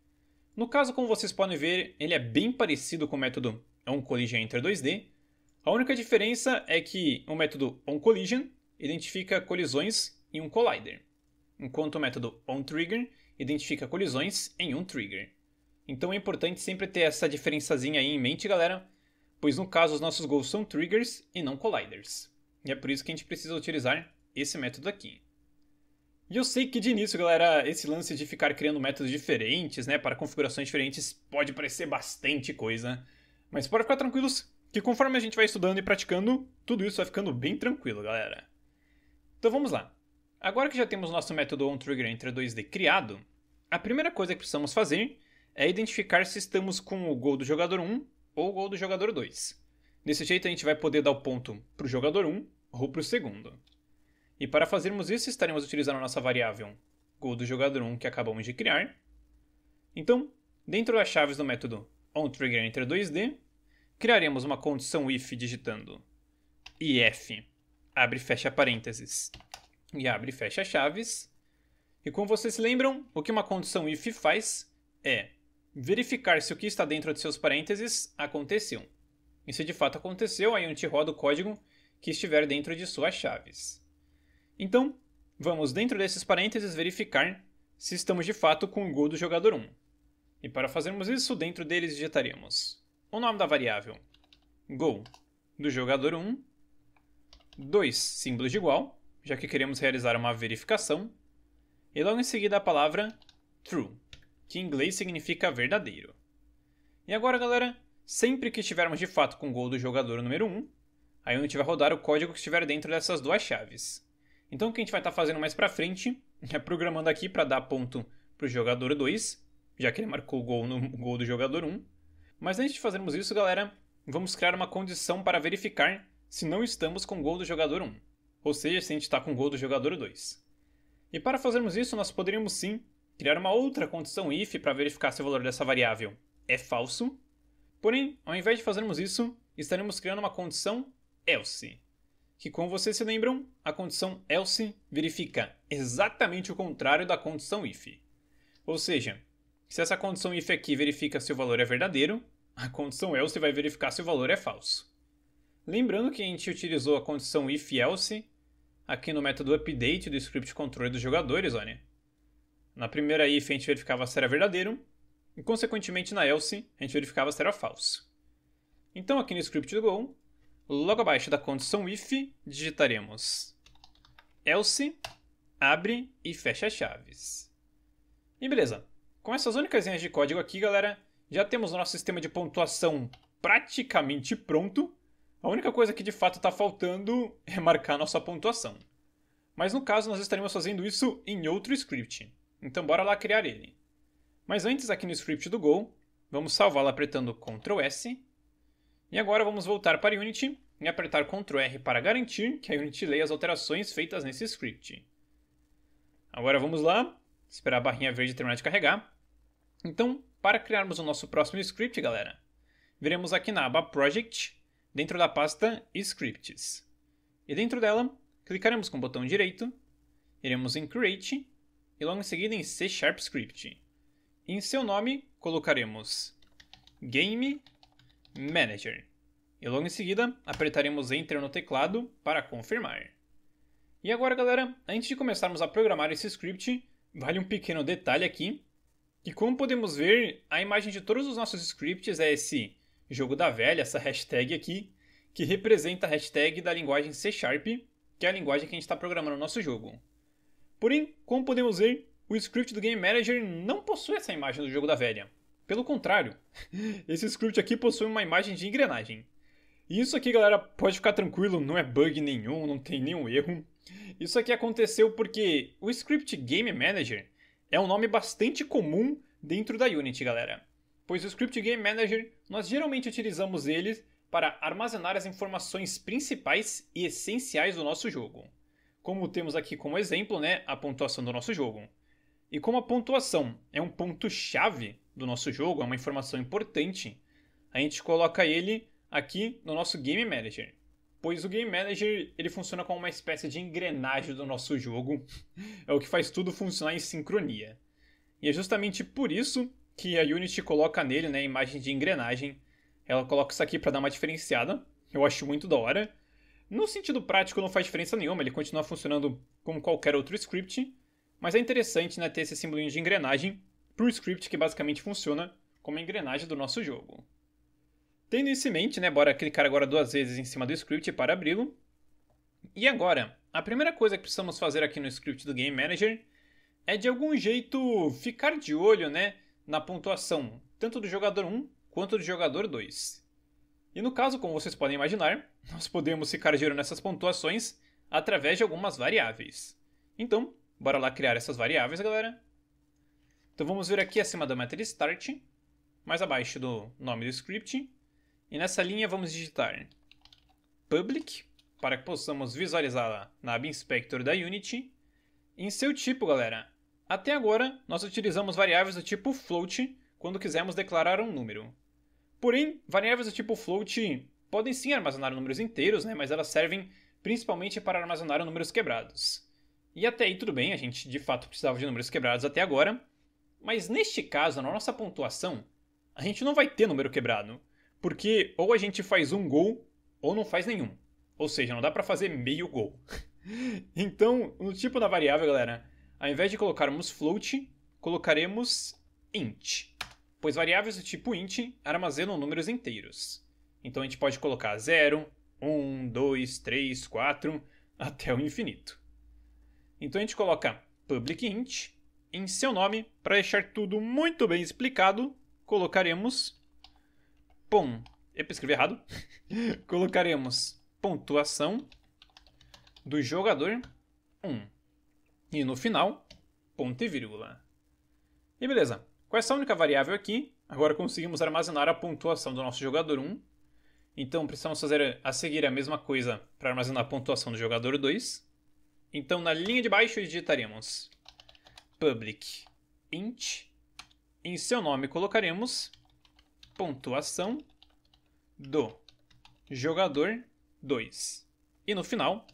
No caso, como vocês podem ver, ele é bem parecido com o método oncollisionenter 2D. A única diferença é que o método OnCollision identifica colisões em um collider, enquanto o método OnTrigger identifica colisões em um trigger. Então é importante sempre ter essa diferençazinha aí em mente, galera, pois no caso os nossos gols são triggers e não colliders. E é por isso que a gente precisa utilizar esse método aqui. E eu sei que de início, galera, esse lance de ficar criando métodos diferentes, né, para configurações diferentes, pode parecer bastante coisa. Mas pode ficar tranquilos, que conforme a gente vai estudando e praticando, tudo isso vai ficando bem tranquilo, galera. Então vamos lá. Agora que já temos nosso método ontriggerenter 2D criado, a primeira coisa que precisamos fazer é identificar se estamos com o gol do jogador 1 ou o gol do jogador 2. Desse jeito a gente vai poder dar o ponto para o jogador 1 ou para o segundo. E para fazermos isso, estaremos utilizando a nossa variável gol do jogador 1 que acabamos de criar. Então, dentro das chaves do método onTriggerEnter2D, criaremos uma condição if digitando if abre e fecha parênteses e abre e fecha chaves. E como vocês se lembram, o que uma condição if faz é verificar se o que está dentro de seus parênteses aconteceu. E se de fato aconteceu, aí a gente roda o código que estiver dentro de suas chaves. Então, vamos dentro desses parênteses verificar se estamos de fato com o gol do jogador 1. E para fazermos isso, dentro deles digitaremos o nome da variável gol do jogador 1, dois símbolos de igual, já que queremos realizar uma verificação, e logo em seguida a palavra true, que em inglês significa verdadeiro. E agora, galera, sempre que estivermos de fato com o gol do jogador número 1, a gente vai rodar o código que estiver dentro dessas duas chaves. Então o que a gente vai estar tá fazendo mais para frente é programando aqui para dar ponto para o jogador 2, já que ele marcou o gol no gol do jogador 1. Um. Mas antes de fazermos isso, galera, vamos criar uma condição para verificar se não estamos com o gol do jogador 1, um, ou seja, se a gente está com o gol do jogador 2. E para fazermos isso, nós poderíamos sim criar uma outra condição if para verificar se o valor dessa variável é falso. Porém, ao invés de fazermos isso, estaremos criando uma condição else que, como vocês se lembram, a condição else verifica exatamente o contrário da condição if. Ou seja, se essa condição if aqui verifica se o valor é verdadeiro, a condição else vai verificar se o valor é falso. Lembrando que a gente utilizou a condição if else aqui no método update do script controle dos jogadores, olha. Na primeira if a gente verificava se era verdadeiro, e consequentemente na else a gente verificava se era falso. Então aqui no script do Go, Logo abaixo da condição if, digitaremos else, abre e fecha chaves. E beleza. Com essas únicas linhas de código aqui, galera, já temos o nosso sistema de pontuação praticamente pronto. A única coisa que de fato está faltando é marcar nossa pontuação. Mas no caso, nós estaremos fazendo isso em outro script. Então bora lá criar ele. Mas antes, aqui no script do Go, vamos salvá-lo apertando Ctrl S. E agora vamos voltar para Unity e apertar Ctrl R para garantir que a Unity leia as alterações feitas nesse script. Agora vamos lá, esperar a barrinha verde terminar de carregar. Então, para criarmos o nosso próximo script, galera, viremos aqui na aba Project, dentro da pasta Scripts. E dentro dela, clicaremos com o botão direito, iremos em Create e logo em seguida em C Sharp Script. E em seu nome, colocaremos Game Manager. E logo em seguida, apertaremos Enter no teclado para confirmar. E agora, galera, antes de começarmos a programar esse script, vale um pequeno detalhe aqui, que como podemos ver, a imagem de todos os nossos scripts é esse jogo da velha, essa hashtag aqui, que representa a hashtag da linguagem C Sharp, que é a linguagem que a gente está programando no nosso jogo. Porém, como podemos ver, o script do Game Manager não possui essa imagem do jogo da velha. Pelo contrário, esse script aqui possui uma imagem de engrenagem. E isso aqui, galera, pode ficar tranquilo, não é bug nenhum, não tem nenhum erro. Isso aqui aconteceu porque o Script Game Manager é um nome bastante comum dentro da Unity, galera. Pois o Script Game Manager, nós geralmente utilizamos ele para armazenar as informações principais e essenciais do nosso jogo. Como temos aqui como exemplo, né, a pontuação do nosso jogo. E como a pontuação é um ponto chave do nosso jogo, é uma informação importante, a gente coloca ele aqui no nosso Game Manager. Pois o Game Manager ele funciona como uma espécie de engrenagem do nosso jogo, é o que faz tudo funcionar em sincronia. E é justamente por isso que a Unity coloca nele né, a imagem de engrenagem. Ela coloca isso aqui para dar uma diferenciada, eu acho muito da hora. No sentido prático não faz diferença nenhuma, ele continua funcionando como qualquer outro script, mas é interessante né, ter esse símbolo de engrenagem para o script que basicamente funciona como a engrenagem do nosso jogo. Tendo isso em mente, né, bora clicar agora duas vezes em cima do script para abri-lo. E agora, a primeira coisa que precisamos fazer aqui no script do Game Manager é de algum jeito ficar de olho né, na pontuação, tanto do jogador 1 quanto do jogador 2. E no caso, como vocês podem imaginar, nós podemos ficar de olho nessas pontuações através de algumas variáveis. Então, bora lá criar essas variáveis, galera. Então vamos vir aqui acima da meta de start, mais abaixo do nome do script, e nessa linha vamos digitar public, para que possamos visualizá-la na App Inspector da Unity. Em seu tipo, galera, até agora nós utilizamos variáveis do tipo float quando quisermos declarar um número. Porém, variáveis do tipo float podem sim armazenar números inteiros, né, mas elas servem principalmente para armazenar números quebrados. E até aí tudo bem, a gente de fato precisava de números quebrados até agora, mas neste caso, na nossa pontuação, a gente não vai ter número quebrado. Porque ou a gente faz um gol ou não faz nenhum. Ou seja, não dá para fazer meio gol. então, no tipo da variável, galera, ao invés de colocarmos float, colocaremos int. Pois variáveis do tipo int armazenam números inteiros. Então a gente pode colocar 0, 1, 2, 3, 4, até o infinito. Então a gente coloca public int em seu nome, para deixar tudo muito bem explicado, colocaremos Pom, eu escrevi errado. Colocaremos pontuação do jogador 1. E no final, ponto e vírgula. E beleza, com essa única variável aqui, agora conseguimos armazenar a pontuação do nosso jogador 1. Então precisamos fazer a seguir a mesma coisa para armazenar a pontuação do jogador 2. Então na linha de baixo digitaremos public int. Em seu nome colocaremos pontuação do jogador 2. E no final,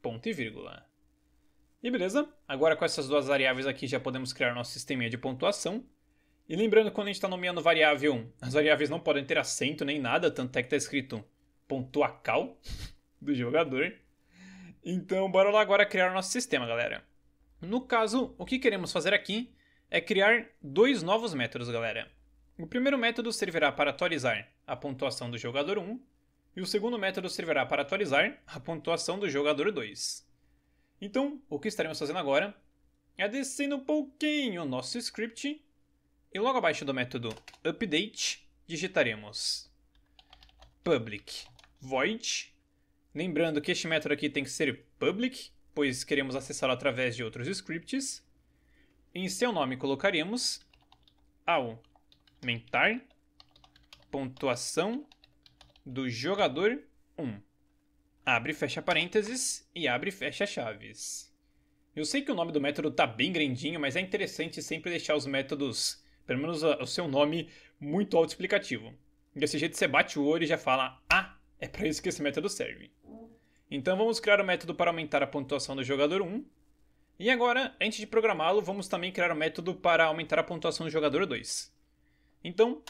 ponto e vírgula. E beleza, agora com essas duas variáveis aqui já podemos criar nosso sistema de pontuação. E lembrando, quando a gente está nomeando variável, as variáveis não podem ter acento nem nada, tanto é que está escrito pontuacal do jogador. Então, bora lá agora criar nosso sistema, galera. No caso, o que queremos fazer aqui é criar dois novos métodos, galera. O primeiro método servirá para atualizar a pontuação do jogador 1, e o segundo método servirá para atualizar a pontuação do jogador 2. Então, o que estaremos fazendo agora é descendo um pouquinho o nosso script, e logo abaixo do método update, digitaremos public void. Lembrando que este método aqui tem que ser public, pois queremos acessá-lo através de outros scripts. Em seu nome colocaremos ao aumentar pontuação do jogador 1. Abre e fecha parênteses e abre e fecha chaves. Eu sei que o nome do método tá bem grandinho, mas é interessante sempre deixar os métodos, pelo menos o seu nome, muito autoexplicativo. Desse jeito você bate o olho e já fala: Ah, é para isso que esse método serve. Então vamos criar o um método para aumentar a pontuação do jogador 1. E agora, antes de programá-lo, vamos também criar o um método para aumentar a pontuação do jogador 2. Então,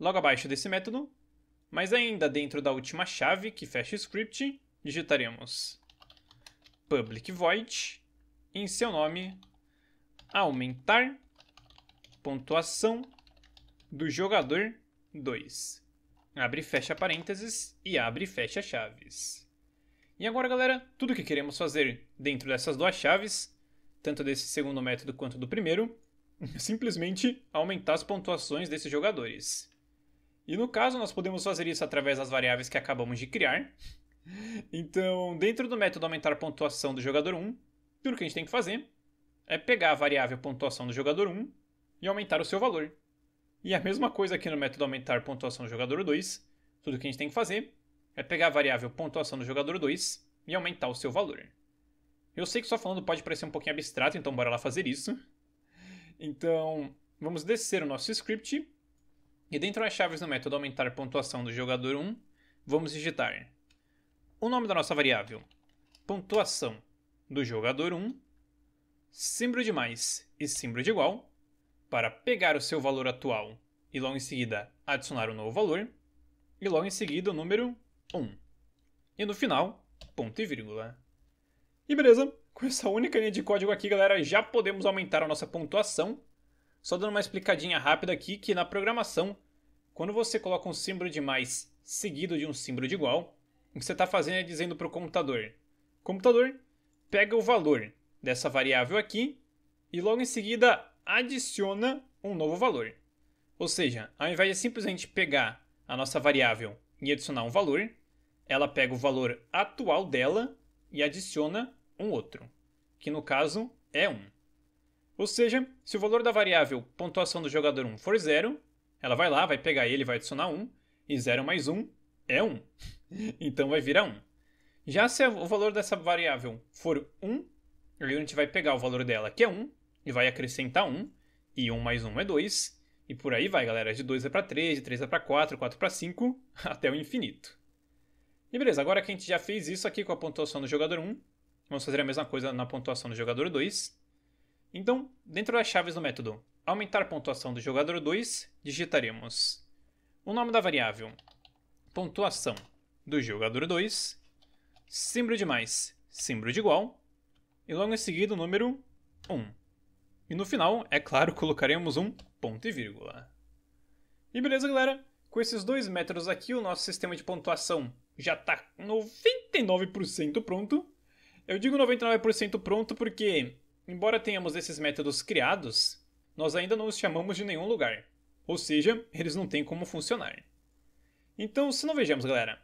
logo abaixo desse método, mas ainda dentro da última chave que fecha o script, digitaremos public void em seu nome aumentar pontuação do jogador 2. Abre e fecha parênteses e abre e fecha chaves. E agora, galera, tudo o que queremos fazer dentro dessas duas chaves, tanto desse segundo método quanto do primeiro, simplesmente aumentar as pontuações desses jogadores. E no caso, nós podemos fazer isso através das variáveis que acabamos de criar. Então, dentro do método aumentar a pontuação do jogador 1, tudo que a gente tem que fazer é pegar a variável pontuação do jogador 1 e aumentar o seu valor. E a mesma coisa aqui no método aumentar pontuação do jogador 2, tudo que a gente tem que fazer é pegar a variável pontuação do jogador 2 e aumentar o seu valor. Eu sei que só falando pode parecer um pouquinho abstrato, então bora lá fazer isso. Então, vamos descer o nosso script e dentro das chaves do método aumentar pontuação do jogador 1, vamos digitar o nome da nossa variável pontuação do jogador 1, símbolo de mais e símbolo de igual, para pegar o seu valor atual e logo em seguida adicionar o um novo valor, e logo em seguida o número 1. E no final, ponto e vírgula. E beleza! Com essa única linha de código aqui, galera, já podemos aumentar a nossa pontuação. Só dando uma explicadinha rápida aqui que na programação, quando você coloca um símbolo de mais seguido de um símbolo de igual, o que você está fazendo é dizendo para o computador, computador, pega o valor dessa variável aqui e logo em seguida adiciona um novo valor. Ou seja, ao invés de simplesmente pegar a nossa variável e adicionar um valor, ela pega o valor atual dela e adiciona um outro, que no caso é 1. Ou seja, se o valor da variável pontuação do jogador 1 for 0, ela vai lá, vai pegar ele, vai adicionar 1, e 0 mais 1 é 1. então vai virar 1. Já se o valor dessa variável for 1, a gente vai pegar o valor dela, que é 1, e vai acrescentar 1, e 1 mais 1 é 2, e por aí vai, galera. De 2 é para 3, de 3 é para 4, 4 para 5, até o infinito. E beleza, agora que a gente já fez isso aqui com a pontuação do jogador 1, Vamos fazer a mesma coisa na pontuação do jogador 2. Então, dentro das chaves do método aumentar a pontuação do jogador 2, digitaremos o nome da variável pontuação do jogador 2, símbolo de mais, símbolo de igual, e logo em seguida o número 1. Um. E no final, é claro, colocaremos um ponto e vírgula. E beleza, galera? Com esses dois métodos aqui, o nosso sistema de pontuação já está 99% pronto. Eu digo 99% pronto porque, embora tenhamos esses métodos criados, nós ainda não os chamamos de nenhum lugar. Ou seja, eles não têm como funcionar. Então, se não vejamos, galera.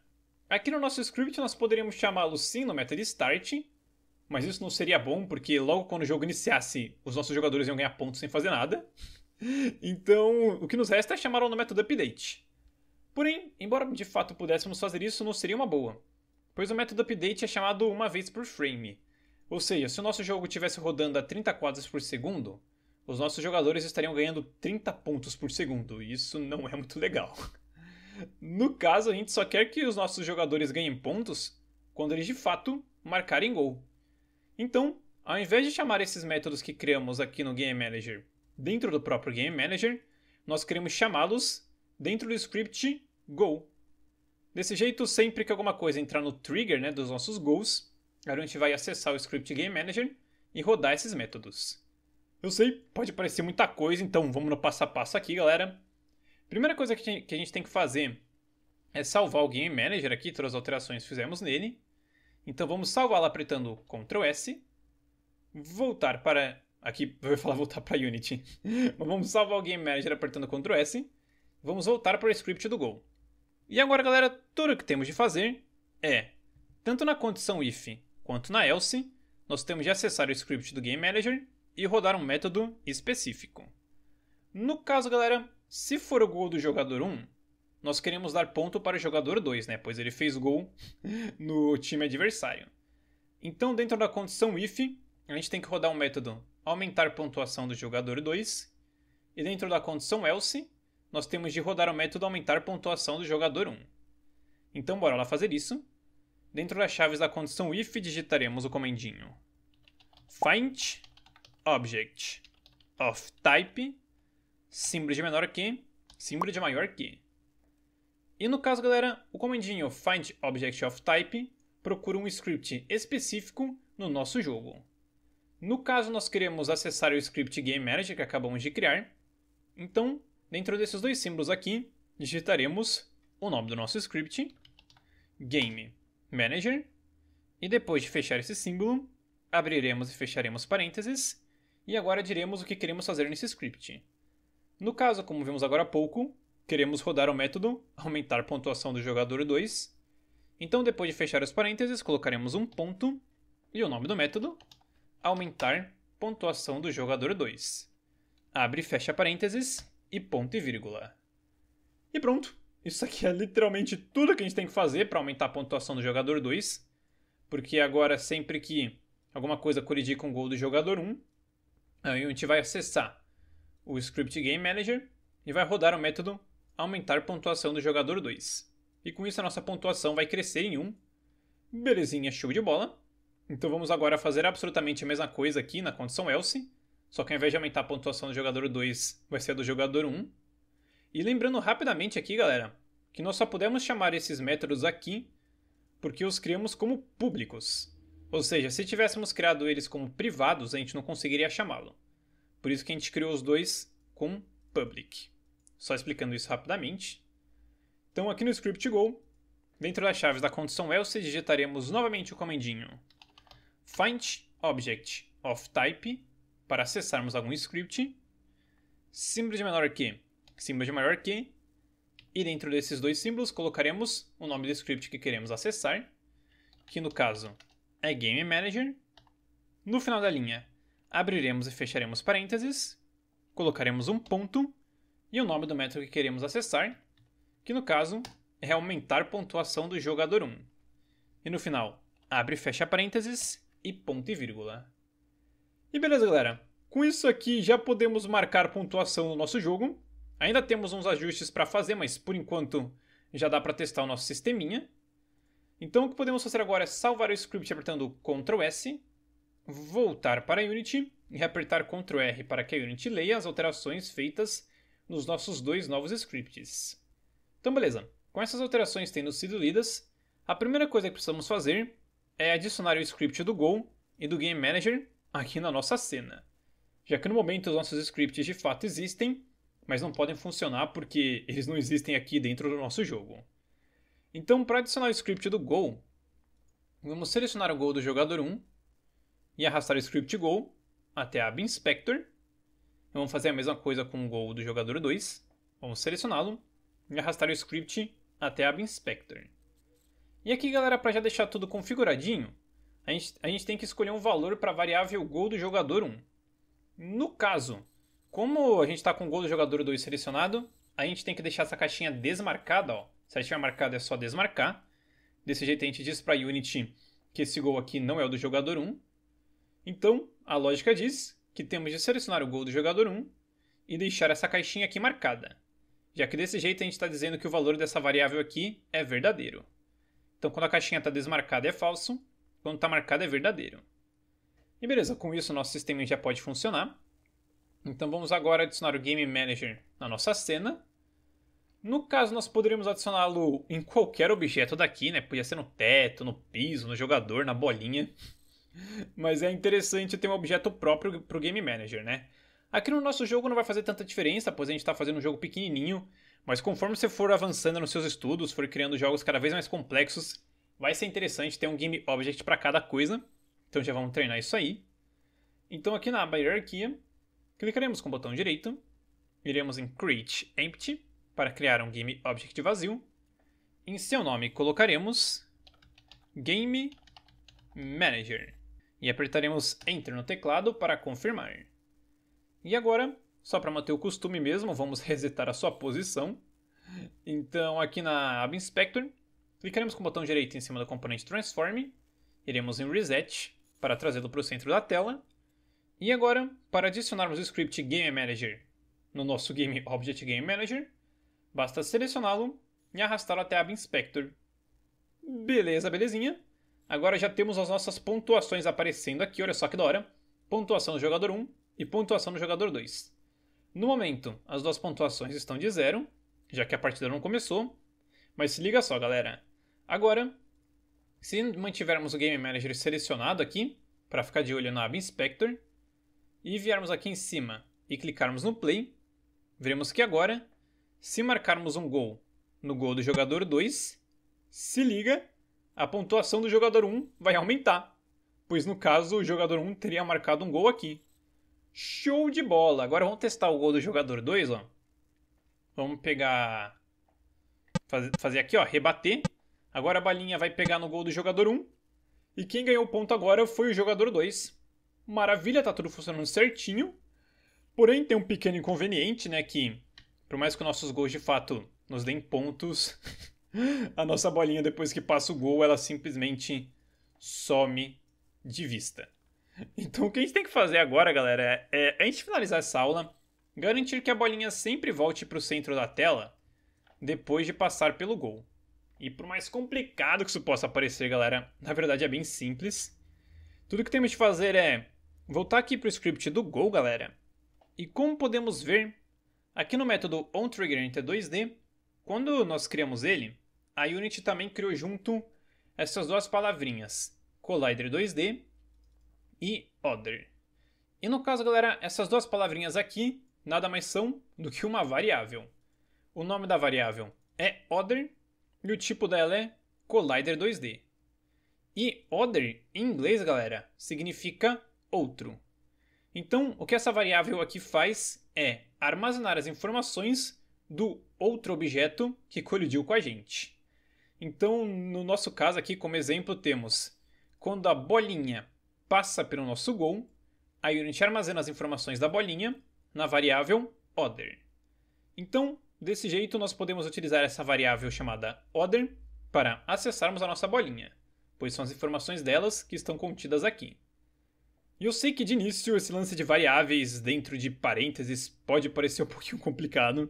Aqui no nosso script nós poderíamos chamá-lo sim no método start, mas isso não seria bom porque logo quando o jogo iniciasse, os nossos jogadores iam ganhar pontos sem fazer nada. Então, o que nos resta é chamá-lo no método update. Porém, embora de fato pudéssemos fazer isso, não seria uma boa, pois o método update é chamado uma vez por frame. Ou seja, se o nosso jogo estivesse rodando a 30 quadros por segundo, os nossos jogadores estariam ganhando 30 pontos por segundo, e isso não é muito legal. No caso, a gente só quer que os nossos jogadores ganhem pontos quando eles de fato marcarem gol. Então, ao invés de chamar esses métodos que criamos aqui no Game Manager dentro do próprio Game Manager, nós queremos chamá-los dentro do script Go. Desse jeito, sempre que alguma coisa entrar no trigger né, dos nossos goals, a gente vai acessar o Script Game Manager e rodar esses métodos. Eu sei, pode parecer muita coisa, então vamos no passo a passo aqui, galera. Primeira coisa que a gente tem que fazer é salvar o Game Manager aqui, todas as alterações que fizemos nele. Então vamos salvá lá apertando Ctrl S, voltar para... Aqui eu ia falar voltar para Unity. Mas vamos salvar o Game Manager apertando Ctrl S. Vamos voltar para o script do Go. E agora, galera, tudo o que temos de fazer é, tanto na condição if quanto na else, nós temos de acessar o script do Game Manager e rodar um método específico. No caso, galera, se for o gol do jogador 1, nós queremos dar ponto para o jogador 2, né? Pois ele fez gol no time adversário. Então, dentro da condição if, a gente tem que rodar um método aumentar pontuação do jogador 2, e dentro da condição else, nós temos de rodar o método aumentar pontuação do jogador 1. Então bora lá fazer isso. Dentro das chaves da condição if digitaremos o comandinho find object of type símbolo de menor que símbolo de maior que. E no caso, galera, o comandinho find object of type procura um script específico no nosso jogo. No caso, nós queremos acessar o script game manager que acabamos de criar. Então, Dentro desses dois símbolos aqui, digitaremos o nome do nosso script, game manager, e depois de fechar esse símbolo, abriremos e fecharemos parênteses, e agora diremos o que queremos fazer nesse script. No caso, como vimos agora há pouco, queremos rodar o método aumentar a pontuação do jogador 2. Então, depois de fechar os parênteses, colocaremos um ponto e o nome do método aumentar pontuação do jogador 2. Abre e fecha parênteses e ponto e vírgula. E pronto. Isso aqui é literalmente tudo que a gente tem que fazer para aumentar a pontuação do jogador 2. Porque agora, sempre que alguma coisa colidir com o gol do jogador 1, a gente vai acessar o Script Game Manager e vai rodar o método aumentar pontuação do jogador 2. E com isso a nossa pontuação vai crescer em 1. Um. Belezinha, show de bola. Então vamos agora fazer absolutamente a mesma coisa aqui na condição else. Só que ao invés de aumentar a pontuação do jogador 2, vai ser a do jogador 1. E lembrando rapidamente aqui, galera, que nós só podemos chamar esses métodos aqui porque os criamos como públicos. Ou seja, se tivéssemos criado eles como privados, a gente não conseguiria chamá-lo. Por isso que a gente criou os dois com public. Só explicando isso rapidamente. Então aqui no script go, dentro das chaves da condição else, digitaremos novamente o comandinho find object of type para acessarmos algum script, símbolo de menor que, símbolo de maior que, e dentro desses dois símbolos colocaremos o nome do script que queremos acessar, que no caso é Game Manager. No final da linha, abriremos e fecharemos parênteses, colocaremos um ponto e o nome do método que queremos acessar, que no caso é aumentar pontuação do jogador 1. E no final, abre e fecha parênteses e ponto e vírgula. E beleza, galera. Com isso aqui já podemos marcar pontuação no nosso jogo. Ainda temos uns ajustes para fazer, mas por enquanto já dá para testar o nosso sisteminha. Então o que podemos fazer agora é salvar o script apertando Ctrl S, voltar para a Unity e apertar Ctrl R para que a Unity leia as alterações feitas nos nossos dois novos scripts. Então beleza, com essas alterações tendo sido lidas, a primeira coisa que precisamos fazer é adicionar o script do Go e do Game Manager aqui na nossa cena, já que no momento os nossos scripts de fato existem, mas não podem funcionar porque eles não existem aqui dentro do nosso jogo. Então, para adicionar o script do Go, vamos selecionar o Go do jogador 1 e arrastar o script Go até a aba Inspector. Então, vamos fazer a mesma coisa com o Go do jogador 2. Vamos selecioná-lo e arrastar o script até a aba Inspector. E aqui, galera, para já deixar tudo configuradinho, a gente, a gente tem que escolher um valor para a variável gol do jogador 1. No caso, como a gente está com o gol do jogador 2 selecionado, a gente tem que deixar essa caixinha desmarcada. Ó. Se ela estiver marcada, é só desmarcar. Desse jeito, a gente diz para a Unity que esse gol aqui não é o do jogador 1. Então, a lógica diz que temos de selecionar o gol do jogador 1 e deixar essa caixinha aqui marcada, já que desse jeito a gente está dizendo que o valor dessa variável aqui é verdadeiro. Então, quando a caixinha está desmarcada é falso, quando está marcado é verdadeiro. E beleza, com isso nosso sistema já pode funcionar. Então vamos agora adicionar o Game Manager na nossa cena. No caso, nós poderíamos adicioná-lo em qualquer objeto daqui, né? Podia ser no teto, no piso, no jogador, na bolinha. Mas é interessante ter um objeto próprio para o Game Manager, né? Aqui no nosso jogo não vai fazer tanta diferença, pois a gente está fazendo um jogo pequenininho, mas conforme você for avançando nos seus estudos, for criando jogos cada vez mais complexos, vai ser interessante ter um game object para cada coisa. Então já vamos treinar isso aí. Então aqui na aba hierarquia, clicaremos com o botão direito, iremos em create empty para criar um game object vazio. Em seu nome colocaremos game manager e apertaremos enter no teclado para confirmar. E agora, só para manter o costume mesmo, vamos resetar a sua posição. Então aqui na aba inspector, Clicaremos com o botão direito em cima do componente Transform, iremos em Reset para trazê-lo para o centro da tela, e agora, para adicionarmos o script Game Manager no nosso game Object Game Manager, basta selecioná-lo e arrastá-lo até a aba Inspector. Beleza, belezinha. Agora já temos as nossas pontuações aparecendo aqui, olha só que da hora. Pontuação do jogador 1 e pontuação do jogador 2. No momento, as duas pontuações estão de zero, já que a partida não começou. Mas se liga só, galera. Agora, se mantivermos o Game Manager selecionado aqui, para ficar de olho na aba Inspector, e viermos aqui em cima e clicarmos no Play, veremos que agora, se marcarmos um gol no gol do jogador 2, se liga, a pontuação do jogador 1 vai aumentar, pois no caso o jogador 1 teria marcado um gol aqui. Show de bola! Agora vamos testar o gol do jogador 2, ó. Vamos pegar... Fazer aqui, ó, rebater. Agora a balinha vai pegar no gol do jogador 1. E quem ganhou o ponto agora foi o jogador 2. Maravilha, tá tudo funcionando certinho. Porém, tem um pequeno inconveniente, né? Que por mais que nossos gols de fato nos deem pontos, a nossa bolinha, depois que passa o gol, ela simplesmente some de vista. Então, o que a gente tem que fazer agora, galera, é, é a gente finalizar essa aula, garantir que a bolinha sempre volte para o centro da tela depois de passar pelo gol. E por mais complicado que isso possa parecer, galera, na verdade é bem simples. Tudo que temos de fazer é voltar aqui para o script do Go, galera. E como podemos ver, aqui no método ontriggerenter 2 d quando nós criamos ele, a Unity também criou junto essas duas palavrinhas, Collider2D e Other. E no caso, galera, essas duas palavrinhas aqui nada mais são do que uma variável. O nome da variável é Other e o tipo dela é Collider 2D. E other, em inglês, galera, significa outro. Então, o que essa variável aqui faz é armazenar as informações do outro objeto que colidiu com a gente. Então, no nosso caso aqui, como exemplo, temos quando a bolinha passa pelo nosso gol, a gente armazena as informações da bolinha na variável other. Então, Desse jeito, nós podemos utilizar essa variável chamada other para acessarmos a nossa bolinha, pois são as informações delas que estão contidas aqui. E eu sei que de início esse lance de variáveis dentro de parênteses pode parecer um pouquinho complicado,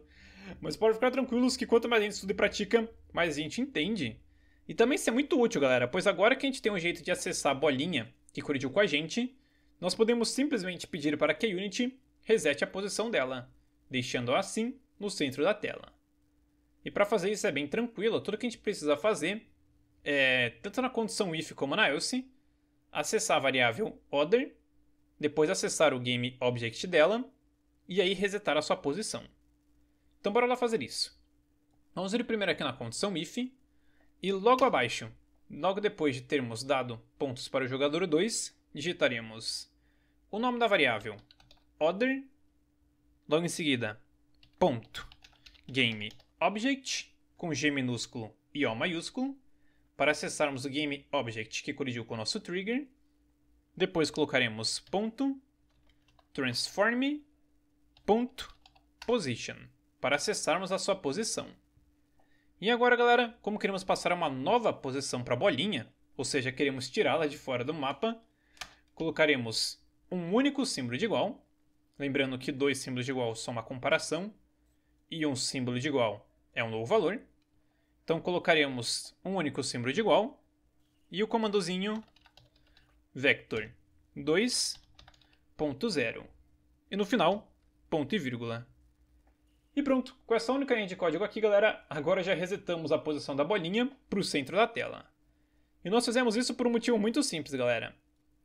mas pode ficar tranquilos que quanto mais a gente estuda e pratica, mais a gente entende. E também isso é muito útil, galera, pois agora que a gente tem um jeito de acessar a bolinha que colidiu com a gente, nós podemos simplesmente pedir para que a Unity resete a posição dela, deixando-a assim no centro da tela. E para fazer isso é bem tranquilo, tudo que a gente precisa fazer é, tanto na condição if como na else, acessar a variável other, depois acessar o game object dela e aí resetar a sua posição. Então bora lá fazer isso. Vamos ir primeiro aqui na condição if e logo abaixo, logo depois de termos dado pontos para o jogador 2, digitaremos o nome da variável other, logo em seguida ponto game object com G minúsculo e O maiúsculo para acessarmos o game object que colidiu com o nosso trigger. Depois colocaremos ponto transform ponto position para acessarmos a sua posição. E agora, galera, como queremos passar uma nova posição para a bolinha, ou seja, queremos tirá-la de fora do mapa, colocaremos um único símbolo de igual. Lembrando que dois símbolos de igual são uma comparação, e um símbolo de igual é um novo valor. Então colocaremos um único símbolo de igual e o comandozinho vector 2.0 e no final ponto e vírgula. E pronto, com essa única linha de código aqui, galera, agora já resetamos a posição da bolinha para o centro da tela. E nós fizemos isso por um motivo muito simples, galera.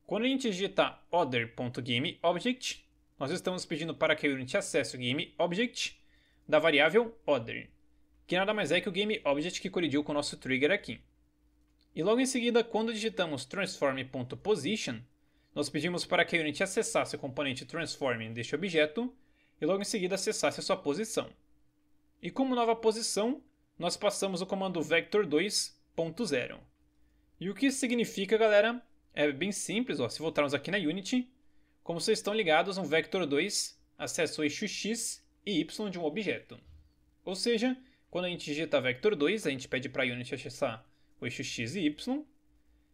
Quando a gente digita other.gameObject, nós estamos pedindo para que a Unity acesse o GameObject da variável other, que nada mais é que o GameObject que colidiu com o nosso trigger aqui. E logo em seguida, quando digitamos transform.position, nós pedimos para que a unit acessasse o componente transform deste objeto e logo em seguida acessasse a sua posição. E como nova posição, nós passamos o comando vector2.0. E o que isso significa, galera, é bem simples. Ó. Se voltarmos aqui na Unity, como vocês estão ligados, um vector2 acessa o eixo x e y de um objeto. Ou seja, quando a gente digita vector 2, a gente pede para a unit acessar o eixo x e y,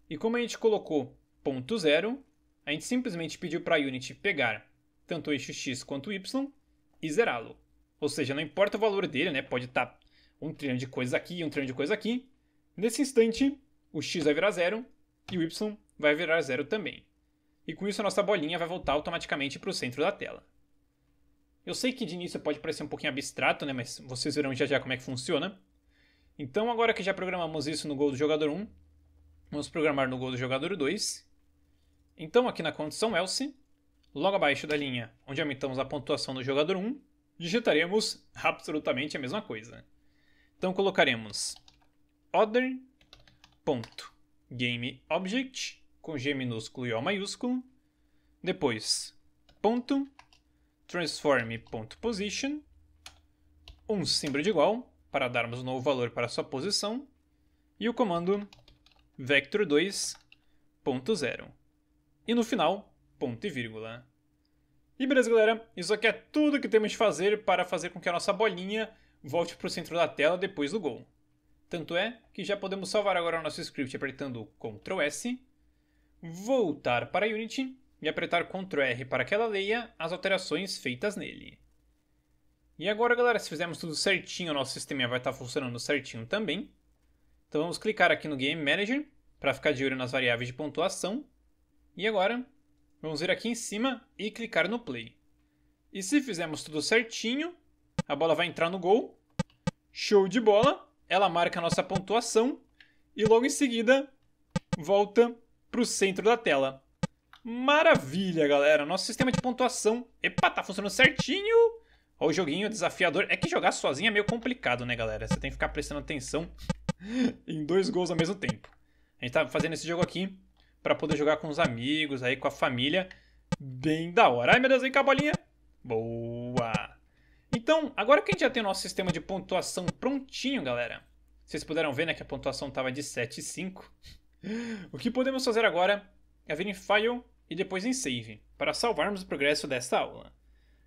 e como a gente colocou ponto zero, a gente simplesmente pediu para a unit pegar tanto o eixo x quanto o y e zerá-lo. Ou seja, não importa o valor dele, né? pode estar tá um trilhão de coisas aqui e um trilhão de coisas aqui. Nesse instante, o x vai virar zero e o y vai virar zero também. E com isso a nossa bolinha vai voltar automaticamente para o centro da tela. Eu sei que de início pode parecer um pouquinho abstrato, né, mas vocês verão já já como é que funciona. Então, agora que já programamos isso no gol do jogador 1, vamos programar no gol do jogador 2. Então, aqui na condição else, logo abaixo da linha onde aumentamos a pontuação do jogador 1, digitaremos absolutamente a mesma coisa. Então, colocaremos other.gameObject com G minúsculo e O maiúsculo, depois ponto transform.position, um símbolo de igual, para darmos um novo valor para sua posição, e o comando vector2.0. E no final, ponto e vírgula. E beleza, galera? Isso aqui é tudo que temos de fazer para fazer com que a nossa bolinha volte para o centro da tela depois do gol. Tanto é que já podemos salvar agora o nosso script apertando Ctrl S, voltar para Unity e apertar Ctrl R para que ela leia as alterações feitas nele. E agora galera, se fizermos tudo certinho, o nosso sistema vai estar tá funcionando certinho também. Então vamos clicar aqui no Game Manager para ficar de olho nas variáveis de pontuação. E agora vamos vir aqui em cima e clicar no Play. E se fizermos tudo certinho, a bola vai entrar no gol. Show de bola! Ela marca a nossa pontuação e logo em seguida volta para o centro da tela. Maravilha, galera. Nosso sistema de pontuação. Epa, tá funcionando certinho. Ó, o joguinho desafiador. É que jogar sozinho é meio complicado, né, galera? Você tem que ficar prestando atenção em dois gols ao mesmo tempo. A gente tá fazendo esse jogo aqui para poder jogar com os amigos, aí com a família. Bem da hora. Ai, meu Deus, vem cá a bolinha. Boa. Então, agora que a gente já tem o nosso sistema de pontuação prontinho, galera. Vocês puderam ver, né, que a pontuação tava de 5. o que podemos fazer agora é vir em File, e depois em Save, para salvarmos o progresso desta aula.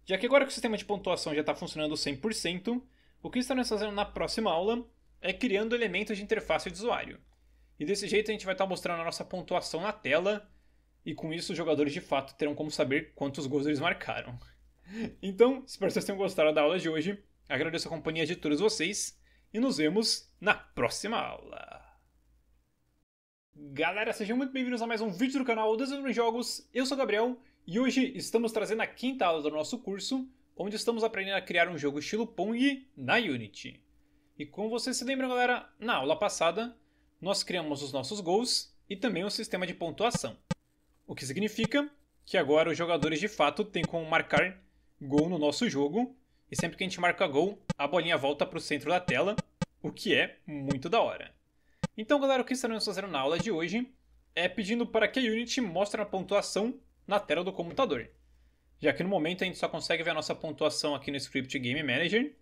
Já que agora que o sistema de pontuação já está funcionando 100%, o que estaremos fazendo na próxima aula é criando elementos de interface de usuário. E desse jeito a gente vai estar tá mostrando a nossa pontuação na tela, e com isso os jogadores de fato terão como saber quantos gols eles marcaram. Então, espero que vocês tenham gostado da aula de hoje, agradeço a companhia de todos vocês, e nos vemos na próxima aula! Galera, sejam muito bem-vindos a mais um vídeo do canal Desenvolvimento Jogos. Eu sou o Gabriel e hoje estamos trazendo a quinta aula do nosso curso, onde estamos aprendendo a criar um jogo estilo Pong na Unity. E como vocês se lembram, galera, na aula passada nós criamos os nossos gols e também um sistema de pontuação. O que significa que agora os jogadores de fato têm como marcar gol no nosso jogo e sempre que a gente marca gol, a bolinha volta para o centro da tela, o que é muito da hora. Então, galera, o que estaremos fazendo na aula de hoje é pedindo para que a Unity mostre a pontuação na tela do computador. Já que no momento a gente só consegue ver a nossa pontuação aqui no Script Game Manager,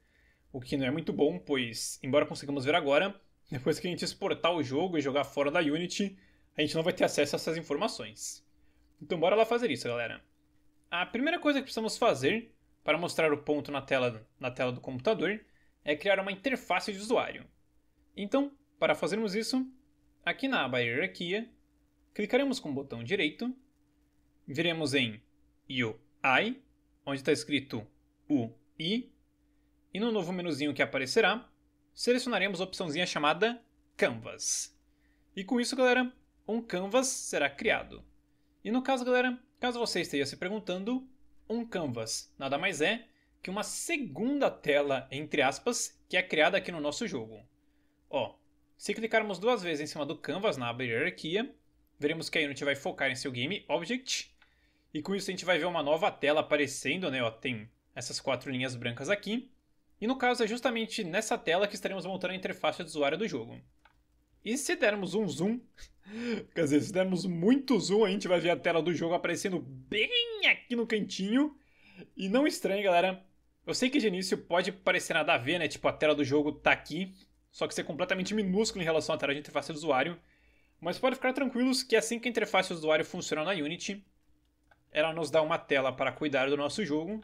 o que não é muito bom, pois, embora consigamos ver agora, depois que a gente exportar o jogo e jogar fora da Unity, a gente não vai ter acesso a essas informações. Então bora lá fazer isso, galera. A primeira coisa que precisamos fazer para mostrar o ponto na tela, na tela do computador é criar uma interface de usuário. Então, para fazermos isso, aqui na aba Hierarquia, clicaremos com o botão direito, viremos em UI, onde está escrito UI, e no novo menuzinho que aparecerá, selecionaremos a opçãozinha chamada Canvas. E com isso, galera, um canvas será criado. E no caso, galera, caso você esteja se perguntando, um canvas nada mais é que uma segunda tela, entre aspas, que é criada aqui no nosso jogo. Ó, se clicarmos duas vezes em cima do canvas na aba hierarquia, veremos que a Unity vai focar em seu game object, e com isso a gente vai ver uma nova tela aparecendo, né? Ó, tem essas quatro linhas brancas aqui, e no caso é justamente nessa tela que estaremos montando a interface do usuário do jogo. E se dermos um zoom, quer dizer, se dermos muito zoom, a gente vai ver a tela do jogo aparecendo bem aqui no cantinho. E não estranhe, galera. Eu sei que de início pode parecer nada a ver, né? Tipo, a tela do jogo tá aqui, só que ser completamente minúsculo em relação à tela de interface do usuário. Mas pode ficar tranquilos que assim que a interface do usuário funcionar na Unity, ela nos dá uma tela para cuidar do nosso jogo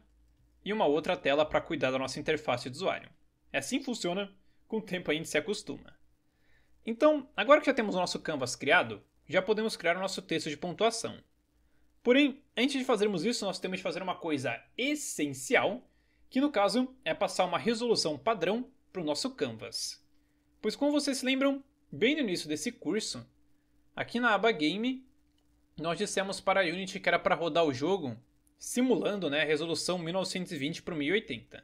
e uma outra tela para cuidar da nossa interface de usuário. É assim que funciona, com o tempo a gente se acostuma. Então, agora que já temos o nosso canvas criado, já podemos criar o nosso texto de pontuação. Porém, antes de fazermos isso, nós temos de fazer uma coisa essencial, que no caso é passar uma resolução padrão para o nosso canvas. Pois como vocês se lembram bem no início desse curso, aqui na aba Game, nós dissemos para a Unity que era para rodar o jogo simulando né, a resolução 1920 por 1080.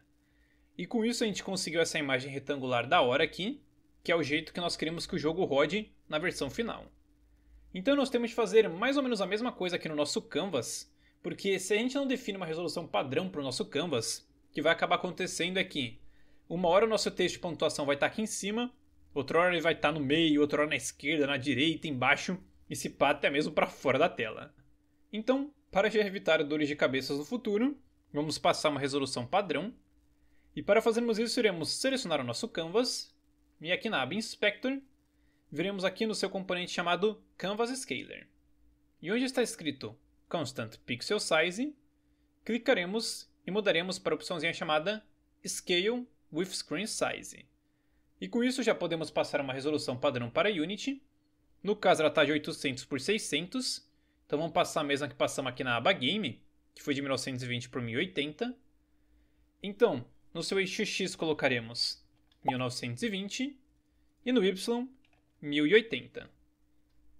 E com isso a gente conseguiu essa imagem retangular da hora aqui, que é o jeito que nós queremos que o jogo rode na versão final. Então nós temos de fazer mais ou menos a mesma coisa aqui no nosso canvas, porque se a gente não define uma resolução padrão para o nosso canvas, o que vai acabar acontecendo é que uma hora o nosso texto de pontuação vai estar tá aqui em cima horário ele vai estar tá no meio, outrora na esquerda, na direita, embaixo, e se pá até mesmo para fora da tela. Então, para evitar dores de cabeça no futuro, vamos passar uma resolução padrão. E para fazermos isso, iremos selecionar o nosso canvas, e aqui na aba Inspector, veremos aqui no seu componente chamado Canvas Scaler. E onde está escrito Constant Pixel Size, clicaremos e mudaremos para a opçãozinha chamada Scale with Screen Size. E com isso já podemos passar uma resolução padrão para Unity. No caso ela está de 800 por 600, então vamos passar a mesma que passamos aqui na aba Game, que foi de 1920 por 1080. Então, no seu eixo X colocaremos 1920 e no Y 1080.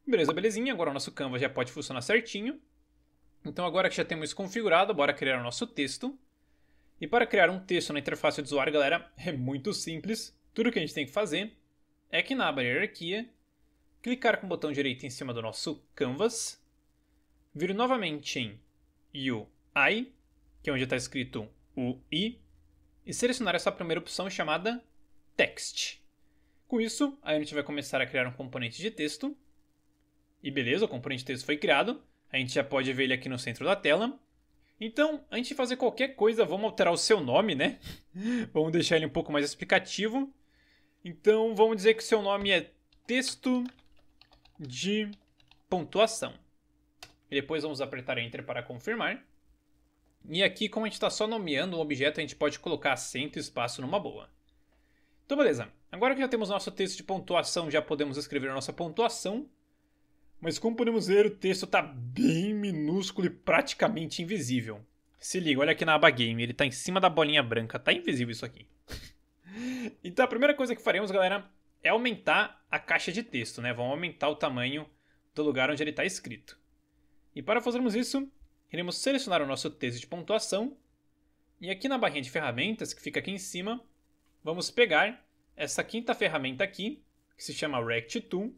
Beleza, belezinha. Agora o nosso Canva já pode funcionar certinho. Então agora que já temos isso configurado, bora criar o nosso texto. E para criar um texto na interface do usuário, galera, é muito simples. Tudo que a gente tem que fazer é que na aba hierarquia, clicar com o botão direito em cima do nosso canvas, vir novamente em UI, que é onde está escrito UI, e selecionar essa primeira opção chamada Text. Com isso, a gente vai começar a criar um componente de texto. E beleza, o componente de texto foi criado. A gente já pode ver ele aqui no centro da tela. Então, antes de fazer qualquer coisa, vamos alterar o seu nome, né? vamos deixar ele um pouco mais explicativo. Então vamos dizer que seu nome é texto de pontuação. E depois vamos apertar Enter para confirmar. E aqui, como a gente está só nomeando um objeto, a gente pode colocar acento e espaço numa boa. Então, beleza. Agora que já temos nosso texto de pontuação, já podemos escrever nossa pontuação. Mas como podemos ver, o texto está bem minúsculo e praticamente invisível. Se liga, olha aqui na aba Game, ele está em cima da bolinha branca, está invisível isso aqui. Então a primeira coisa que faremos, galera, é aumentar a caixa de texto, né? Vamos aumentar o tamanho do lugar onde ele está escrito. E para fazermos isso, iremos selecionar o nosso texto de pontuação e aqui na barrinha de ferramentas, que fica aqui em cima, vamos pegar essa quinta ferramenta aqui, que se chama Rect Tool,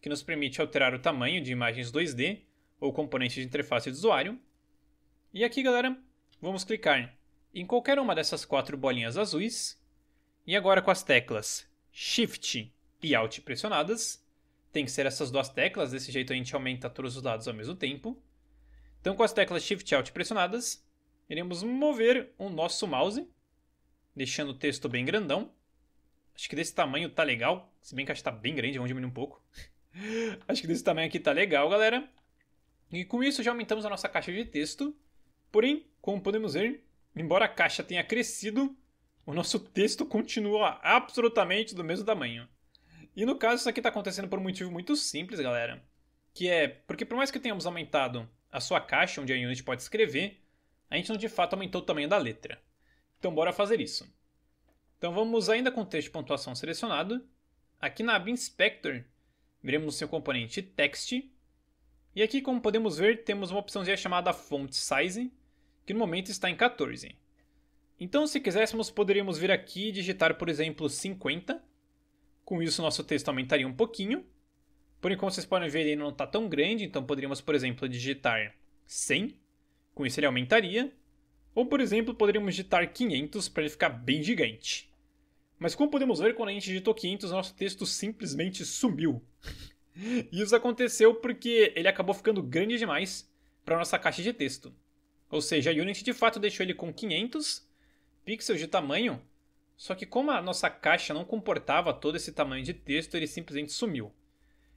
que nos permite alterar o tamanho de imagens 2D ou componentes de interface de usuário. E aqui, galera, vamos clicar em qualquer uma dessas quatro bolinhas azuis e agora com as teclas Shift e Alt pressionadas, tem que ser essas duas teclas, desse jeito a gente aumenta todos os lados ao mesmo tempo. Então com as teclas Shift e Alt pressionadas, iremos mover o nosso mouse, deixando o texto bem grandão. Acho que desse tamanho tá legal, se bem que acho que tá bem grande, vamos diminuir um pouco. acho que desse tamanho aqui tá legal, galera. E com isso já aumentamos a nossa caixa de texto. Porém, como podemos ver, embora a caixa tenha crescido, o nosso texto continua absolutamente do mesmo tamanho. E no caso, isso aqui está acontecendo por um motivo muito simples, galera. Que é porque, por mais que tenhamos aumentado a sua caixa onde a unit pode escrever, a gente não de fato aumentou o tamanho da letra. Então, bora fazer isso. Então, vamos ainda com o texto de pontuação selecionado. Aqui na aba Inspector, veremos o seu componente Text. E aqui, como podemos ver, temos uma opçãozinha chamada Font Size, que no momento está em 14. Então, se quiséssemos, poderíamos vir aqui e digitar, por exemplo, 50. Com isso, nosso texto aumentaria um pouquinho. Por enquanto, vocês podem ver, ele não está tão grande, então poderíamos, por exemplo, digitar 100. Com isso, ele aumentaria. Ou, por exemplo, poderíamos digitar 500 para ele ficar bem gigante. Mas como podemos ver, quando a gente digitou 500, nosso texto simplesmente sumiu. Isso aconteceu porque ele acabou ficando grande demais para nossa caixa de texto. Ou seja, a Unity de fato deixou ele com 500, pixels de tamanho, só que como a nossa caixa não comportava todo esse tamanho de texto, ele simplesmente sumiu.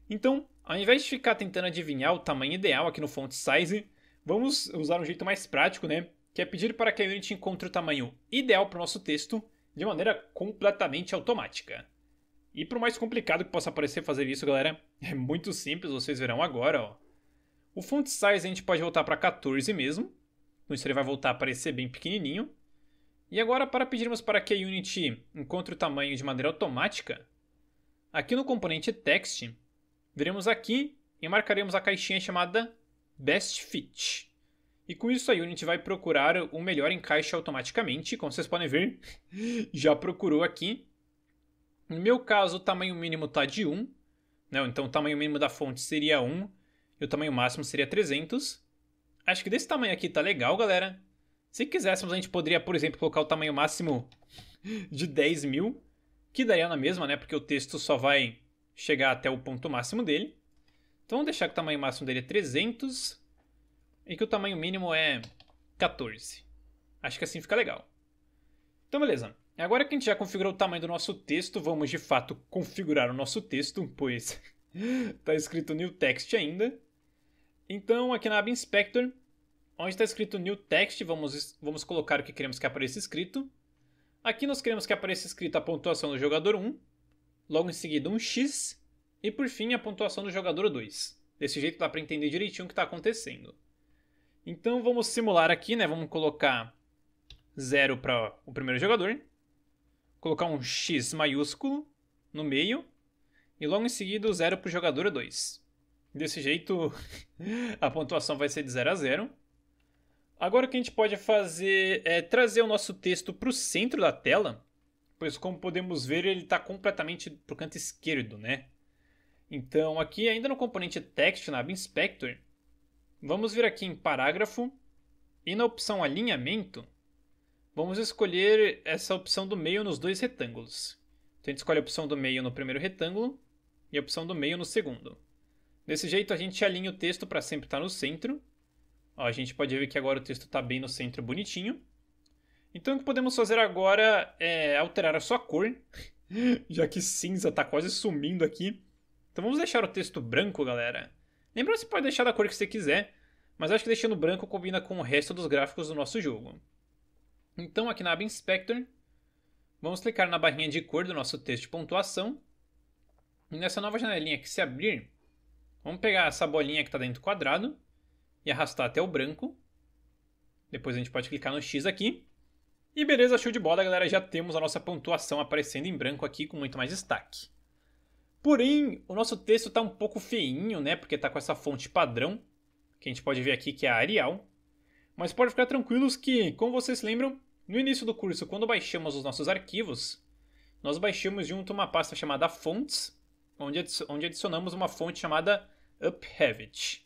Então, ao invés de ficar tentando adivinhar o tamanho ideal aqui no font size, vamos usar um jeito mais prático, né? Que é pedir para que a Unity encontre o tamanho ideal para o nosso texto de maneira completamente automática. E por mais complicado que possa parecer fazer isso, galera, é muito simples, vocês verão agora, ó. O font size a gente pode voltar para 14 mesmo. Então isso ele vai voltar a aparecer bem pequenininho. E agora, para pedirmos para que a Unity encontre o tamanho de maneira automática, aqui no componente text, viremos aqui e marcaremos a caixinha chamada Best Fit. E com isso a Unity vai procurar o melhor encaixe automaticamente, como vocês podem ver, já procurou aqui. No meu caso, o tamanho mínimo está de 1, né? então o tamanho mínimo da fonte seria 1 e o tamanho máximo seria 300. Acho que desse tamanho aqui tá legal, galera. Se quiséssemos, a gente poderia, por exemplo, colocar o tamanho máximo de 10 mil, que daria na mesma, né? Porque o texto só vai chegar até o ponto máximo dele. Então vamos deixar que o tamanho máximo dele é 300 e que o tamanho mínimo é 14. Acho que assim fica legal. Então beleza. Agora que a gente já configurou o tamanho do nosso texto, vamos de fato configurar o nosso texto, pois está escrito new text ainda. Então aqui na aba inspector Onde está escrito New Text, vamos, vamos colocar o que queremos que apareça escrito. Aqui nós queremos que apareça escrita a pontuação do jogador 1, logo em seguida um X, e por fim a pontuação do jogador 2. Desse jeito dá para entender direitinho o que está acontecendo. Então vamos simular aqui, né? Vamos colocar 0 para o primeiro jogador, colocar um X maiúsculo no meio, e logo em seguida o 0 para o jogador 2. Desse jeito a pontuação vai ser de 0 a 0. Agora o que a gente pode fazer é trazer o nosso texto para o centro da tela, pois como podemos ver ele está completamente para o canto esquerdo, né? Então aqui ainda no componente text na App Inspector, vamos vir aqui em parágrafo e na opção alinhamento, vamos escolher essa opção do meio nos dois retângulos. Então a gente escolhe a opção do meio no primeiro retângulo e a opção do meio no segundo. Desse jeito a gente alinha o texto para sempre estar tá no centro Ó, a gente pode ver que agora o texto está bem no centro, bonitinho. Então o que podemos fazer agora é alterar a sua cor, já que cinza está quase sumindo aqui. Então vamos deixar o texto branco, galera. Lembra que você pode deixar da cor que você quiser, mas acho que deixando branco combina com o resto dos gráficos do nosso jogo. Então aqui na aba Inspector, vamos clicar na barrinha de cor do nosso texto de pontuação. E nessa nova janelinha que se abrir, vamos pegar essa bolinha que está dentro do quadrado e arrastar até o branco. Depois a gente pode clicar no X aqui. E beleza, show de bola, galera. Já temos a nossa pontuação aparecendo em branco aqui com muito mais destaque. Porém, o nosso texto está um pouco feinho, né? Porque está com essa fonte padrão, que a gente pode ver aqui que é a Arial. Mas pode ficar tranquilos que, como vocês lembram, no início do curso, quando baixamos os nossos arquivos, nós baixamos junto uma pasta chamada Fonts, onde, adicionamos uma fonte chamada Uphavit.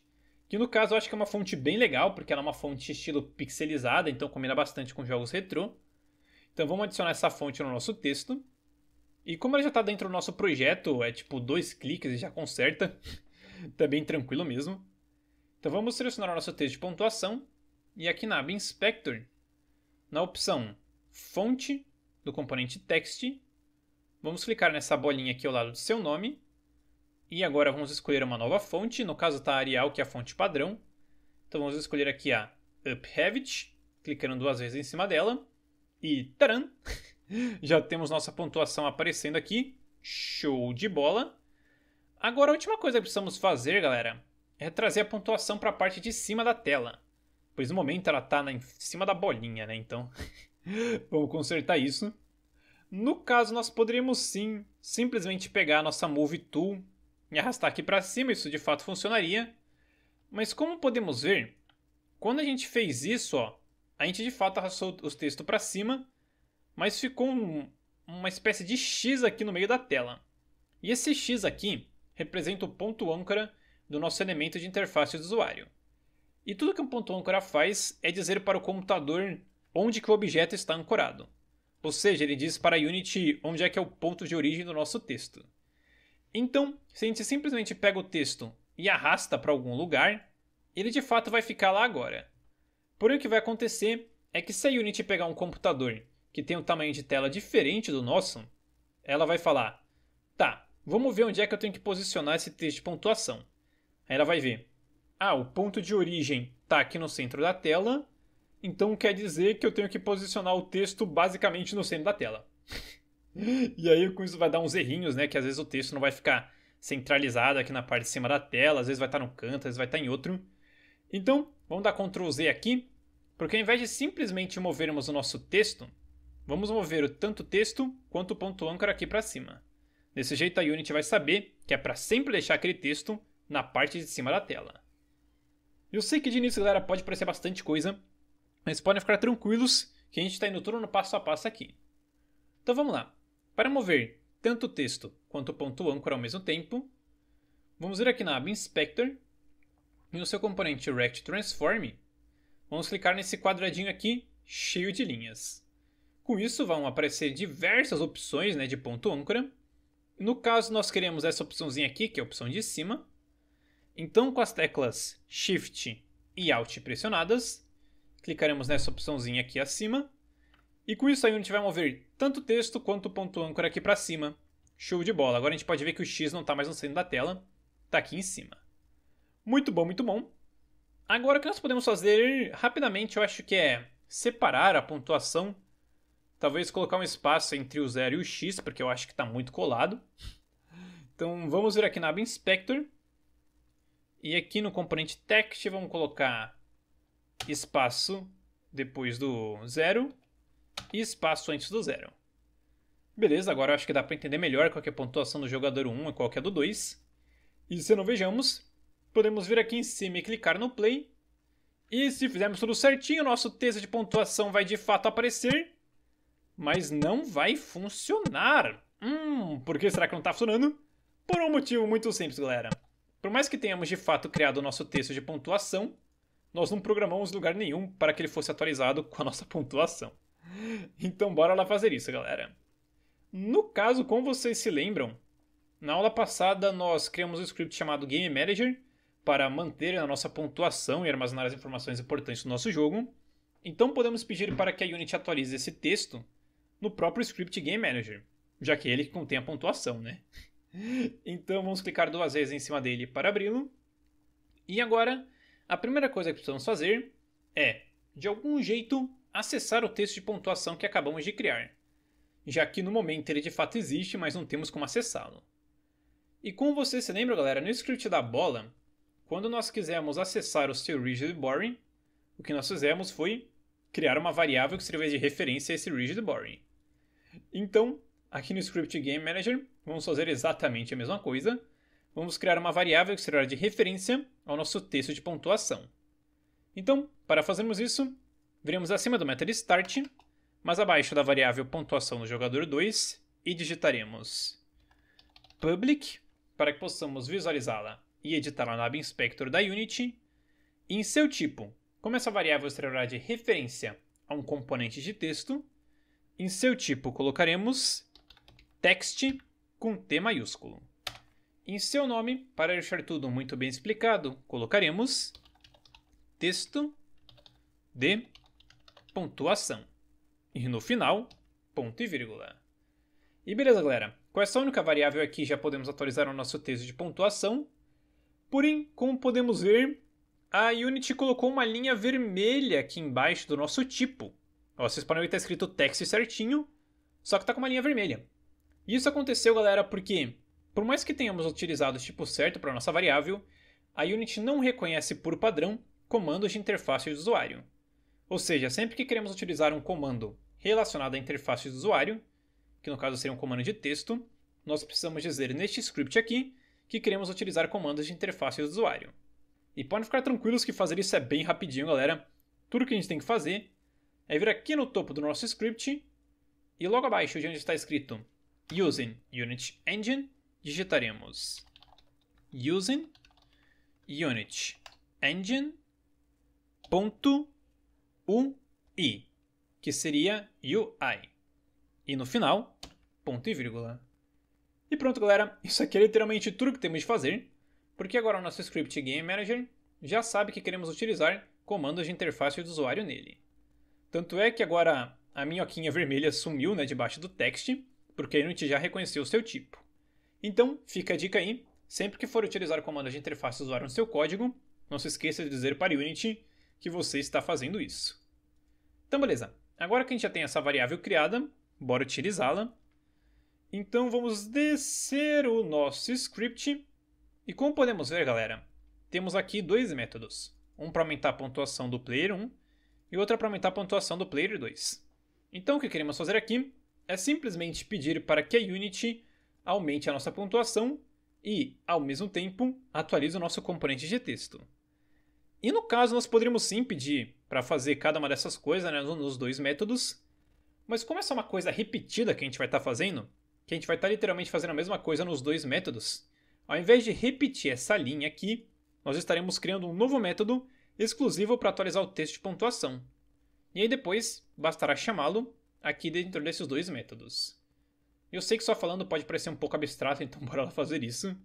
Que no caso eu acho que é uma fonte bem legal, porque ela é uma fonte estilo pixelizada, então combina bastante com jogos retrô. Então vamos adicionar essa fonte no nosso texto. E como ela já está dentro do nosso projeto, é tipo dois cliques e já conserta. tá bem tranquilo mesmo. Então vamos selecionar o nosso texto de pontuação. E aqui na aba Inspector, na opção Fonte, do componente Text, vamos clicar nessa bolinha aqui ao lado do seu nome e agora vamos escolher uma nova fonte, no caso está Arial, que é a fonte padrão. Então vamos escolher aqui a Upheavit clicando duas vezes em cima dela. E taran! Já temos nossa pontuação aparecendo aqui. Show de bola! Agora a última coisa que precisamos fazer, galera, é trazer a pontuação para a parte de cima da tela. Pois no momento ela está em cima da bolinha, né? Então vamos consertar isso. No caso, nós poderíamos sim simplesmente pegar a nossa Move Tool e arrastar aqui para cima, isso de fato funcionaria. Mas como podemos ver, quando a gente fez isso, ó, a gente de fato arrastou os textos para cima, mas ficou um, uma espécie de X aqui no meio da tela. E esse X aqui representa o ponto âncora do nosso elemento de interface de usuário. E tudo que um ponto âncora faz é dizer para o computador onde que o objeto está ancorado. Ou seja, ele diz para a Unity onde é que é o ponto de origem do nosso texto. Então, se a gente simplesmente pega o texto e arrasta para algum lugar, ele de fato vai ficar lá agora. Porém, o que vai acontecer é que se a Unity pegar um computador que tem um tamanho de tela diferente do nosso, ela vai falar: tá, vamos ver onde é que eu tenho que posicionar esse texto de pontuação. Aí ela vai ver: ah, o ponto de origem está aqui no centro da tela, então quer dizer que eu tenho que posicionar o texto basicamente no centro da tela. E aí com isso vai dar uns errinhos, né? Que às vezes o texto não vai ficar centralizado aqui na parte de cima da tela, às vezes vai estar tá no canto, às vezes vai estar tá em outro. Então, vamos dar Ctrl Z aqui, porque ao invés de simplesmente movermos o nosso texto, vamos mover tanto o texto quanto o ponto âncora aqui para cima. Desse jeito a Unity vai saber que é para sempre deixar aquele texto na parte de cima da tela. Eu sei que de início, galera, pode parecer bastante coisa, mas podem ficar tranquilos que a gente está indo tudo no passo a passo aqui. Então vamos lá. Para mover tanto o texto quanto o ponto âncora ao mesmo tempo, vamos vir aqui na aba Inspector e no seu componente Rect Transform, vamos clicar nesse quadradinho aqui cheio de linhas. Com isso vão aparecer diversas opções né, de ponto âncora. No caso nós queremos essa opçãozinha aqui, que é a opção de cima. Então com as teclas Shift e Alt pressionadas, clicaremos nessa opçãozinha aqui acima e com isso aí onde tiver mover tanto texto quanto o ponto âncora aqui para cima. Show de bola. Agora a gente pode ver que o X não está mais no centro da tela, está aqui em cima. Muito bom, muito bom. Agora o que nós podemos fazer rapidamente, eu acho que é separar a pontuação. Talvez colocar um espaço entre o 0 e o X, porque eu acho que está muito colado. Então vamos vir aqui na aba Inspector. E aqui no componente text vamos colocar espaço depois do 0 e espaço antes do zero. Beleza, agora acho que dá para entender melhor qual é a pontuação do jogador 1 e qual é a do 2. E se não vejamos, podemos vir aqui em cima e clicar no play. E se fizermos tudo certinho, nosso texto de pontuação vai de fato aparecer, mas não vai funcionar. Hum, por que será que não está funcionando? Por um motivo muito simples, galera. Por mais que tenhamos de fato criado o nosso texto de pontuação, nós não programamos lugar nenhum para que ele fosse atualizado com a nossa pontuação. Então bora lá fazer isso, galera. No caso, como vocês se lembram, na aula passada nós criamos um script chamado Game Manager para manter a nossa pontuação e armazenar as informações importantes do nosso jogo. Então podemos pedir para que a Unity atualize esse texto no próprio script Game Manager, já que é ele que contém a pontuação, né? Então vamos clicar duas vezes em cima dele para abri-lo. E agora, a primeira coisa que precisamos fazer é, de algum jeito, acessar o texto de pontuação que acabamos de criar, já que no momento ele de fato existe, mas não temos como acessá-lo. E como você se lembra, galera, no script da bola, quando nós quisermos acessar o seu rigid boring, o que nós fizemos foi criar uma variável que seria de referência a esse rigid boring. Então, aqui no script game manager, vamos fazer exatamente a mesma coisa. Vamos criar uma variável que será de referência ao nosso texto de pontuação. Então, para fazermos isso, Viremos acima do meta de start, mas abaixo da variável pontuação do jogador 2 e digitaremos public para que possamos visualizá-la e editá-la na aba Inspector da Unity. E em seu tipo, como essa variável será de referência a um componente de texto, em seu tipo colocaremos text com T maiúsculo. Em seu nome, para deixar tudo muito bem explicado, colocaremos texto de pontuação. E no final, ponto e vírgula. E beleza, galera. Com essa é única variável aqui, já podemos atualizar o nosso texto de pontuação. Porém, como podemos ver, a Unity colocou uma linha vermelha aqui embaixo do nosso tipo. Ó, vocês podem ver que está escrito text certinho, só que está com uma linha vermelha. Isso aconteceu, galera, porque por mais que tenhamos utilizado o tipo certo para nossa variável, a Unity não reconhece por padrão comandos de interface de usuário. Ou seja, sempre que queremos utilizar um comando relacionado à interface do usuário, que no caso seria um comando de texto, nós precisamos dizer neste script aqui que queremos utilizar comandos de interface do usuário. E podem ficar tranquilos que fazer isso é bem rapidinho, galera. Tudo que a gente tem que fazer é vir aqui no topo do nosso script e logo abaixo de onde está escrito using unit engine, digitaremos using unit engine ponto um i, que seria UI. E no final, ponto e vírgula. E pronto, galera, isso aqui é literalmente tudo que temos de fazer, porque agora o nosso script Game Manager já sabe que queremos utilizar comandos de interface do usuário nele. Tanto é que agora a minhoquinha vermelha sumiu né, debaixo do text, porque a Unity já reconheceu o seu tipo. Então, fica a dica aí, sempre que for utilizar comandos de interface do usuário no seu código, não se esqueça de dizer para a Unity que você está fazendo isso. Então, beleza. Agora que a gente já tem essa variável criada, bora utilizá-la. Então, vamos descer o nosso script. E como podemos ver, galera, temos aqui dois métodos. Um para aumentar a pontuação do player 1 e outro para aumentar a pontuação do player 2. Então, o que queremos fazer aqui é simplesmente pedir para que a Unity aumente a nossa pontuação e, ao mesmo tempo, atualize o nosso componente de texto. E no caso, nós poderíamos sim pedir para fazer cada uma dessas coisas né, nos dois métodos, mas como essa é uma coisa repetida que a gente vai estar tá fazendo, que a gente vai estar tá literalmente fazendo a mesma coisa nos dois métodos, ao invés de repetir essa linha aqui, nós estaremos criando um novo método exclusivo para atualizar o texto de pontuação. E aí depois, bastará chamá-lo aqui dentro desses dois métodos. Eu sei que só falando pode parecer um pouco abstrato, então bora lá fazer isso.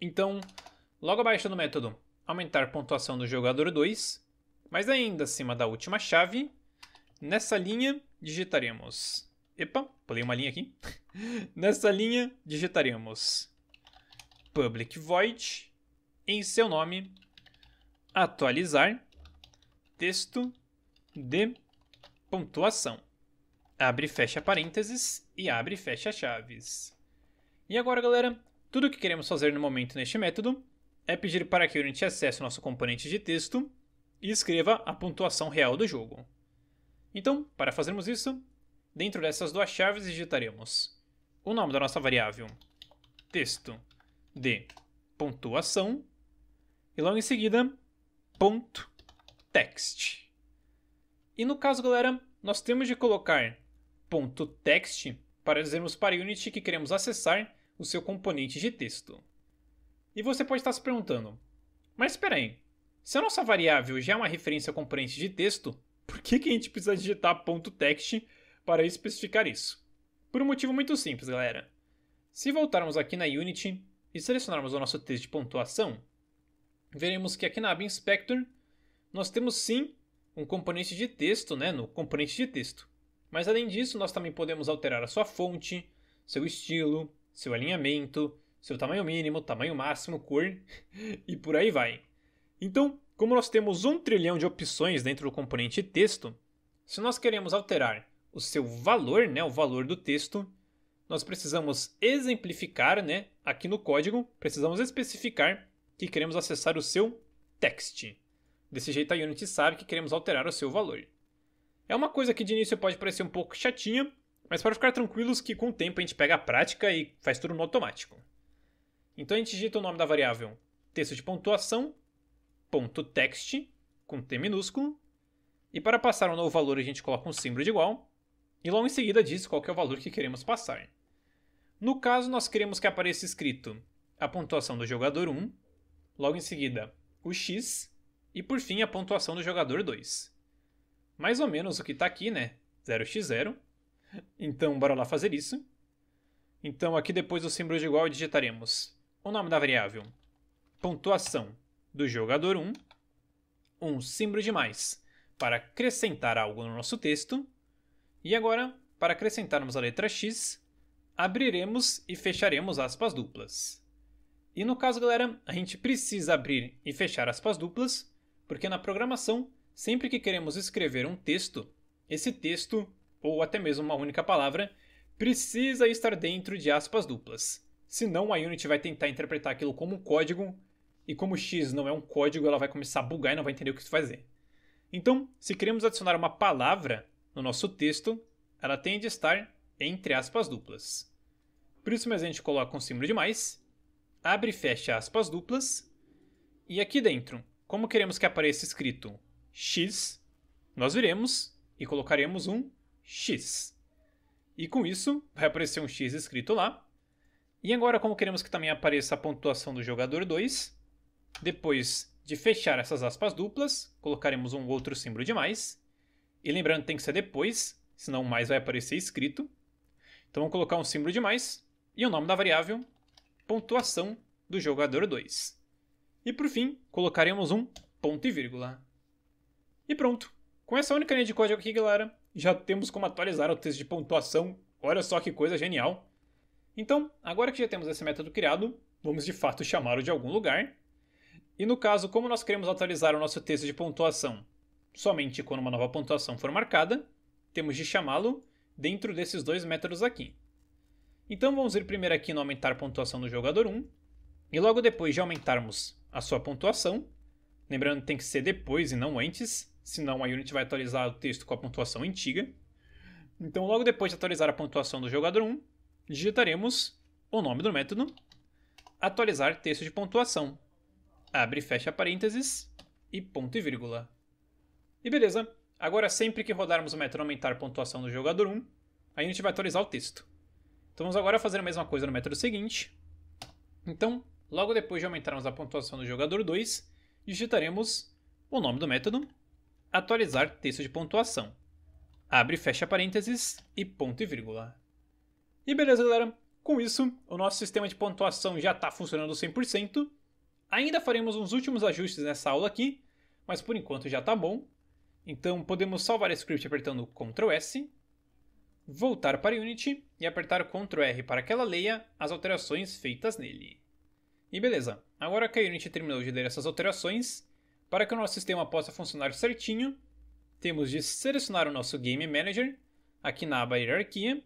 Então, logo abaixo do método, aumentar a pontuação do jogador 2, mas ainda acima da última chave. Nessa linha, digitaremos. Epa, pulei uma linha aqui. Nessa linha, digitaremos public void em seu nome atualizar texto de pontuação. Abre e fecha parênteses e abre e fecha chaves. E agora, galera, tudo o que queremos fazer no momento neste método é pedir para que Unity acesse o nosso componente de texto e escreva a pontuação real do jogo. Então, para fazermos isso, dentro dessas duas chaves digitaremos o nome da nossa variável texto de pontuação e logo em seguida ponto text. E no caso, galera, nós temos de colocar ponto text para dizermos para a Unity que queremos acessar o seu componente de texto. E você pode estar se perguntando: mas espera aí, se a nossa variável já é uma referência componente de texto, por que, que a gente precisa digitar ponto .text para especificar isso? Por um motivo muito simples, galera. Se voltarmos aqui na Unity e selecionarmos o nosso texto de pontuação, veremos que aqui na aba Inspector nós temos sim um componente de texto, né, no componente de texto. Mas além disso, nós também podemos alterar a sua fonte, seu estilo, seu alinhamento, seu tamanho mínimo, tamanho máximo, cor e por aí vai. Então, como nós temos um trilhão de opções dentro do componente texto, se nós queremos alterar o seu valor, né, o valor do texto, nós precisamos exemplificar, né, aqui no código, precisamos especificar que queremos acessar o seu text. Desse jeito a Unity sabe que queremos alterar o seu valor. É uma coisa que de início pode parecer um pouco chatinha, mas para ficar tranquilos que com o tempo a gente pega a prática e faz tudo no automático. Então a gente digita o nome da variável texto de pontuação, ponto text, com T minúsculo, e para passar um novo valor a gente coloca um símbolo de igual, e logo em seguida diz qual que é o valor que queremos passar. No caso, nós queremos que apareça escrito a pontuação do jogador 1, logo em seguida o x, e por fim a pontuação do jogador 2. Mais ou menos o que está aqui, né? 0x0. Então, bora lá fazer isso. Então, aqui depois do símbolo de igual digitaremos o nome da variável pontuação do jogador 1, um símbolo de mais para acrescentar algo no nosso texto, e agora, para acrescentarmos a letra x, abriremos e fecharemos aspas duplas. E no caso, galera, a gente precisa abrir e fechar aspas duplas, porque na programação, sempre que queremos escrever um texto, esse texto, ou até mesmo uma única palavra, precisa estar dentro de aspas duplas. Senão a Unity vai tentar interpretar aquilo como um código, e como X não é um código, ela vai começar a bugar e não vai entender o que fazer. Então, se queremos adicionar uma palavra no nosso texto, ela tem de estar entre aspas duplas. Por isso mas a gente coloca um símbolo de mais, abre e fecha aspas duplas, e aqui dentro, como queremos que apareça escrito X, nós viremos e colocaremos um X. E com isso, vai aparecer um X escrito lá, e agora, como queremos que também apareça a pontuação do jogador 2, depois de fechar essas aspas duplas, colocaremos um outro símbolo de mais. E lembrando, tem que ser depois, senão mais vai aparecer escrito. Então vamos colocar um símbolo de mais e o nome da variável pontuação do jogador 2. E por fim, colocaremos um ponto e vírgula. E pronto. Com essa única linha de código aqui, galera, já temos como atualizar o texto de pontuação. Olha só que coisa genial. Então, agora que já temos esse método criado, vamos de fato chamá-lo de algum lugar. E no caso, como nós queremos atualizar o nosso texto de pontuação somente quando uma nova pontuação for marcada, temos de chamá-lo dentro desses dois métodos aqui. Então vamos ir primeiro aqui no aumentar pontuação do jogador 1, e logo depois de aumentarmos a sua pontuação, lembrando que tem que ser depois e não antes, senão a Unity vai atualizar o texto com a pontuação antiga. Então logo depois de atualizar a pontuação do jogador 1, digitaremos o nome do método atualizar texto de pontuação. Abre e fecha parênteses e ponto e vírgula. E beleza, agora sempre que rodarmos o método aumentar pontuação do jogador 1, a gente vai atualizar o texto. Então vamos agora fazer a mesma coisa no método seguinte. Então, logo depois de aumentarmos a pontuação do jogador 2, digitaremos o nome do método atualizar texto de pontuação. Abre e fecha parênteses e ponto e vírgula. E beleza, galera. Com isso, o nosso sistema de pontuação já está funcionando 100%. Ainda faremos uns últimos ajustes nessa aula aqui, mas por enquanto já está bom. Então podemos salvar esse script apertando Ctrl S, voltar para Unity e apertar Ctrl R para que ela leia as alterações feitas nele. E beleza, agora que a Unity terminou de ler essas alterações, para que o nosso sistema possa funcionar certinho, temos de selecionar o nosso Game Manager, aqui na aba Hierarquia,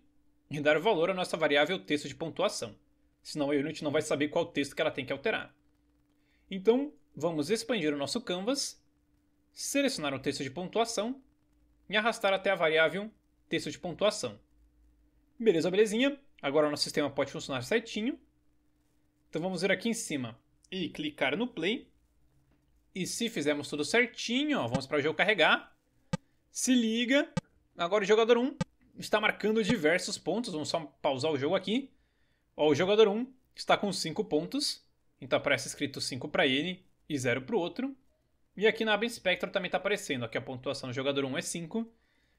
e dar valor à nossa variável texto de pontuação, senão a unit não vai saber qual texto que ela tem que alterar. Então, vamos expandir o nosso canvas, selecionar o texto de pontuação e arrastar até a variável texto de pontuação. Beleza, belezinha. Agora o nosso sistema pode funcionar certinho. Então vamos vir aqui em cima e clicar no play. E se fizermos tudo certinho, ó, vamos para o jogo carregar. Se liga. Agora o jogador 1 está marcando diversos pontos. Vamos só pausar o jogo aqui. Ó, o jogador 1 está com 5 pontos. Então aparece escrito 5 para ele e 0 para o outro. E aqui na aba Inspector também está aparecendo. Aqui a pontuação do jogador 1 é 5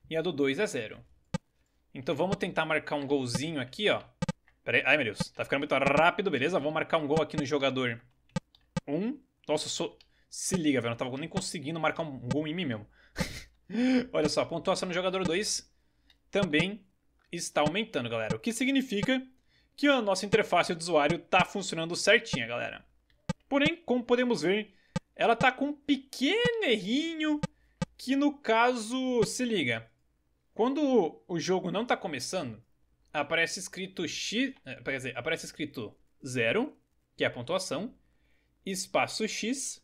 e a do 2 é 0. Então vamos tentar marcar um golzinho aqui, ó. Pera aí. Ai, meu Deus. Tá ficando muito rápido, beleza? Vamos marcar um gol aqui no jogador 1. Nossa, sou... se liga, velho. Não tava nem conseguindo marcar um gol em mim mesmo. Olha só, pontuação no jogador 2 também está aumentando, galera. O que significa que a nossa interface do usuário está funcionando certinha, galera. Porém, como podemos ver, ela está com um pequeno errinho que no caso, se liga, quando o jogo não está começando, aparece escrito X, eh, quer dizer, aparece escrito 0, que é a pontuação, espaço X,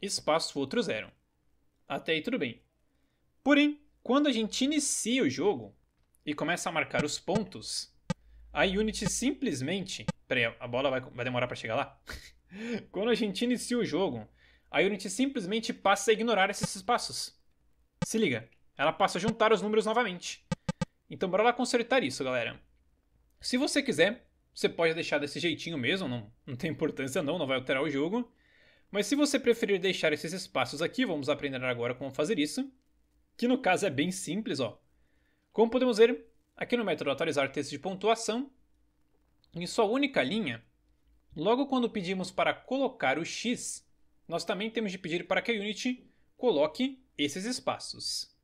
espaço outro zero. Até aí tudo bem. Porém, quando a gente inicia o jogo, e começa a marcar os pontos, a Unity simplesmente. Peraí, a bola vai, vai demorar para chegar lá? Quando a gente inicia o jogo, a Unity simplesmente passa a ignorar esses espaços. Se liga, ela passa a juntar os números novamente. Então bora lá consertar isso, galera. Se você quiser, você pode deixar desse jeitinho mesmo, não, não tem importância não, não vai alterar o jogo. Mas se você preferir deixar esses espaços aqui, vamos aprender agora como fazer isso. Que no caso é bem simples, ó. Como podemos ver, aqui no método atualizar texto de pontuação, em sua única linha, logo quando pedimos para colocar o x, nós também temos de pedir para que a Unity coloque esses espaços.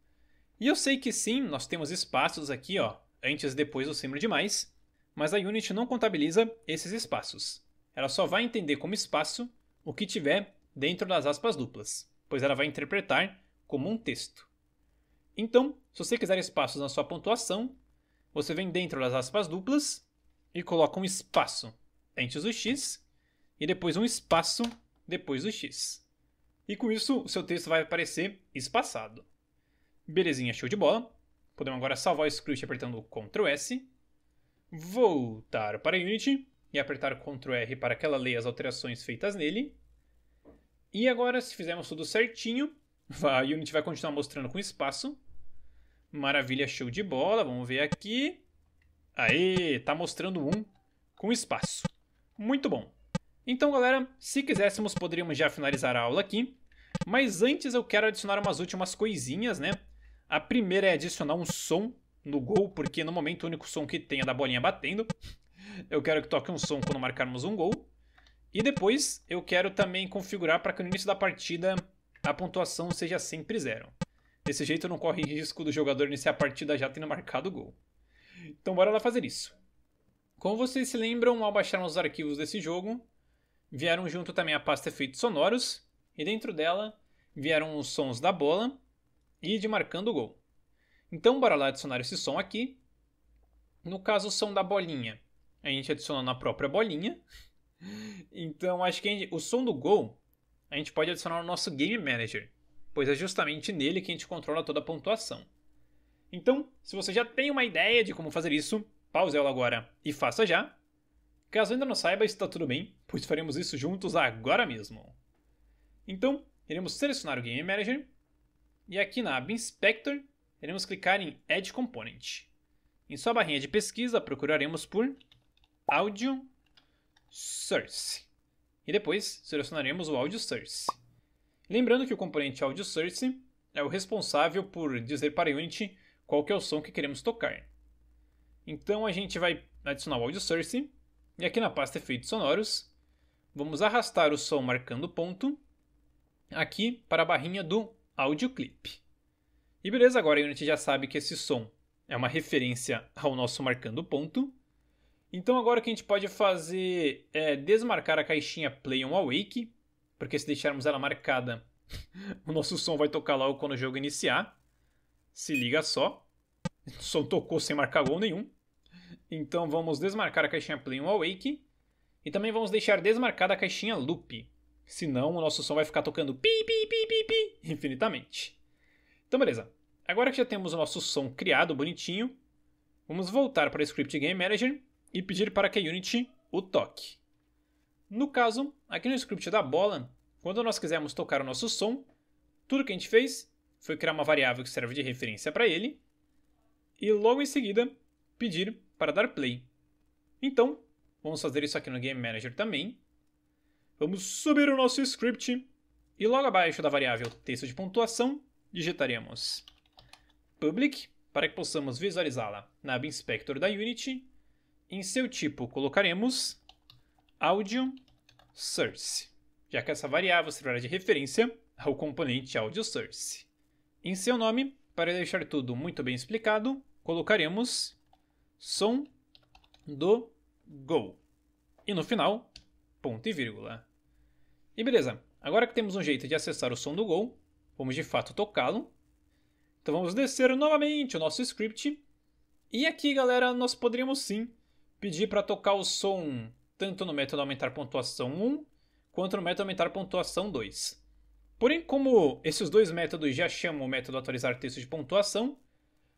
E eu sei que sim, nós temos espaços aqui, ó, antes e depois do símbolo de mais, mas a Unity não contabiliza esses espaços. Ela só vai entender como espaço o que tiver dentro das aspas duplas, pois ela vai interpretar como um texto. Então, se você quiser espaços na sua pontuação, você vem dentro das aspas duplas e coloca um espaço antes do x e depois um espaço depois do x. E com isso, o seu texto vai aparecer espaçado. Belezinha, show de bola. Podemos agora salvar o script apertando Ctrl S, voltar para Unity e apertar Ctrl R para que ela leia as alterações feitas nele. E agora, se fizermos tudo certinho, a Unity vai continuar mostrando com espaço, Maravilha, show de bola. Vamos ver aqui. Aí, tá mostrando um com espaço. Muito bom. Então, galera, se quiséssemos, poderíamos já finalizar a aula aqui. Mas antes eu quero adicionar umas últimas coisinhas, né? A primeira é adicionar um som no gol, porque no momento o único som que tem é da bolinha batendo. Eu quero que toque um som quando marcarmos um gol. E depois eu quero também configurar para que no início da partida a pontuação seja sempre zero. Desse jeito não corre risco do jogador iniciar a partida já tendo marcado o gol. Então bora lá fazer isso. Como vocês se lembram, ao baixar os arquivos desse jogo, vieram junto também a pasta efeitos sonoros, e dentro dela vieram os sons da bola e de marcando o gol. Então bora lá adicionar esse som aqui. No caso, o som da bolinha. A gente adicionou na própria bolinha. Então acho que gente, o som do gol a gente pode adicionar no nosso Game Manager pois é justamente nele que a gente controla toda a pontuação. Então, se você já tem uma ideia de como fazer isso, pause ela agora e faça já. Caso ainda não saiba, está tudo bem, pois faremos isso juntos agora mesmo. Então, iremos selecionar o Game Manager e aqui na aba Inspector, iremos clicar em Add Component. Em sua barrinha de pesquisa, procuraremos por Audio Source e depois selecionaremos o Audio Source. Lembrando que o componente Audio Source é o responsável por dizer para a Unity qual que é o som que queremos tocar. Então a gente vai adicionar o Audio Source e aqui na pasta Efeitos Sonoros vamos arrastar o som marcando ponto aqui para a barrinha do Audio Clip. E beleza, agora a Unity já sabe que esse som é uma referência ao nosso marcando ponto. Então agora o que a gente pode fazer é desmarcar a caixinha Play on Awake porque se deixarmos ela marcada, o nosso som vai tocar logo quando o jogo iniciar. Se liga só. O som tocou sem marcar gol nenhum. Então vamos desmarcar a caixinha Play 1 Awake. E também vamos deixar desmarcada a caixinha Loop. Senão o nosso som vai ficar tocando pi pi pi pi pi infinitamente. Então beleza. Agora que já temos o nosso som criado bonitinho, vamos voltar para o Script Game Manager e pedir para que a Unity o toque. No caso, aqui no script da bola, quando nós quisermos tocar o nosso som, tudo que a gente fez foi criar uma variável que serve de referência para ele e logo em seguida pedir para dar play. Então, vamos fazer isso aqui no Game Manager também. Vamos subir o nosso script e logo abaixo da variável texto de pontuação digitaremos public para que possamos visualizá-la na Inspector da Unity. Em seu tipo colocaremos audio source, já que essa variável servirá de referência ao componente audio source. Em seu nome, para deixar tudo muito bem explicado, colocaremos som do go. E no final, ponto e vírgula. E beleza, agora que temos um jeito de acessar o som do go, vamos de fato tocá-lo. Então vamos descer novamente o nosso script. E aqui, galera, nós poderíamos sim pedir para tocar o som tanto no método aumentar pontuação 1 quanto no método aumentar pontuação 2. Porém, como esses dois métodos já chamam o método atualizar texto de pontuação,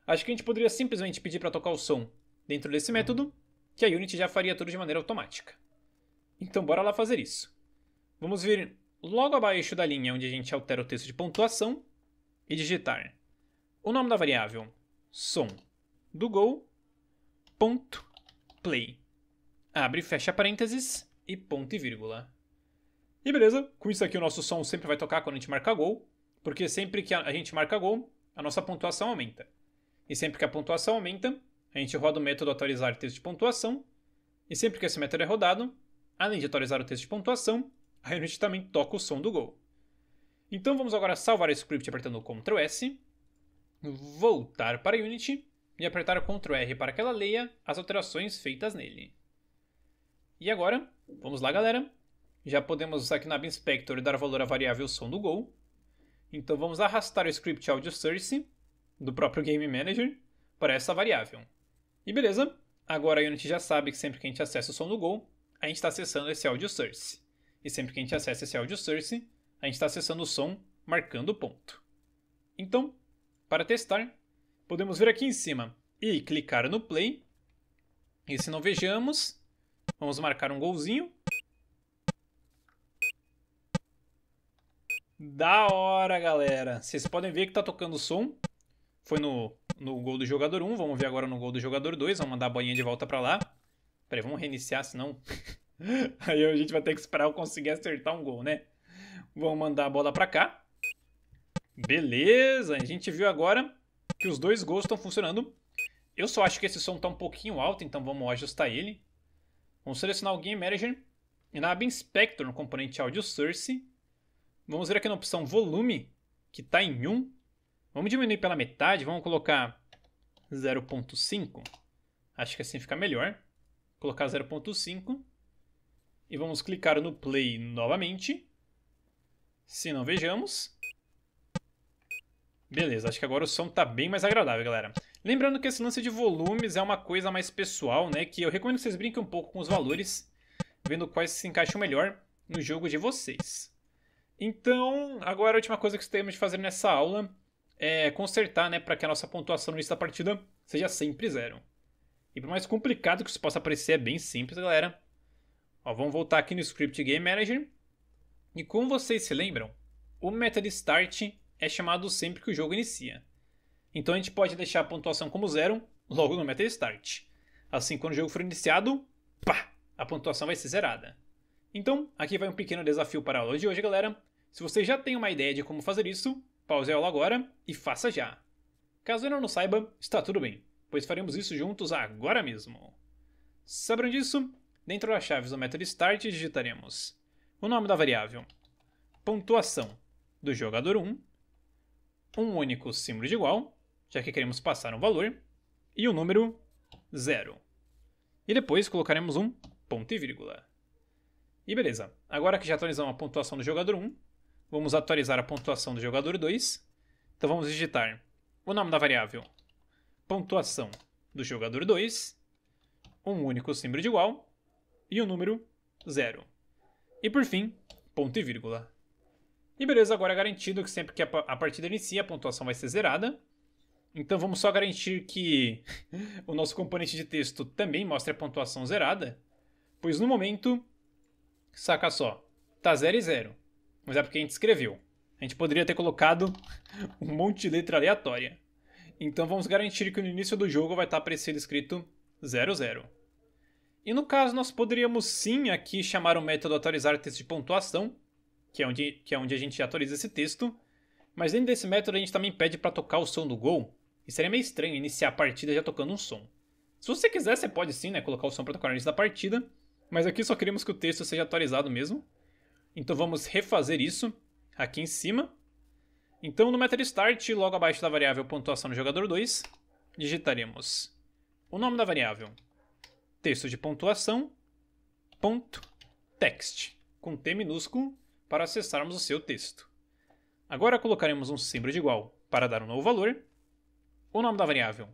acho que a gente poderia simplesmente pedir para tocar o som dentro desse método, que a Unity já faria tudo de maneira automática. Então bora lá fazer isso. Vamos vir logo abaixo da linha onde a gente altera o texto de pontuação e digitar o nome da variável som do Go ponto play abre, fecha parênteses e ponto e vírgula. E beleza, com isso aqui o nosso som sempre vai tocar quando a gente marca gol, porque sempre que a gente marca gol, a nossa pontuação aumenta. E sempre que a pontuação aumenta, a gente roda o método atualizar texto de pontuação, e sempre que esse método é rodado, além de atualizar o texto de pontuação, a gente também toca o som do gol. Então vamos agora salvar esse script apertando Ctrl S, voltar para Unity e apertar Ctrl R para que ela leia as alterações feitas nele. E agora, vamos lá galera, já podemos usar aqui na Inspector dar valor à variável som do gol. Então vamos arrastar o script audio source do próprio Game Manager para essa variável. E beleza, agora a Unity já sabe que sempre que a gente acessa o som do gol, a gente está acessando esse audio source. E sempre que a gente acessa esse audio source, a gente está acessando o som marcando o ponto. Então, para testar, podemos vir aqui em cima e clicar no play. E se não vejamos, Vamos marcar um golzinho. Da hora, galera. Vocês podem ver que tá tocando o som. Foi no, no gol do jogador 1. Vamos ver agora no gol do jogador 2. Vamos mandar a bolinha de volta pra lá. Peraí, vamos reiniciar, senão... Aí a gente vai ter que esperar eu conseguir acertar um gol, né? Vamos mandar a bola pra cá. Beleza. A gente viu agora que os dois gols estão funcionando. Eu só acho que esse som tá um pouquinho alto, então vamos ajustar ele. Vamos selecionar o Game Manager e na aba Inspector, no componente Audio Source, vamos ver aqui na opção Volume, que está em 1. Vamos diminuir pela metade, vamos colocar 0.5. Acho que assim fica melhor. Vou colocar 0.5. E vamos clicar no Play novamente. Se não vejamos. Beleza, acho que agora o som está bem mais agradável, galera. Lembrando que esse lance de volumes é uma coisa mais pessoal, né? Que eu recomendo que vocês brinquem um pouco com os valores, vendo quais se encaixam melhor no jogo de vocês. Então, agora a última coisa que temos de fazer nessa aula é consertar, né, para que a nossa pontuação no início da partida seja sempre zero. E por mais complicado que isso possa parecer, é bem simples, galera. Ó, vamos voltar aqui no Script Game Manager. E como vocês se lembram, o meta de start é chamado sempre que o jogo inicia. Então a gente pode deixar a pontuação como zero logo no start. Assim, quando o jogo for iniciado, pá, a pontuação vai ser zerada. Então, aqui vai um pequeno desafio para a aula de hoje, galera. Se você já tem uma ideia de como fazer isso, pause a aula agora e faça já. Caso ainda não saiba, está tudo bem, pois faremos isso juntos agora mesmo. Sabendo disso? Dentro das chaves do método start digitaremos o nome da variável, pontuação do jogador 1, um único símbolo de igual já que queremos passar um valor, e o número zero E depois colocaremos um ponto e vírgula. E beleza, agora que já atualizamos a pontuação do jogador 1, vamos atualizar a pontuação do jogador 2. Então vamos digitar o nome da variável pontuação do jogador 2, um único símbolo de igual e o um número zero E por fim, ponto e vírgula. E beleza, agora é garantido que sempre que a partida inicia, a pontuação vai ser zerada. Então vamos só garantir que o nosso componente de texto também mostre a pontuação zerada, pois no momento, saca só, tá 0 e 0, mas é porque a gente escreveu. A gente poderia ter colocado um monte de letra aleatória. Então vamos garantir que no início do jogo vai estar tá aparecendo escrito 00. E no caso, nós poderíamos sim aqui chamar o método atualizar texto de pontuação, que é onde, que é onde a gente atualiza esse texto, mas dentro desse método a gente também pede para tocar o som do gol, e seria meio estranho iniciar a partida já tocando um som. Se você quiser, você pode sim, né, colocar o som para tocar no início da partida, mas aqui só queremos que o texto seja atualizado mesmo. Então vamos refazer isso aqui em cima. Então no method start, logo abaixo da variável pontuação no jogador 2, digitaremos o nome da variável, texto de pontuação, ponto, text, com T minúsculo, para acessarmos o seu texto. Agora colocaremos um símbolo de igual para dar um novo valor o nome da variável,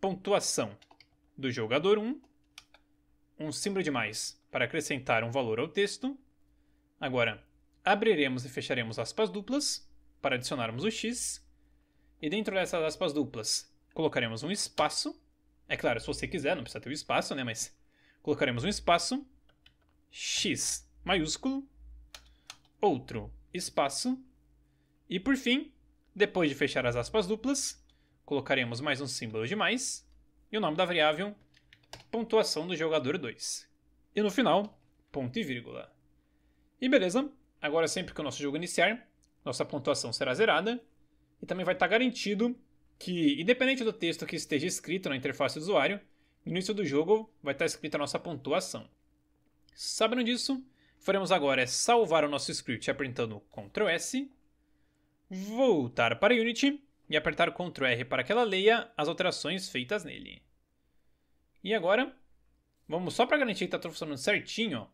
pontuação do jogador 1, um símbolo de mais para acrescentar um valor ao texto. Agora, abriremos e fecharemos aspas duplas para adicionarmos o x. E dentro dessas aspas duplas, colocaremos um espaço. É claro, se você quiser, não precisa ter o um espaço, né? Mas colocaremos um espaço, x maiúsculo, outro espaço. E por fim, depois de fechar as aspas duplas, colocaremos mais um símbolo de mais e o nome da variável pontuação do jogador 2. E no final, ponto e vírgula. E beleza, agora sempre que o nosso jogo iniciar, nossa pontuação será zerada e também vai estar garantido que, independente do texto que esteja escrito na interface do usuário, no início do jogo vai estar escrita a nossa pontuação. Sabendo disso, faremos agora é salvar o nosso script apertando Ctrl S, voltar para Unity e apertar Ctrl R para que ela leia as alterações feitas nele. E agora, vamos só para garantir que está funcionando certinho,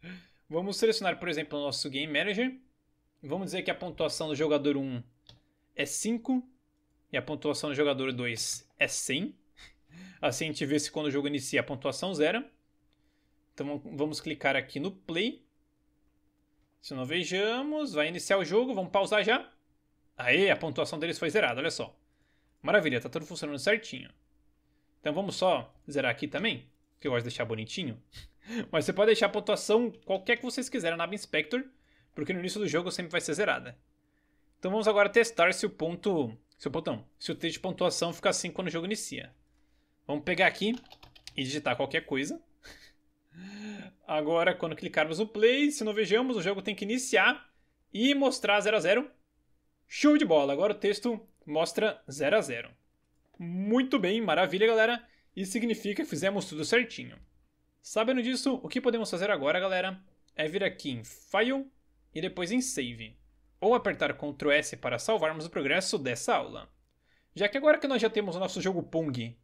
vamos selecionar, por exemplo, o nosso Game Manager. Vamos dizer que a pontuação do jogador 1 é 5 e a pontuação do jogador 2 é 100. Assim a gente vê se quando o jogo inicia a pontuação zero. Então vamos clicar aqui no play. Se não vejamos, vai iniciar o jogo, vamos pausar já. Aí a pontuação deles foi zerada, olha só. Maravilha, tá tudo funcionando certinho. Então vamos só zerar aqui também, que eu gosto de deixar bonitinho. Mas você pode deixar a pontuação qualquer que vocês quiserem na Inspector, porque no início do jogo sempre vai ser zerada. Então vamos agora testar se o ponto, se o botão, se o texto de pontuação fica assim quando o jogo inicia. Vamos pegar aqui e digitar qualquer coisa. Agora, quando clicarmos no play, se não vejamos, o jogo tem que iniciar e mostrar 00 Show de bola! Agora o texto mostra 0 a 0. Muito bem, maravilha, galera! Isso significa que fizemos tudo certinho. Sabendo disso, o que podemos fazer agora, galera, é vir aqui em File e depois em Save, ou apertar Ctrl S para salvarmos o progresso dessa aula. Já que agora que nós já temos o nosso jogo Pong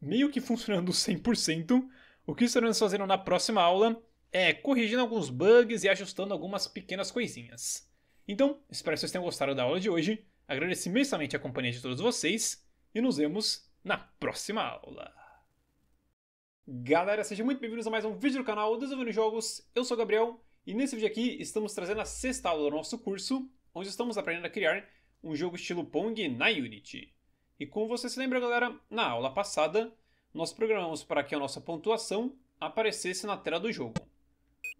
meio que funcionando 100%, o que estaremos fazendo na próxima aula é corrigindo alguns bugs e ajustando algumas pequenas coisinhas. Então, espero que vocês tenham gostado da aula de hoje. Agradeço imensamente a companhia de todos vocês e nos vemos na próxima aula. Galera, sejam muito bem-vindos a mais um vídeo do canal Desenvolvendo Jogos. Eu sou o Gabriel e nesse vídeo aqui estamos trazendo a sexta aula do nosso curso, onde estamos aprendendo a criar um jogo estilo Pong na Unity. E como você se lembra, galera, na aula passada nós programamos para que a nossa pontuação aparecesse na tela do jogo.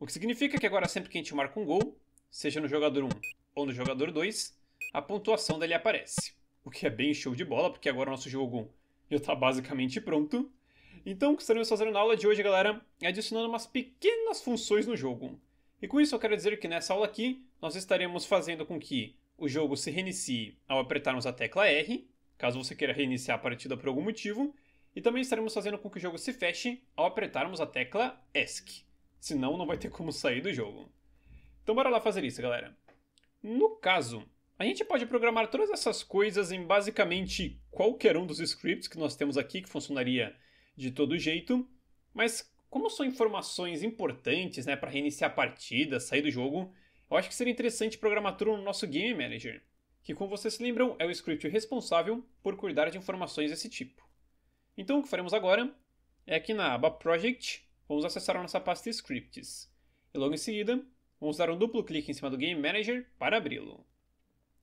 O que significa que agora sempre que a gente marca um gol, seja no jogador 1 ou no jogador 2, a pontuação dele aparece. O que é bem show de bola, porque agora o nosso jogo 1 já está basicamente pronto. Então, o que estaremos fazendo na aula de hoje, galera, é adicionando umas pequenas funções no jogo. E com isso eu quero dizer que nessa aula aqui, nós estaremos fazendo com que o jogo se reinicie ao apertarmos a tecla R, caso você queira reiniciar a partida por algum motivo, e também estaremos fazendo com que o jogo se feche ao apertarmos a tecla ESC, senão não vai ter como sair do jogo. Então bora lá fazer isso, galera. No caso, a gente pode programar todas essas coisas em basicamente qualquer um dos scripts que nós temos aqui, que funcionaria de todo jeito, mas como são informações importantes né, para reiniciar a partida, sair do jogo, eu acho que seria interessante programar tudo no nosso Game Manager, que, como vocês se lembram, é o script responsável por cuidar de informações desse tipo. Então, o que faremos agora é aqui na aba Project, vamos acessar a nossa pasta Scripts, e logo em seguida Vamos dar um duplo clique em cima do Game Manager para abri-lo.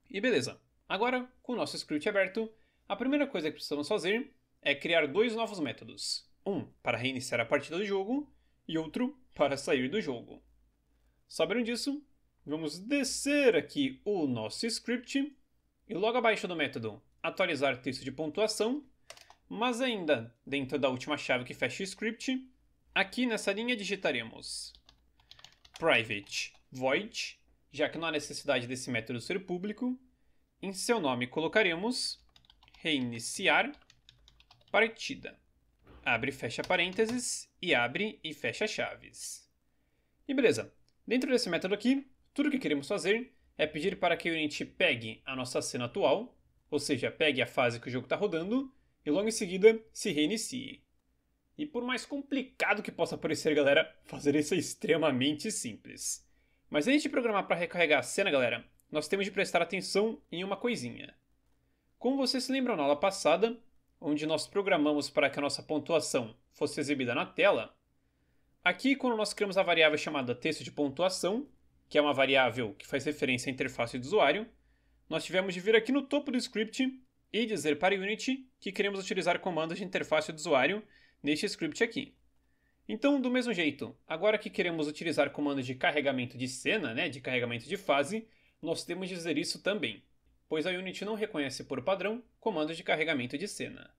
E beleza, agora, com o nosso script aberto, a primeira coisa que precisamos fazer é criar dois novos métodos. Um para reiniciar a partida do jogo e outro para sair do jogo. Sabendo disso, vamos descer aqui o nosso script e logo abaixo do método atualizar texto de pontuação, mas ainda dentro da última chave que fecha o script, aqui nessa linha digitaremos private void, já que não há necessidade desse método ser público. Em seu nome colocaremos reiniciar partida. Abre e fecha parênteses e abre e fecha chaves. E beleza, dentro desse método aqui, tudo que queremos fazer é pedir para que o Unity pegue a nossa cena atual, ou seja, pegue a fase que o jogo está rodando, e logo em seguida se reinicie. E por mais complicado que possa parecer, galera, fazer isso é extremamente simples. Mas antes de programar para recarregar a cena, galera, nós temos de prestar atenção em uma coisinha. Como vocês se lembram na aula passada, onde nós programamos para que a nossa pontuação fosse exibida na tela, aqui quando nós criamos a variável chamada texto de pontuação, que é uma variável que faz referência à interface do usuário, nós tivemos de vir aqui no topo do script e dizer para a Unity que queremos utilizar comandos de interface do usuário neste script aqui. Então, do mesmo jeito, agora que queremos utilizar comandos de carregamento de cena, né, de carregamento de fase, nós temos de dizer isso também, pois a Unity não reconhece por padrão comandos de carregamento de cena.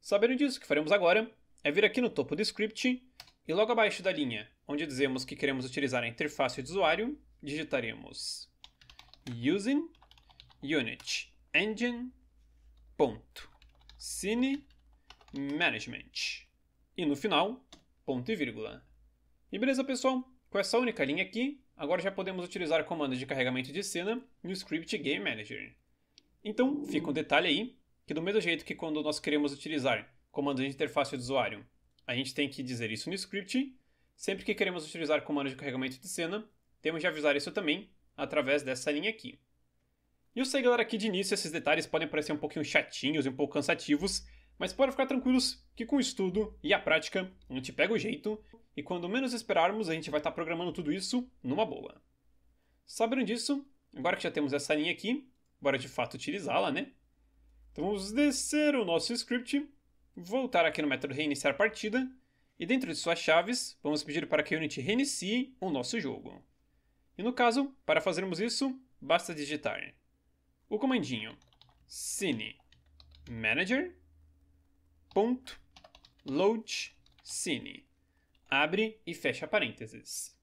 Sabendo disso, o que faremos agora é vir aqui no topo do script e logo abaixo da linha onde dizemos que queremos utilizar a interface de usuário, digitaremos using unit engine management. E no final, ponto e vírgula. E beleza, pessoal? Com essa única linha aqui, agora já podemos utilizar comandos de carregamento de cena no script Game Manager. Então, fica um detalhe aí, que do mesmo jeito que quando nós queremos utilizar comandos de interface de usuário, a gente tem que dizer isso no script, sempre que queremos utilizar comandos de carregamento de cena, temos de avisar isso também através dessa linha aqui. E eu sei, galera, que de início esses detalhes podem parecer um pouquinho chatinhos e um pouco cansativos, mas pode ficar tranquilos que com o estudo e a prática a gente pega o jeito e quando menos esperarmos a gente vai estar tá programando tudo isso numa boa. Sabendo disso, agora que já temos essa linha aqui, bora de fato utilizá-la, né? Então vamos descer o nosso script, voltar aqui no método reiniciar partida e dentro de suas chaves vamos pedir para que a Unity reinicie o nosso jogo. E no caso, para fazermos isso, basta digitar o comandinho cine manager load scene Abre e fecha parênteses.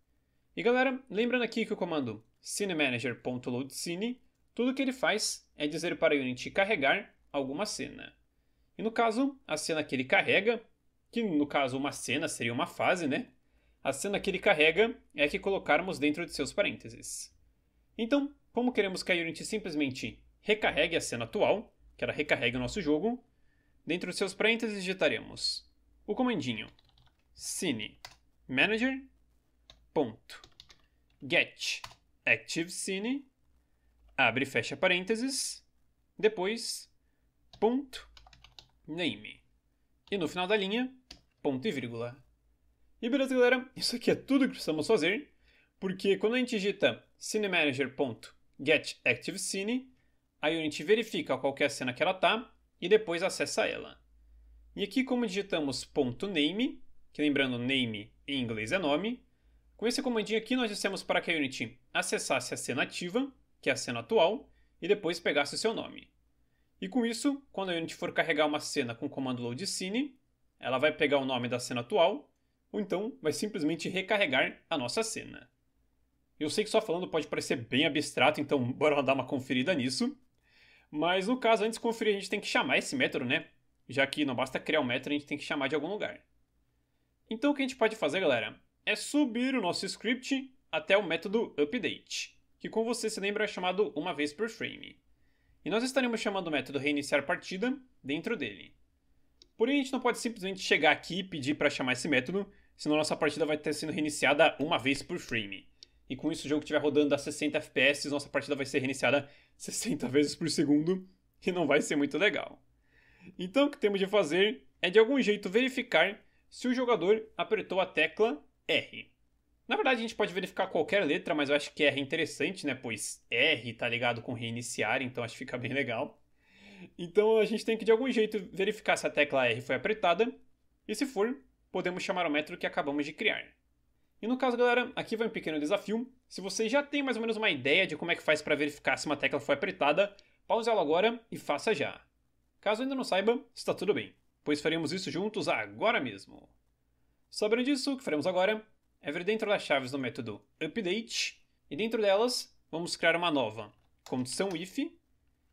E galera, lembrando aqui que o comando cinemanager.loadCine, tudo que ele faz é dizer para a Unity carregar alguma cena. E no caso, a cena que ele carrega, que no caso uma cena seria uma fase, né? A cena que ele carrega é a que colocarmos dentro de seus parênteses. Então, como queremos que a Unity simplesmente recarregue a cena atual, que ela recarregue o nosso jogo, Dentro dos seus parênteses, digitaremos o comandinho cine manager ponto get active cine abre e fecha parênteses depois ponto name e no final da linha ponto e vírgula e beleza galera isso aqui é tudo que precisamos fazer porque quando a gente digita cine manager ponto get active cine aí a gente verifica qual é a cena que ela tá e depois acessa ela. E aqui como digitamos .name, que lembrando name em inglês é nome, com esse comandinho aqui nós dissemos para que a Unity acessasse a cena ativa, que é a cena atual, e depois pegasse o seu nome. E com isso, quando a Unity for carregar uma cena com o comando load scene, ela vai pegar o nome da cena atual, ou então vai simplesmente recarregar a nossa cena. Eu sei que só falando pode parecer bem abstrato, então bora dar uma conferida nisso. Mas no caso, antes de conferir, a gente tem que chamar esse método, né? Já que não basta criar um método, a gente tem que chamar de algum lugar. Então o que a gente pode fazer, galera, é subir o nosso script até o método update, que como você se lembra é chamado uma vez por frame. E nós estaremos chamando o método reiniciar partida dentro dele. Porém, a gente não pode simplesmente chegar aqui e pedir para chamar esse método, senão nossa partida vai estar sendo reiniciada uma vez por frame. E com isso, o jogo estiver rodando a 60 FPS, nossa partida vai ser reiniciada 60 vezes por segundo e não vai ser muito legal. Então o que temos de fazer é de algum jeito verificar se o jogador apertou a tecla R. Na verdade, a gente pode verificar qualquer letra, mas eu acho que R é interessante, né? Pois R tá ligado com reiniciar, então acho que fica bem legal. Então a gente tem que de algum jeito verificar se a tecla R foi apertada, e se for, podemos chamar o método que acabamos de criar. E no caso, galera, aqui vai um pequeno desafio. Se você já tem mais ou menos uma ideia de como é que faz para verificar se uma tecla foi apertada, pause ela agora e faça já. Caso ainda não saiba, está tudo bem, pois faremos isso juntos agora mesmo. Sabendo disso, o que faremos agora é vir dentro das chaves do método update e dentro delas vamos criar uma nova condição if,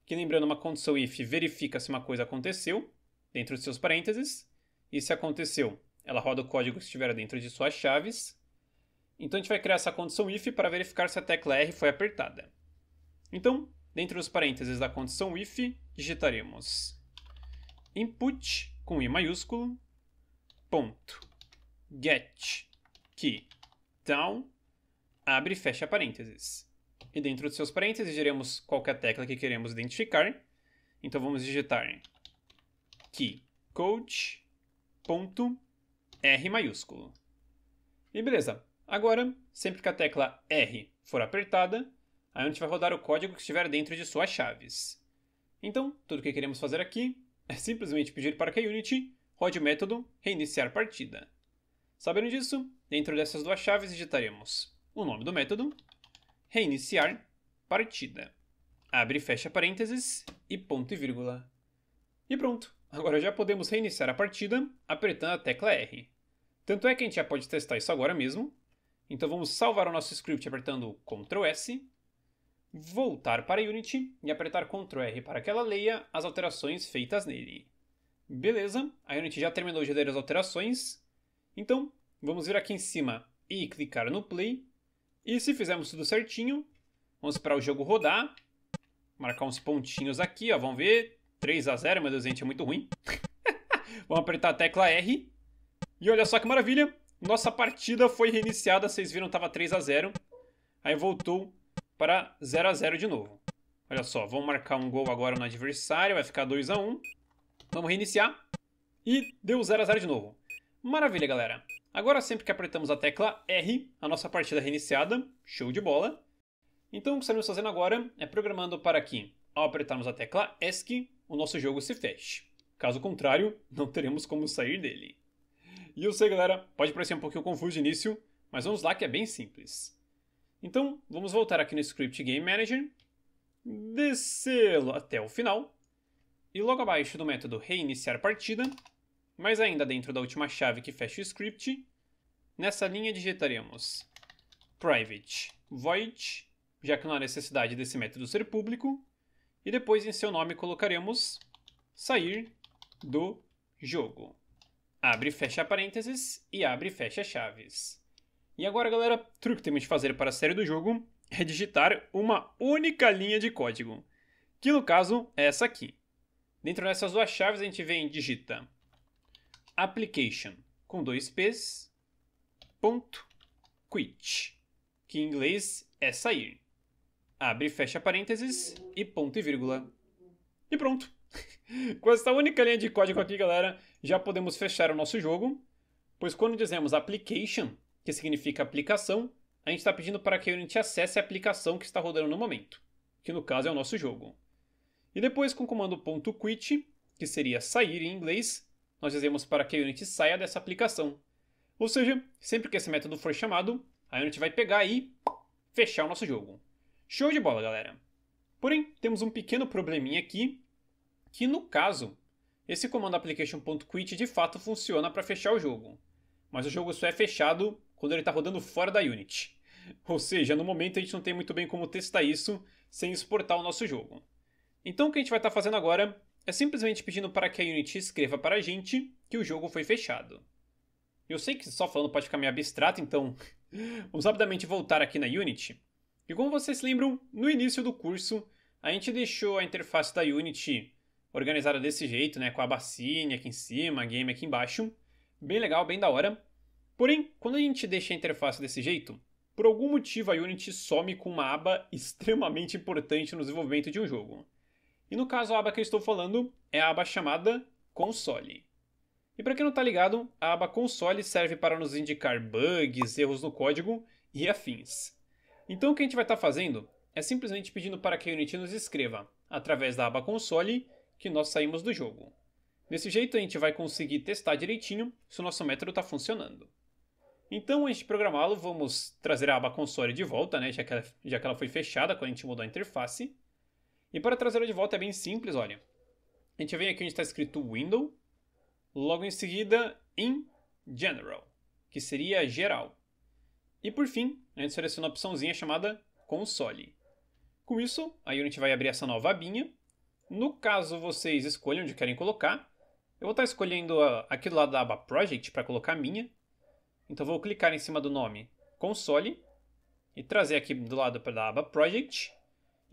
que lembrando uma condição if verifica se uma coisa aconteceu dentro de seus parênteses, e se aconteceu, ela roda o código que estiver dentro de suas chaves, então a gente vai criar essa condição if para verificar se a tecla R foi apertada. Então, dentro dos parênteses da condição if, digitaremos input com i maiúsculo ponto get key down abre e fecha parênteses. E dentro dos seus parênteses diremos qualquer é tecla que queremos identificar. Então vamos digitar key code ponto r maiúsculo. E beleza, Agora, sempre que a tecla R for apertada, a gente é vai rodar o código que estiver dentro de suas chaves. Então, tudo o que queremos fazer aqui é simplesmente pedir para que a Unity rode o método reiniciar partida. Sabendo disso, dentro dessas duas chaves digitaremos o nome do método, reiniciar partida. Abre e fecha parênteses e ponto e vírgula. E pronto, agora já podemos reiniciar a partida apertando a tecla R. Tanto é que a gente já pode testar isso agora mesmo, então vamos salvar o nosso script apertando Ctrl S, voltar para Unity e apertar Ctrl R para que ela leia as alterações feitas nele. Beleza, a Unity já terminou de ler as alterações, então vamos vir aqui em cima e clicar no Play. E se fizermos tudo certinho, vamos esperar o jogo rodar, marcar uns pontinhos aqui, ó, vamos ver, 3 a 0 meu Deus, gente, é muito ruim. vamos apertar a tecla R, e olha só que maravilha, nossa partida foi reiniciada, vocês viram, estava 3 a 0 Aí voltou para 0 a 0 de novo. Olha só, vamos marcar um gol agora no adversário, vai ficar 2 a 1 Vamos reiniciar. E deu 0 a 0 de novo. Maravilha, galera. Agora sempre que apertamos a tecla R, a nossa partida é reiniciada. Show de bola. Então o que estamos fazendo agora é programando para que, ao apertarmos a tecla ESC, o nosso jogo se feche. Caso contrário, não teremos como sair dele. E eu sei, galera, pode parecer um pouquinho confuso de início, mas vamos lá que é bem simples. Então, vamos voltar aqui no Script Game Manager, descê-lo até o final, e logo abaixo do método reiniciar partida, mas ainda dentro da última chave que fecha o script, nessa linha digitaremos private void, já que não há necessidade desse método ser público, e depois em seu nome colocaremos sair do jogo abre e fecha parênteses e abre e fecha chaves. E agora, galera, o truque que temos de fazer para a série do jogo é digitar uma única linha de código, que no caso é essa aqui. Dentro dessas duas chaves a gente vem e digita application com dois p's ponto quit, que em inglês é sair. Abre e fecha parênteses e ponto e vírgula. E pronto. com essa única linha de código aqui, galera, já podemos fechar o nosso jogo, pois quando dizemos application, que significa aplicação, a gente está pedindo para que a Unity acesse a aplicação que está rodando no momento, que no caso é o nosso jogo. E depois com o comando .quit, que seria sair em inglês, nós dizemos para que a Unity saia dessa aplicação. Ou seja, sempre que esse método for chamado, a Unity vai pegar e fechar o nosso jogo. Show de bola, galera! Porém, temos um pequeno probleminha aqui, que no caso esse comando application.quit de fato funciona para fechar o jogo, mas o jogo só é fechado quando ele está rodando fora da Unity. Ou seja, no momento a gente não tem muito bem como testar isso sem exportar o nosso jogo. Então o que a gente vai estar tá fazendo agora é simplesmente pedindo para que a Unity escreva para a gente que o jogo foi fechado. Eu sei que só falando pode ficar meio abstrato, então vamos rapidamente voltar aqui na Unity. E como vocês lembram, no início do curso, a gente deixou a interface da Unity organizada desse jeito, né? Com a bacinha aqui em cima, a game aqui embaixo. Bem legal, bem da hora. Porém, quando a gente deixa a interface desse jeito, por algum motivo a Unity some com uma aba extremamente importante no desenvolvimento de um jogo. E no caso, a aba que eu estou falando é a aba chamada Console. E para quem não está ligado, a aba Console serve para nos indicar bugs, erros no código e afins. Então o que a gente vai estar tá fazendo é simplesmente pedindo para que a Unity nos escreva, através da aba Console, que nós saímos do jogo. Desse jeito a gente vai conseguir testar direitinho se o nosso método está funcionando. Então, antes de programá-lo, vamos trazer a aba console de volta, né, já, que ela, já que ela foi fechada quando a gente mudou a interface. E para trazê-la de volta é bem simples, olha. A gente vem aqui onde está escrito Window, logo em seguida in General, que seria geral. E por fim, a gente seleciona uma opçãozinha chamada Console. Com isso, aí a gente vai abrir essa nova abinha no caso vocês escolham onde querem colocar, eu vou estar escolhendo ah, aqui do lado da aba Project para colocar a minha. Então vou clicar em cima do nome Console e trazer aqui do lado da aba Project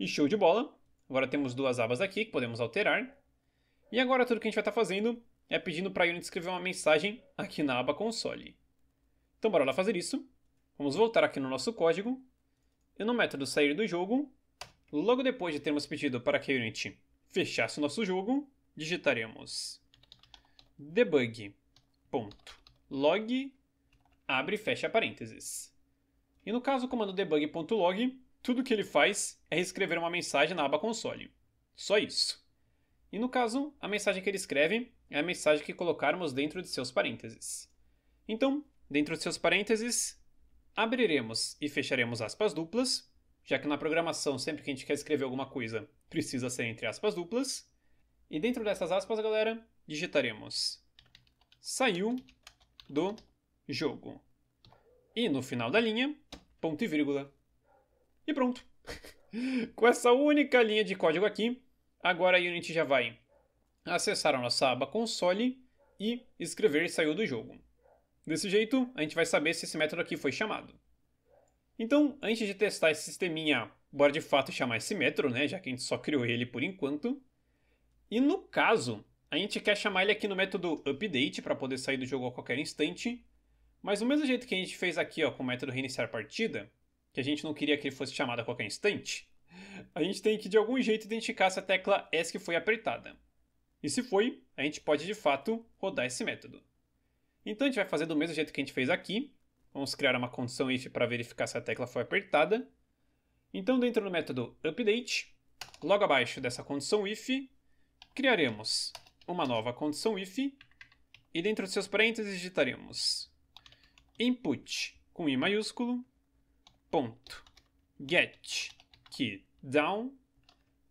e show de bola. Agora temos duas abas aqui que podemos alterar. E agora tudo que a gente vai estar fazendo é pedindo para a Unity escrever uma mensagem aqui na aba Console. Então bora lá fazer isso. Vamos voltar aqui no nosso código e no método sair do jogo, logo depois de termos pedido para que a Unity fechasse o nosso jogo, digitaremos debug.log, abre e fecha parênteses. E no caso, o comando debug.log, tudo que ele faz é escrever uma mensagem na aba console. Só isso. E no caso, a mensagem que ele escreve é a mensagem que colocarmos dentro de seus parênteses. Então, dentro de seus parênteses, abriremos e fecharemos aspas duplas já que na programação, sempre que a gente quer escrever alguma coisa, precisa ser entre aspas duplas. E dentro dessas aspas, galera, digitaremos saiu do jogo. E no final da linha, ponto e vírgula. E pronto. Com essa única linha de código aqui, agora a Unity já vai acessar a nossa aba console e escrever saiu do jogo. Desse jeito, a gente vai saber se esse método aqui foi chamado. Então, antes de testar esse sisteminha, bora de fato chamar esse metro, né, já que a gente só criou ele por enquanto. E no caso, a gente quer chamar ele aqui no método update para poder sair do jogo a qualquer instante, mas do mesmo jeito que a gente fez aqui ó, com o método reiniciar partida, que a gente não queria que ele fosse chamado a qualquer instante, a gente tem que de algum jeito identificar se a tecla S foi apertada. E se foi, a gente pode de fato rodar esse método. Então a gente vai fazer do mesmo jeito que a gente fez aqui, Vamos criar uma condição if para verificar se a tecla foi apertada. Então, dentro do método update, logo abaixo dessa condição if, criaremos uma nova condição if e dentro de seus parênteses digitaremos input com i maiúsculo ponto get key down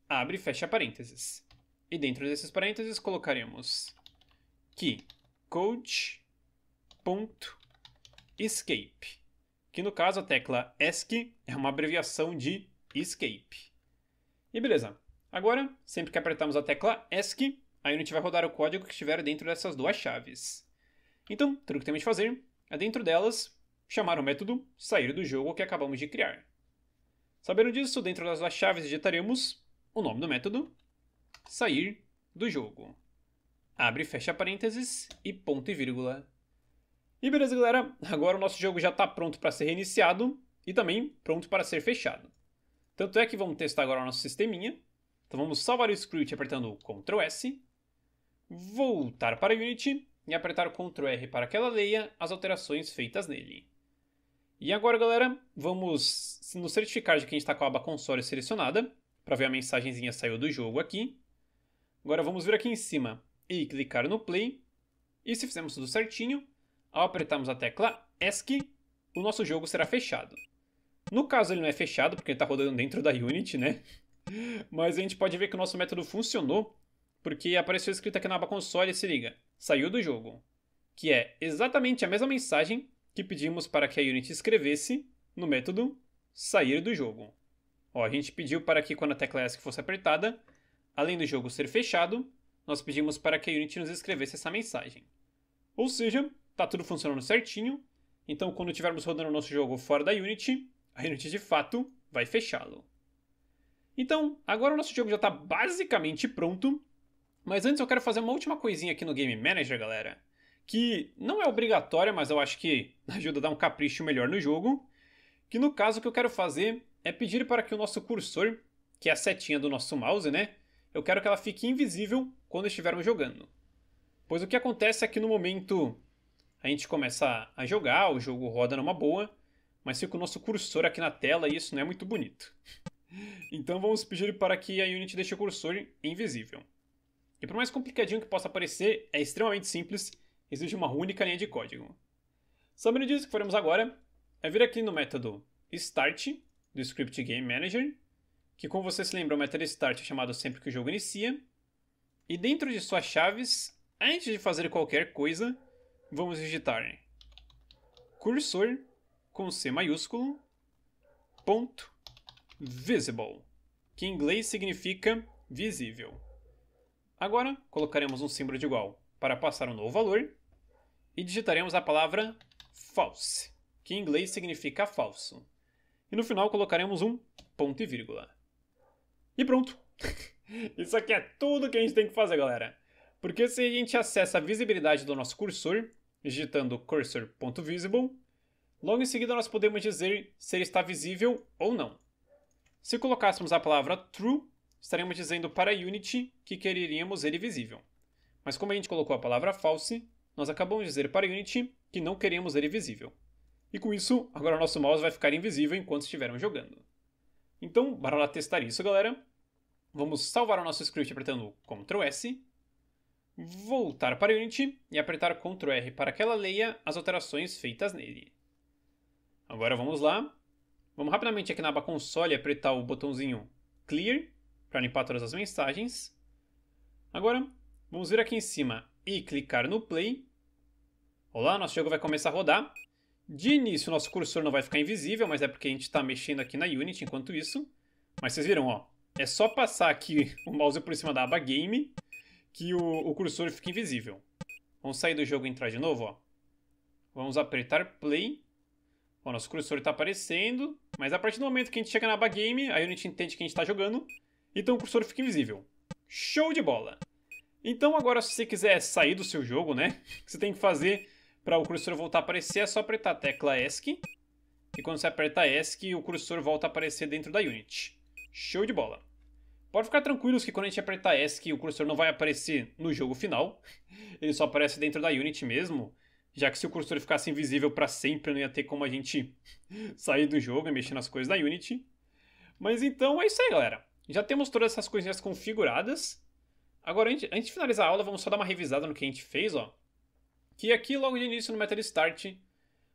abre e fecha parênteses. E dentro desses parênteses colocaremos key code ponto Escape, que no caso a tecla ESC é uma abreviação de Escape. E beleza, agora, sempre que apertarmos a tecla ESC, a Unity vai rodar o código que estiver dentro dessas duas chaves. Então, tudo que temos de fazer é dentro delas chamar o método sair do jogo que acabamos de criar. Sabendo disso, dentro das duas chaves digitaremos o nome do método sair do jogo. Abre e fecha parênteses e ponto e vírgula e beleza, galera, agora o nosso jogo já está pronto para ser reiniciado e também pronto para ser fechado. Tanto é que vamos testar agora o nosso sisteminha. Então vamos salvar o script apertando Ctrl S, voltar para Unity e apertar Ctrl R para que ela leia as alterações feitas nele. E agora, galera, vamos nos certificar de que a gente está com a aba console selecionada, para ver a mensagenzinha saiu do jogo aqui. Agora vamos vir aqui em cima e clicar no play. E se fizermos tudo certinho, ao apertarmos a tecla ESC, o nosso jogo será fechado. No caso ele não é fechado, porque ele está rodando dentro da Unity, né? Mas a gente pode ver que o nosso método funcionou, porque apareceu escrito aqui na aba console, se liga, saiu do jogo. Que é exatamente a mesma mensagem que pedimos para que a Unity escrevesse no método sair do jogo. Ó, a gente pediu para que quando a tecla ESC fosse apertada, além do jogo ser fechado, nós pedimos para que a Unity nos escrevesse essa mensagem. Ou seja, tá tudo funcionando certinho. Então, quando tivermos rodando o nosso jogo fora da Unity, a Unity de fato vai fechá-lo. Então, agora o nosso jogo já está basicamente pronto, mas antes eu quero fazer uma última coisinha aqui no Game Manager, galera, que não é obrigatória, mas eu acho que ajuda a dar um capricho melhor no jogo, que no caso o que eu quero fazer é pedir para que o nosso cursor, que é a setinha do nosso mouse, né, eu quero que ela fique invisível quando estivermos jogando. Pois o que acontece é que no momento a gente começa a jogar, o jogo roda numa boa, mas fica o nosso cursor aqui na tela e isso não é muito bonito. Então vamos pedir para que a Unity deixe o cursor invisível. E por mais complicadinho que possa parecer, é extremamente simples, exige uma única linha de código. Sabendo disso, o que faremos agora é vir aqui no método start do script game manager, que como você se lembra, o é método start é chamado sempre que o jogo inicia, e dentro de suas chaves, antes de fazer qualquer coisa, vamos digitar cursor com C maiúsculo ponto visible, que em inglês significa visível. Agora colocaremos um símbolo de igual para passar um novo valor e digitaremos a palavra false, que em inglês significa falso. E no final colocaremos um ponto e vírgula. E pronto! Isso aqui é tudo que a gente tem que fazer, galera. Porque se a gente acessa a visibilidade do nosso cursor, digitando cursor.visible. Logo em seguida, nós podemos dizer se ele está visível ou não. Se colocássemos a palavra true, estaremos dizendo para Unity que quereríamos ele visível. Mas como a gente colocou a palavra false, nós acabamos de dizer para Unity que não queremos ele visível. E com isso, agora nosso mouse vai ficar invisível enquanto estivermos jogando. Então, bora lá testar isso, galera. Vamos salvar o nosso script apertando Ctrl S voltar para Unity e apertar Ctrl R para que ela leia as alterações feitas nele. Agora vamos lá. Vamos rapidamente aqui na aba console apertar o botãozinho Clear para limpar todas as mensagens. Agora vamos vir aqui em cima e clicar no Play. Olá, nosso jogo vai começar a rodar. De início nosso cursor não vai ficar invisível, mas é porque a gente está mexendo aqui na Unity enquanto isso. Mas vocês viram, ó, é só passar aqui o mouse por cima da aba Game que o, o cursor fique invisível. Vamos sair do jogo e entrar de novo, ó. Vamos apertar play. O nosso cursor está aparecendo, mas a partir do momento que a gente chega na aba game, aí a unity entende que a gente está jogando, então o cursor fica invisível. Show de bola! Então agora se você quiser sair do seu jogo, né, o que você tem que fazer para o cursor voltar a aparecer é só apertar a tecla ESC, e quando você aperta ESC, o cursor volta a aparecer dentro da Unity. Show de bola! Pode ficar tranquilos que quando a gente apertar ESC, o cursor não vai aparecer no jogo final. Ele só aparece dentro da Unity mesmo, já que se o cursor ficasse invisível para sempre, não ia ter como a gente sair do jogo e mexer nas coisas da Unity. Mas então é isso aí, galera. Já temos todas essas coisinhas configuradas. Agora, antes, de finalizar a aula, vamos só dar uma revisada no que a gente fez, ó. Que aqui, logo de início, no Metal start,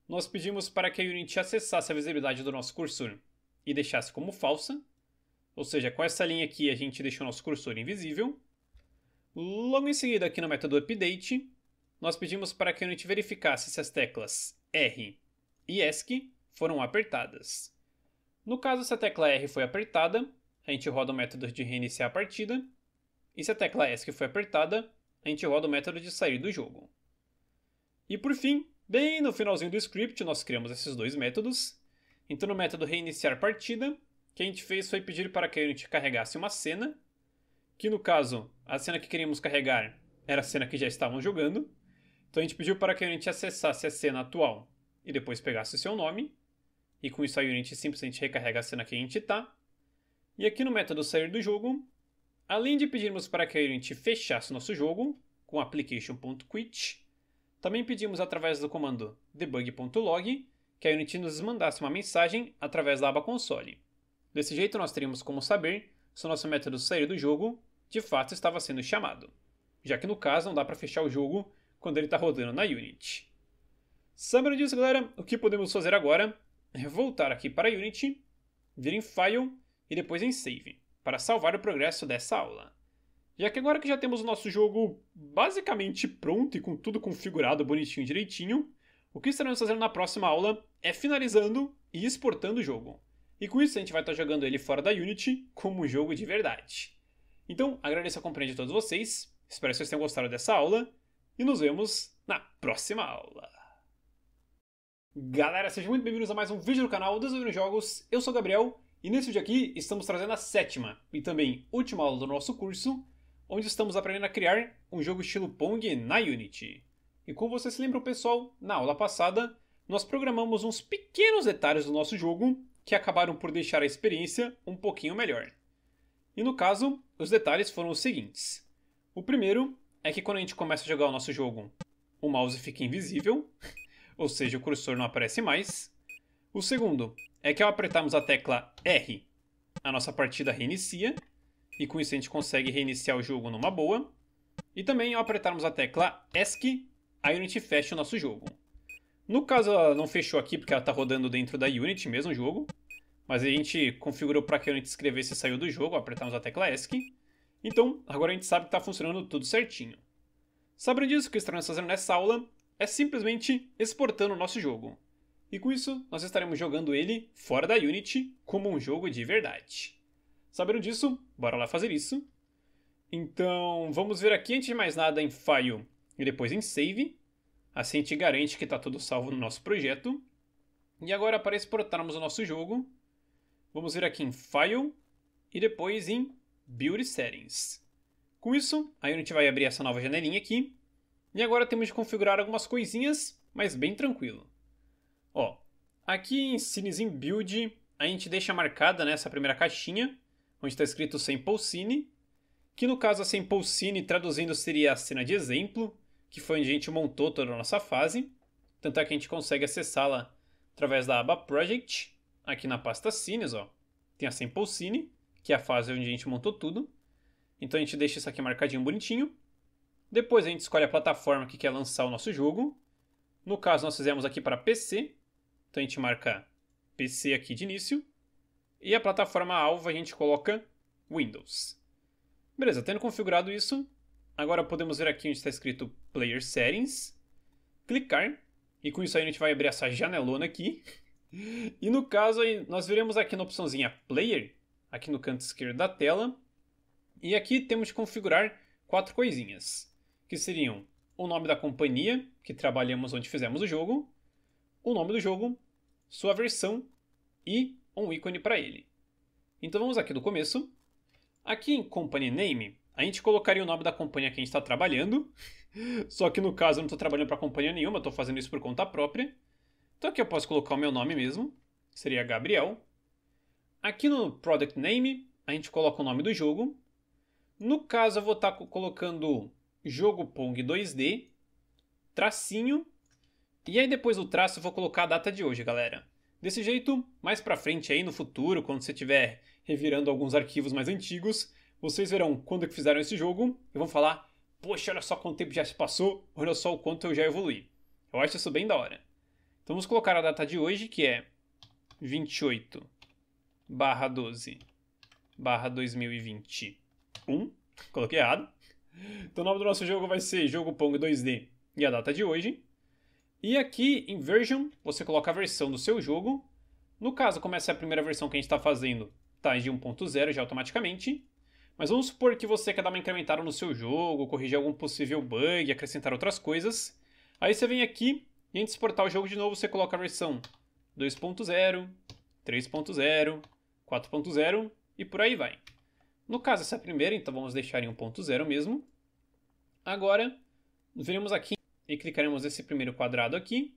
nós pedimos para que a Unity acessasse a visibilidade do nosso cursor e deixasse como falsa. Ou seja, com essa linha aqui a gente deixa o nosso cursor invisível. Logo em seguida, aqui no método update, nós pedimos para que a gente verificasse se as teclas R e ESC foram apertadas. No caso, se a tecla R foi apertada, a gente roda o método de reiniciar a partida, e se a tecla ESC foi apertada, a gente roda o método de sair do jogo. E por fim, bem no finalzinho do script, nós criamos esses dois métodos. Então, no método reiniciar partida, que a gente fez foi pedir para que a gente carregasse uma cena, que no caso, a cena que queríamos carregar era a cena que já estavam jogando. Então a gente pediu para que a gente acessasse a cena atual e depois pegasse o seu nome. E com isso a Unity simplesmente recarrega a cena que a gente está. E aqui no método sair do jogo, além de pedirmos para que a Unity fechasse nosso jogo com application.quit, também pedimos através do comando debug.log que a Unity nos mandasse uma mensagem através da aba console. Desse jeito, nós teríamos como saber se o nosso método sair do jogo de fato estava sendo chamado, já que no caso não dá para fechar o jogo quando ele está rodando na Unity. Sabendo disso, galera, o que podemos fazer agora é voltar aqui para a Unity, vir em File e depois em Save, para salvar o progresso dessa aula. Já que agora que já temos o nosso jogo basicamente pronto e com tudo configurado bonitinho direitinho, o que estaremos fazendo na próxima aula é finalizando e exportando o jogo. E com isso a gente vai estar jogando ele fora da Unity como um jogo de verdade. Então, agradeço a compreensão de todos vocês, espero que vocês tenham gostado dessa aula, e nos vemos na próxima aula. Galera, sejam muito bem-vindos a mais um vídeo do canal Desenvolvendo Jogos, eu sou o Gabriel, e nesse vídeo aqui estamos trazendo a sétima e também última aula do nosso curso, onde estamos aprendendo a criar um jogo estilo Pong na Unity. E como você se lembra, pessoal, na aula passada, nós programamos uns pequenos detalhes do nosso jogo que acabaram por deixar a experiência um pouquinho melhor. E no caso, os detalhes foram os seguintes. O primeiro é que quando a gente começa a jogar o nosso jogo, o mouse fica invisível, ou seja, o cursor não aparece mais. O segundo é que ao apertarmos a tecla R, a nossa partida reinicia, e com isso a gente consegue reiniciar o jogo numa boa. E também ao apertarmos a tecla ESC, aí a gente fecha o nosso jogo. No caso, ela não fechou aqui porque ela está rodando dentro da Unity mesmo o jogo. Mas a gente configurou para que a Unity escrevesse e saiu do jogo, apertamos a tecla ESC. Então, agora a gente sabe que está funcionando tudo certinho. Sabendo disso, o que estaremos fazendo nessa aula é simplesmente exportando o nosso jogo. E com isso, nós estaremos jogando ele fora da Unity como um jogo de verdade. Sabendo disso, bora lá fazer isso. Então, vamos ver aqui antes de mais nada em File e depois em Save. Assim te garante que está tudo salvo no nosso projeto. E agora para exportarmos o nosso jogo, vamos vir aqui em File e depois em Build Settings. Com isso, a Unity vai abrir essa nova janelinha aqui. E agora temos de configurar algumas coisinhas, mas bem tranquilo. Ó, aqui em Cines in Build, a gente deixa marcada nessa né, primeira caixinha, onde está escrito Sample Scene. que no caso a Sample Scene traduzindo seria a cena de exemplo, que foi onde a gente montou toda a nossa fase. Tanto é que a gente consegue acessá-la através da aba Project, aqui na pasta Cines, ó. Tem a Sample Cine, que é a fase onde a gente montou tudo. Então a gente deixa isso aqui marcadinho bonitinho. Depois a gente escolhe a plataforma que quer lançar o nosso jogo. No caso, nós fizemos aqui para PC. Então a gente marca PC aqui de início. E a plataforma alvo a gente coloca Windows. Beleza, tendo configurado isso, Agora podemos ver aqui onde está escrito Player Settings, clicar, e com isso aí a gente vai abrir essa janelona aqui. E no caso aí, nós veremos aqui na opçãozinha Player, aqui no canto esquerdo da tela, e aqui temos de configurar quatro coisinhas, que seriam o nome da companhia que trabalhamos onde fizemos o jogo, o nome do jogo, sua versão e um ícone para ele. Então vamos aqui do começo. Aqui em Company Name, a gente colocaria o nome da companhia que a gente está trabalhando. Só que no caso eu não estou trabalhando para companhia nenhuma, estou fazendo isso por conta própria. Então aqui eu posso colocar o meu nome mesmo, seria Gabriel. Aqui no Product Name a gente coloca o nome do jogo. No caso eu vou estar tá colocando jogo Pong 2D, tracinho. E aí depois do traço eu vou colocar a data de hoje, galera. Desse jeito, mais para frente aí no futuro, quando você estiver revirando alguns arquivos mais antigos, vocês verão quando que fizeram esse jogo e vão falar: Poxa, olha só quanto tempo já se passou, olha só o quanto eu já evolui. Eu acho isso bem da hora. Então vamos colocar a data de hoje, que é 28 barra 12 barra 2021. Coloquei errado. Então o nome do nosso jogo vai ser Jogo Pong 2D e a data de hoje. E aqui em version, você coloca a versão do seu jogo. No caso, como essa é a primeira versão que a gente está fazendo, tá de 1.0 já automaticamente. Mas vamos supor que você quer dar uma incrementada no seu jogo, corrigir algum possível bug, acrescentar outras coisas. Aí você vem aqui e antes de exportar o jogo de novo, você coloca a versão 2.0, 3.0, 4.0 e por aí vai. No caso, essa é a primeira, então vamos deixar em 1.0 mesmo. Agora, viremos aqui e clicaremos nesse primeiro quadrado aqui.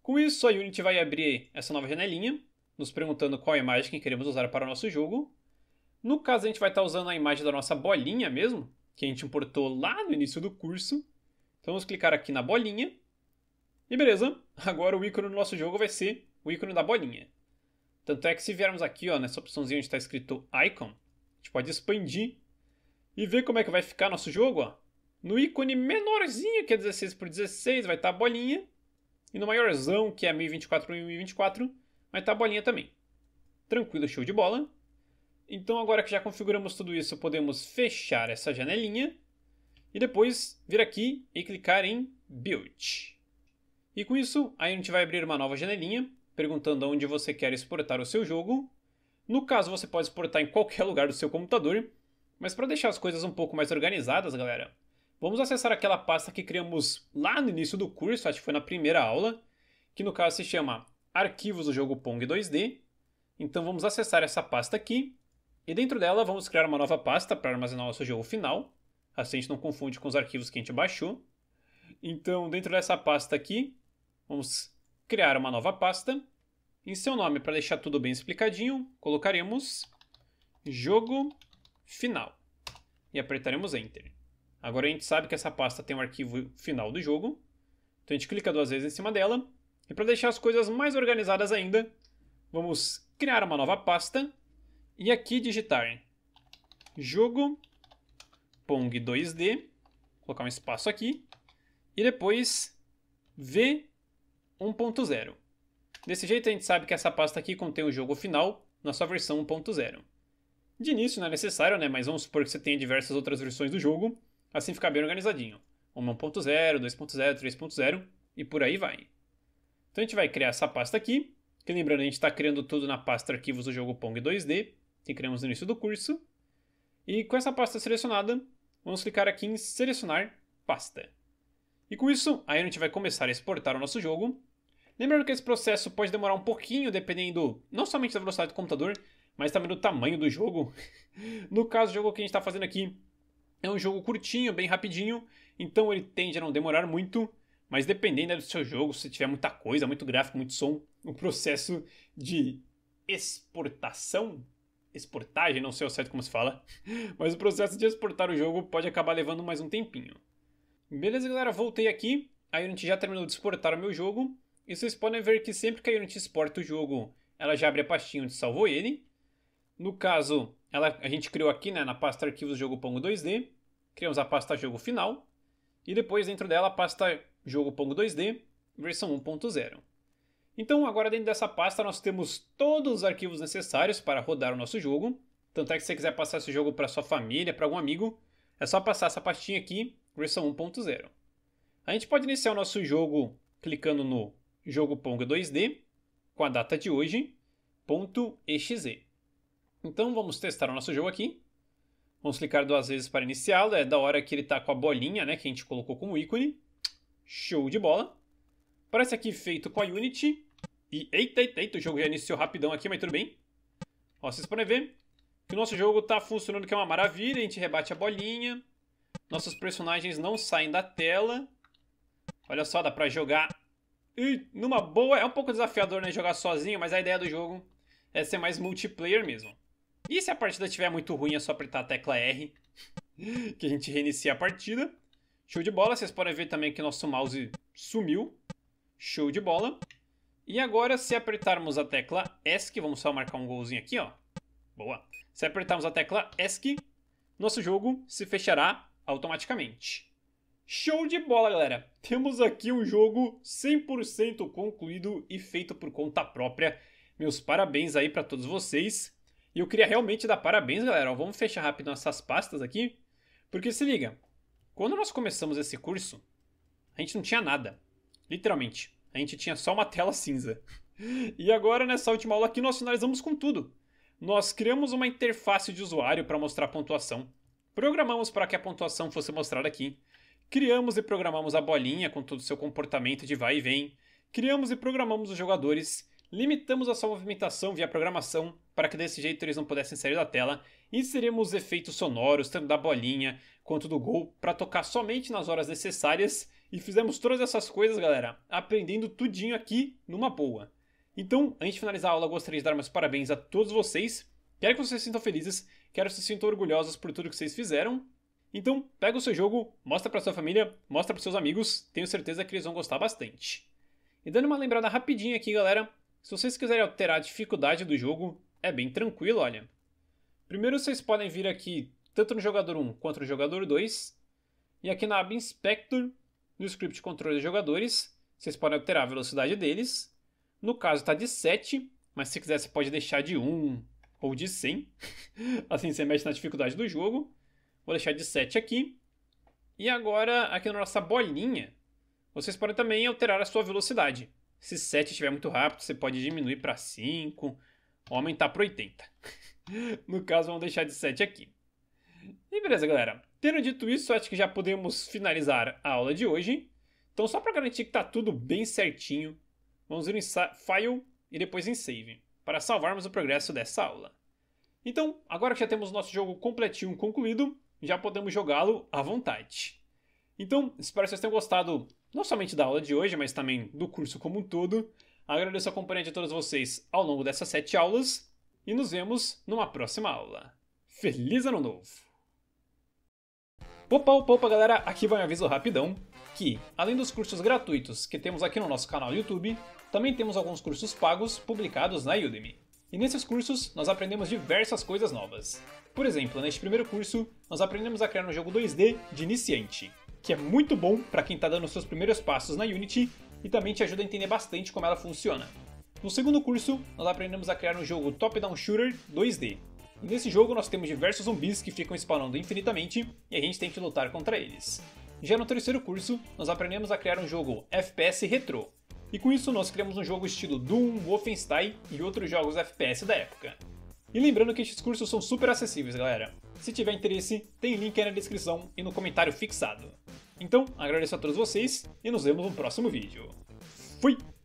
Com isso, a Unity vai abrir essa nova janelinha, nos perguntando qual é imagem que queremos usar para o nosso jogo. No caso, a gente vai estar tá usando a imagem da nossa bolinha mesmo, que a gente importou lá no início do curso. Então vamos clicar aqui na bolinha. E beleza, agora o ícone do nosso jogo vai ser o ícone da bolinha. Tanto é que se viermos aqui ó, nessa opçãozinha onde está escrito Icon, a gente pode expandir e ver como é que vai ficar nosso jogo. Ó. No ícone menorzinho, que é 16 por 16, vai estar tá a bolinha. E no maiorzão, que é 1024 por 1024, vai estar tá a bolinha também. Tranquilo, show de bola. Então agora que já configuramos tudo isso, podemos fechar essa janelinha e depois vir aqui e clicar em Build. E com isso, a gente vai abrir uma nova janelinha, perguntando aonde você quer exportar o seu jogo. No caso, você pode exportar em qualquer lugar do seu computador, mas para deixar as coisas um pouco mais organizadas, galera, vamos acessar aquela pasta que criamos lá no início do curso, acho que foi na primeira aula, que no caso se chama Arquivos do jogo Pong 2D. Então vamos acessar essa pasta aqui e dentro dela vamos criar uma nova pasta para armazenar nosso jogo final, assim a gente não confunde com os arquivos que a gente baixou. Então, dentro dessa pasta aqui, vamos criar uma nova pasta. Em seu nome, para deixar tudo bem explicadinho, colocaremos jogo final e apertaremos enter. Agora a gente sabe que essa pasta tem o um arquivo final do jogo, então a gente clica duas vezes em cima dela. E para deixar as coisas mais organizadas ainda, vamos criar uma nova pasta e aqui digitar jogo Pong 2D, colocar um espaço aqui, e depois V 1.0. Desse jeito a gente sabe que essa pasta aqui contém o jogo final na sua versão 1.0. De início não é necessário, né? mas vamos supor que você tenha diversas outras versões do jogo, assim fica bem organizadinho. Uma 1.0, 2.0, 3.0 e por aí vai. Então a gente vai criar essa pasta aqui, que lembrando a gente está criando tudo na pasta arquivos do jogo Pong 2D, que criamos no início do curso. E com essa pasta selecionada, vamos clicar aqui em selecionar pasta. E com isso, aí a gente vai começar a exportar o nosso jogo. Lembrando que esse processo pode demorar um pouquinho, dependendo não somente da velocidade do computador, mas também do tamanho do jogo. no caso, o jogo que a gente está fazendo aqui é um jogo curtinho, bem rapidinho, então ele tende a não demorar muito, mas dependendo do seu jogo, se tiver muita coisa, muito gráfico, muito som, o processo de exportação exportagem, não sei ao certo como se fala, mas o processo de exportar o jogo pode acabar levando mais um tempinho. Beleza, galera, voltei aqui. A Unity já terminou de exportar o meu jogo. E vocês podem ver que sempre que a Unity exporta o jogo, ela já abre a pastinha onde salvou ele. No caso, ela, a gente criou aqui né, na pasta arquivos jogo Pongo 2D. Criamos a pasta jogo final. E depois dentro dela a pasta jogo Pongo 2D versão 1.0. Então agora dentro dessa pasta nós temos todos os arquivos necessários para rodar o nosso jogo. Tanto é que se você quiser passar esse jogo para sua família, para algum amigo, é só passar essa pastinha aqui, versão 1.0. A gente pode iniciar o nosso jogo clicando no jogo Pong 2D com a data de hoje, .exe. Então vamos testar o nosso jogo aqui. Vamos clicar duas vezes para iniciá-lo, é da hora que ele está com a bolinha né, que a gente colocou como ícone. Show de bola! Parece aqui feito com a Unity, e eita, eita, eita, o jogo já iniciou rapidão aqui, mas tudo bem. Ó, vocês podem ver que o nosso jogo tá funcionando que é uma maravilha, a gente rebate a bolinha. Nossos personagens não saem da tela. Olha só, dá pra jogar e numa boa. É um pouco desafiador, né, jogar sozinho, mas a ideia do jogo é ser mais multiplayer mesmo. E se a partida estiver muito ruim, é só apertar a tecla R, que a gente reinicia a partida. Show de bola, vocês podem ver também que nosso mouse sumiu. Show de bola. E agora, se apertarmos a tecla ESC, vamos só marcar um golzinho aqui, ó. Boa. Se apertarmos a tecla ESC, nosso jogo se fechará automaticamente. Show de bola, galera! Temos aqui um jogo 100% concluído e feito por conta própria. Meus parabéns aí para todos vocês. E eu queria realmente dar parabéns, galera. Ó, vamos fechar rápido nossas pastas aqui. Porque se liga, quando nós começamos esse curso, a gente não tinha nada. Literalmente a gente tinha só uma tela cinza. E agora, nessa última aula aqui, nós finalizamos com tudo. Nós criamos uma interface de usuário para mostrar a pontuação, programamos para que a pontuação fosse mostrada aqui, criamos e programamos a bolinha com todo o seu comportamento de vai e vem, criamos e programamos os jogadores, limitamos a sua movimentação via programação para que desse jeito eles não pudessem sair da tela, inserimos efeitos sonoros, tanto da bolinha quanto do gol, para tocar somente nas horas necessárias e fizemos todas essas coisas, galera, aprendendo tudinho aqui numa boa. Então, antes de finalizar a aula, gostaria de dar meus parabéns a todos vocês. Quero que vocês se sintam felizes, quero que vocês se sintam orgulhosos por tudo que vocês fizeram. Então, pega o seu jogo, mostra para sua família, mostra para seus amigos, tenho certeza que eles vão gostar bastante. E dando uma lembrada rapidinha aqui, galera, se vocês quiserem alterar a dificuldade do jogo, é bem tranquilo, olha. Primeiro vocês podem vir aqui tanto no jogador 1 quanto no jogador 2, e aqui na aba Inspector no script controle de jogadores, vocês podem alterar a velocidade deles. No caso está de 7, mas se quiser você pode deixar de 1 ou de 100. assim você mexe na dificuldade do jogo. Vou deixar de 7 aqui. E agora, aqui na nossa bolinha, vocês podem também alterar a sua velocidade. Se 7 estiver muito rápido, você pode diminuir para 5 ou aumentar para 80. no caso, vamos deixar de 7 aqui. E beleza, galera. Tendo dito isso, acho que já podemos finalizar a aula de hoje. Então, só para garantir que está tudo bem certinho, vamos ir em File e depois em Save, para salvarmos o progresso dessa aula. Então, agora que já temos nosso jogo completinho concluído, já podemos jogá-lo à vontade. Então, espero que vocês tenham gostado não somente da aula de hoje, mas também do curso como um todo. Agradeço a companhia de todos vocês ao longo dessas sete aulas e nos vemos numa próxima aula. Feliz Ano Novo! Opa, opa, opa, galera! Aqui vai um aviso rapidão que, além dos cursos gratuitos que temos aqui no nosso canal do YouTube, também temos alguns cursos pagos publicados na Udemy. E nesses cursos, nós aprendemos diversas coisas novas. Por exemplo, neste primeiro curso, nós aprendemos a criar um jogo 2D de iniciante, que é muito bom para quem está dando seus primeiros passos na Unity e também te ajuda a entender bastante como ela funciona. No segundo curso, nós aprendemos a criar um jogo top-down shooter 2D, e nesse jogo nós temos diversos zumbis que ficam spawnando infinitamente e a gente tem que lutar contra eles. Já no terceiro curso, nós aprendemos a criar um jogo FPS retrô. E com isso nós criamos um jogo estilo Doom, Wolfenstein e outros jogos FPS da época. E lembrando que estes cursos são super acessíveis, galera. Se tiver interesse, tem link aí na descrição e no comentário fixado. Então, agradeço a todos vocês e nos vemos no próximo vídeo. Fui!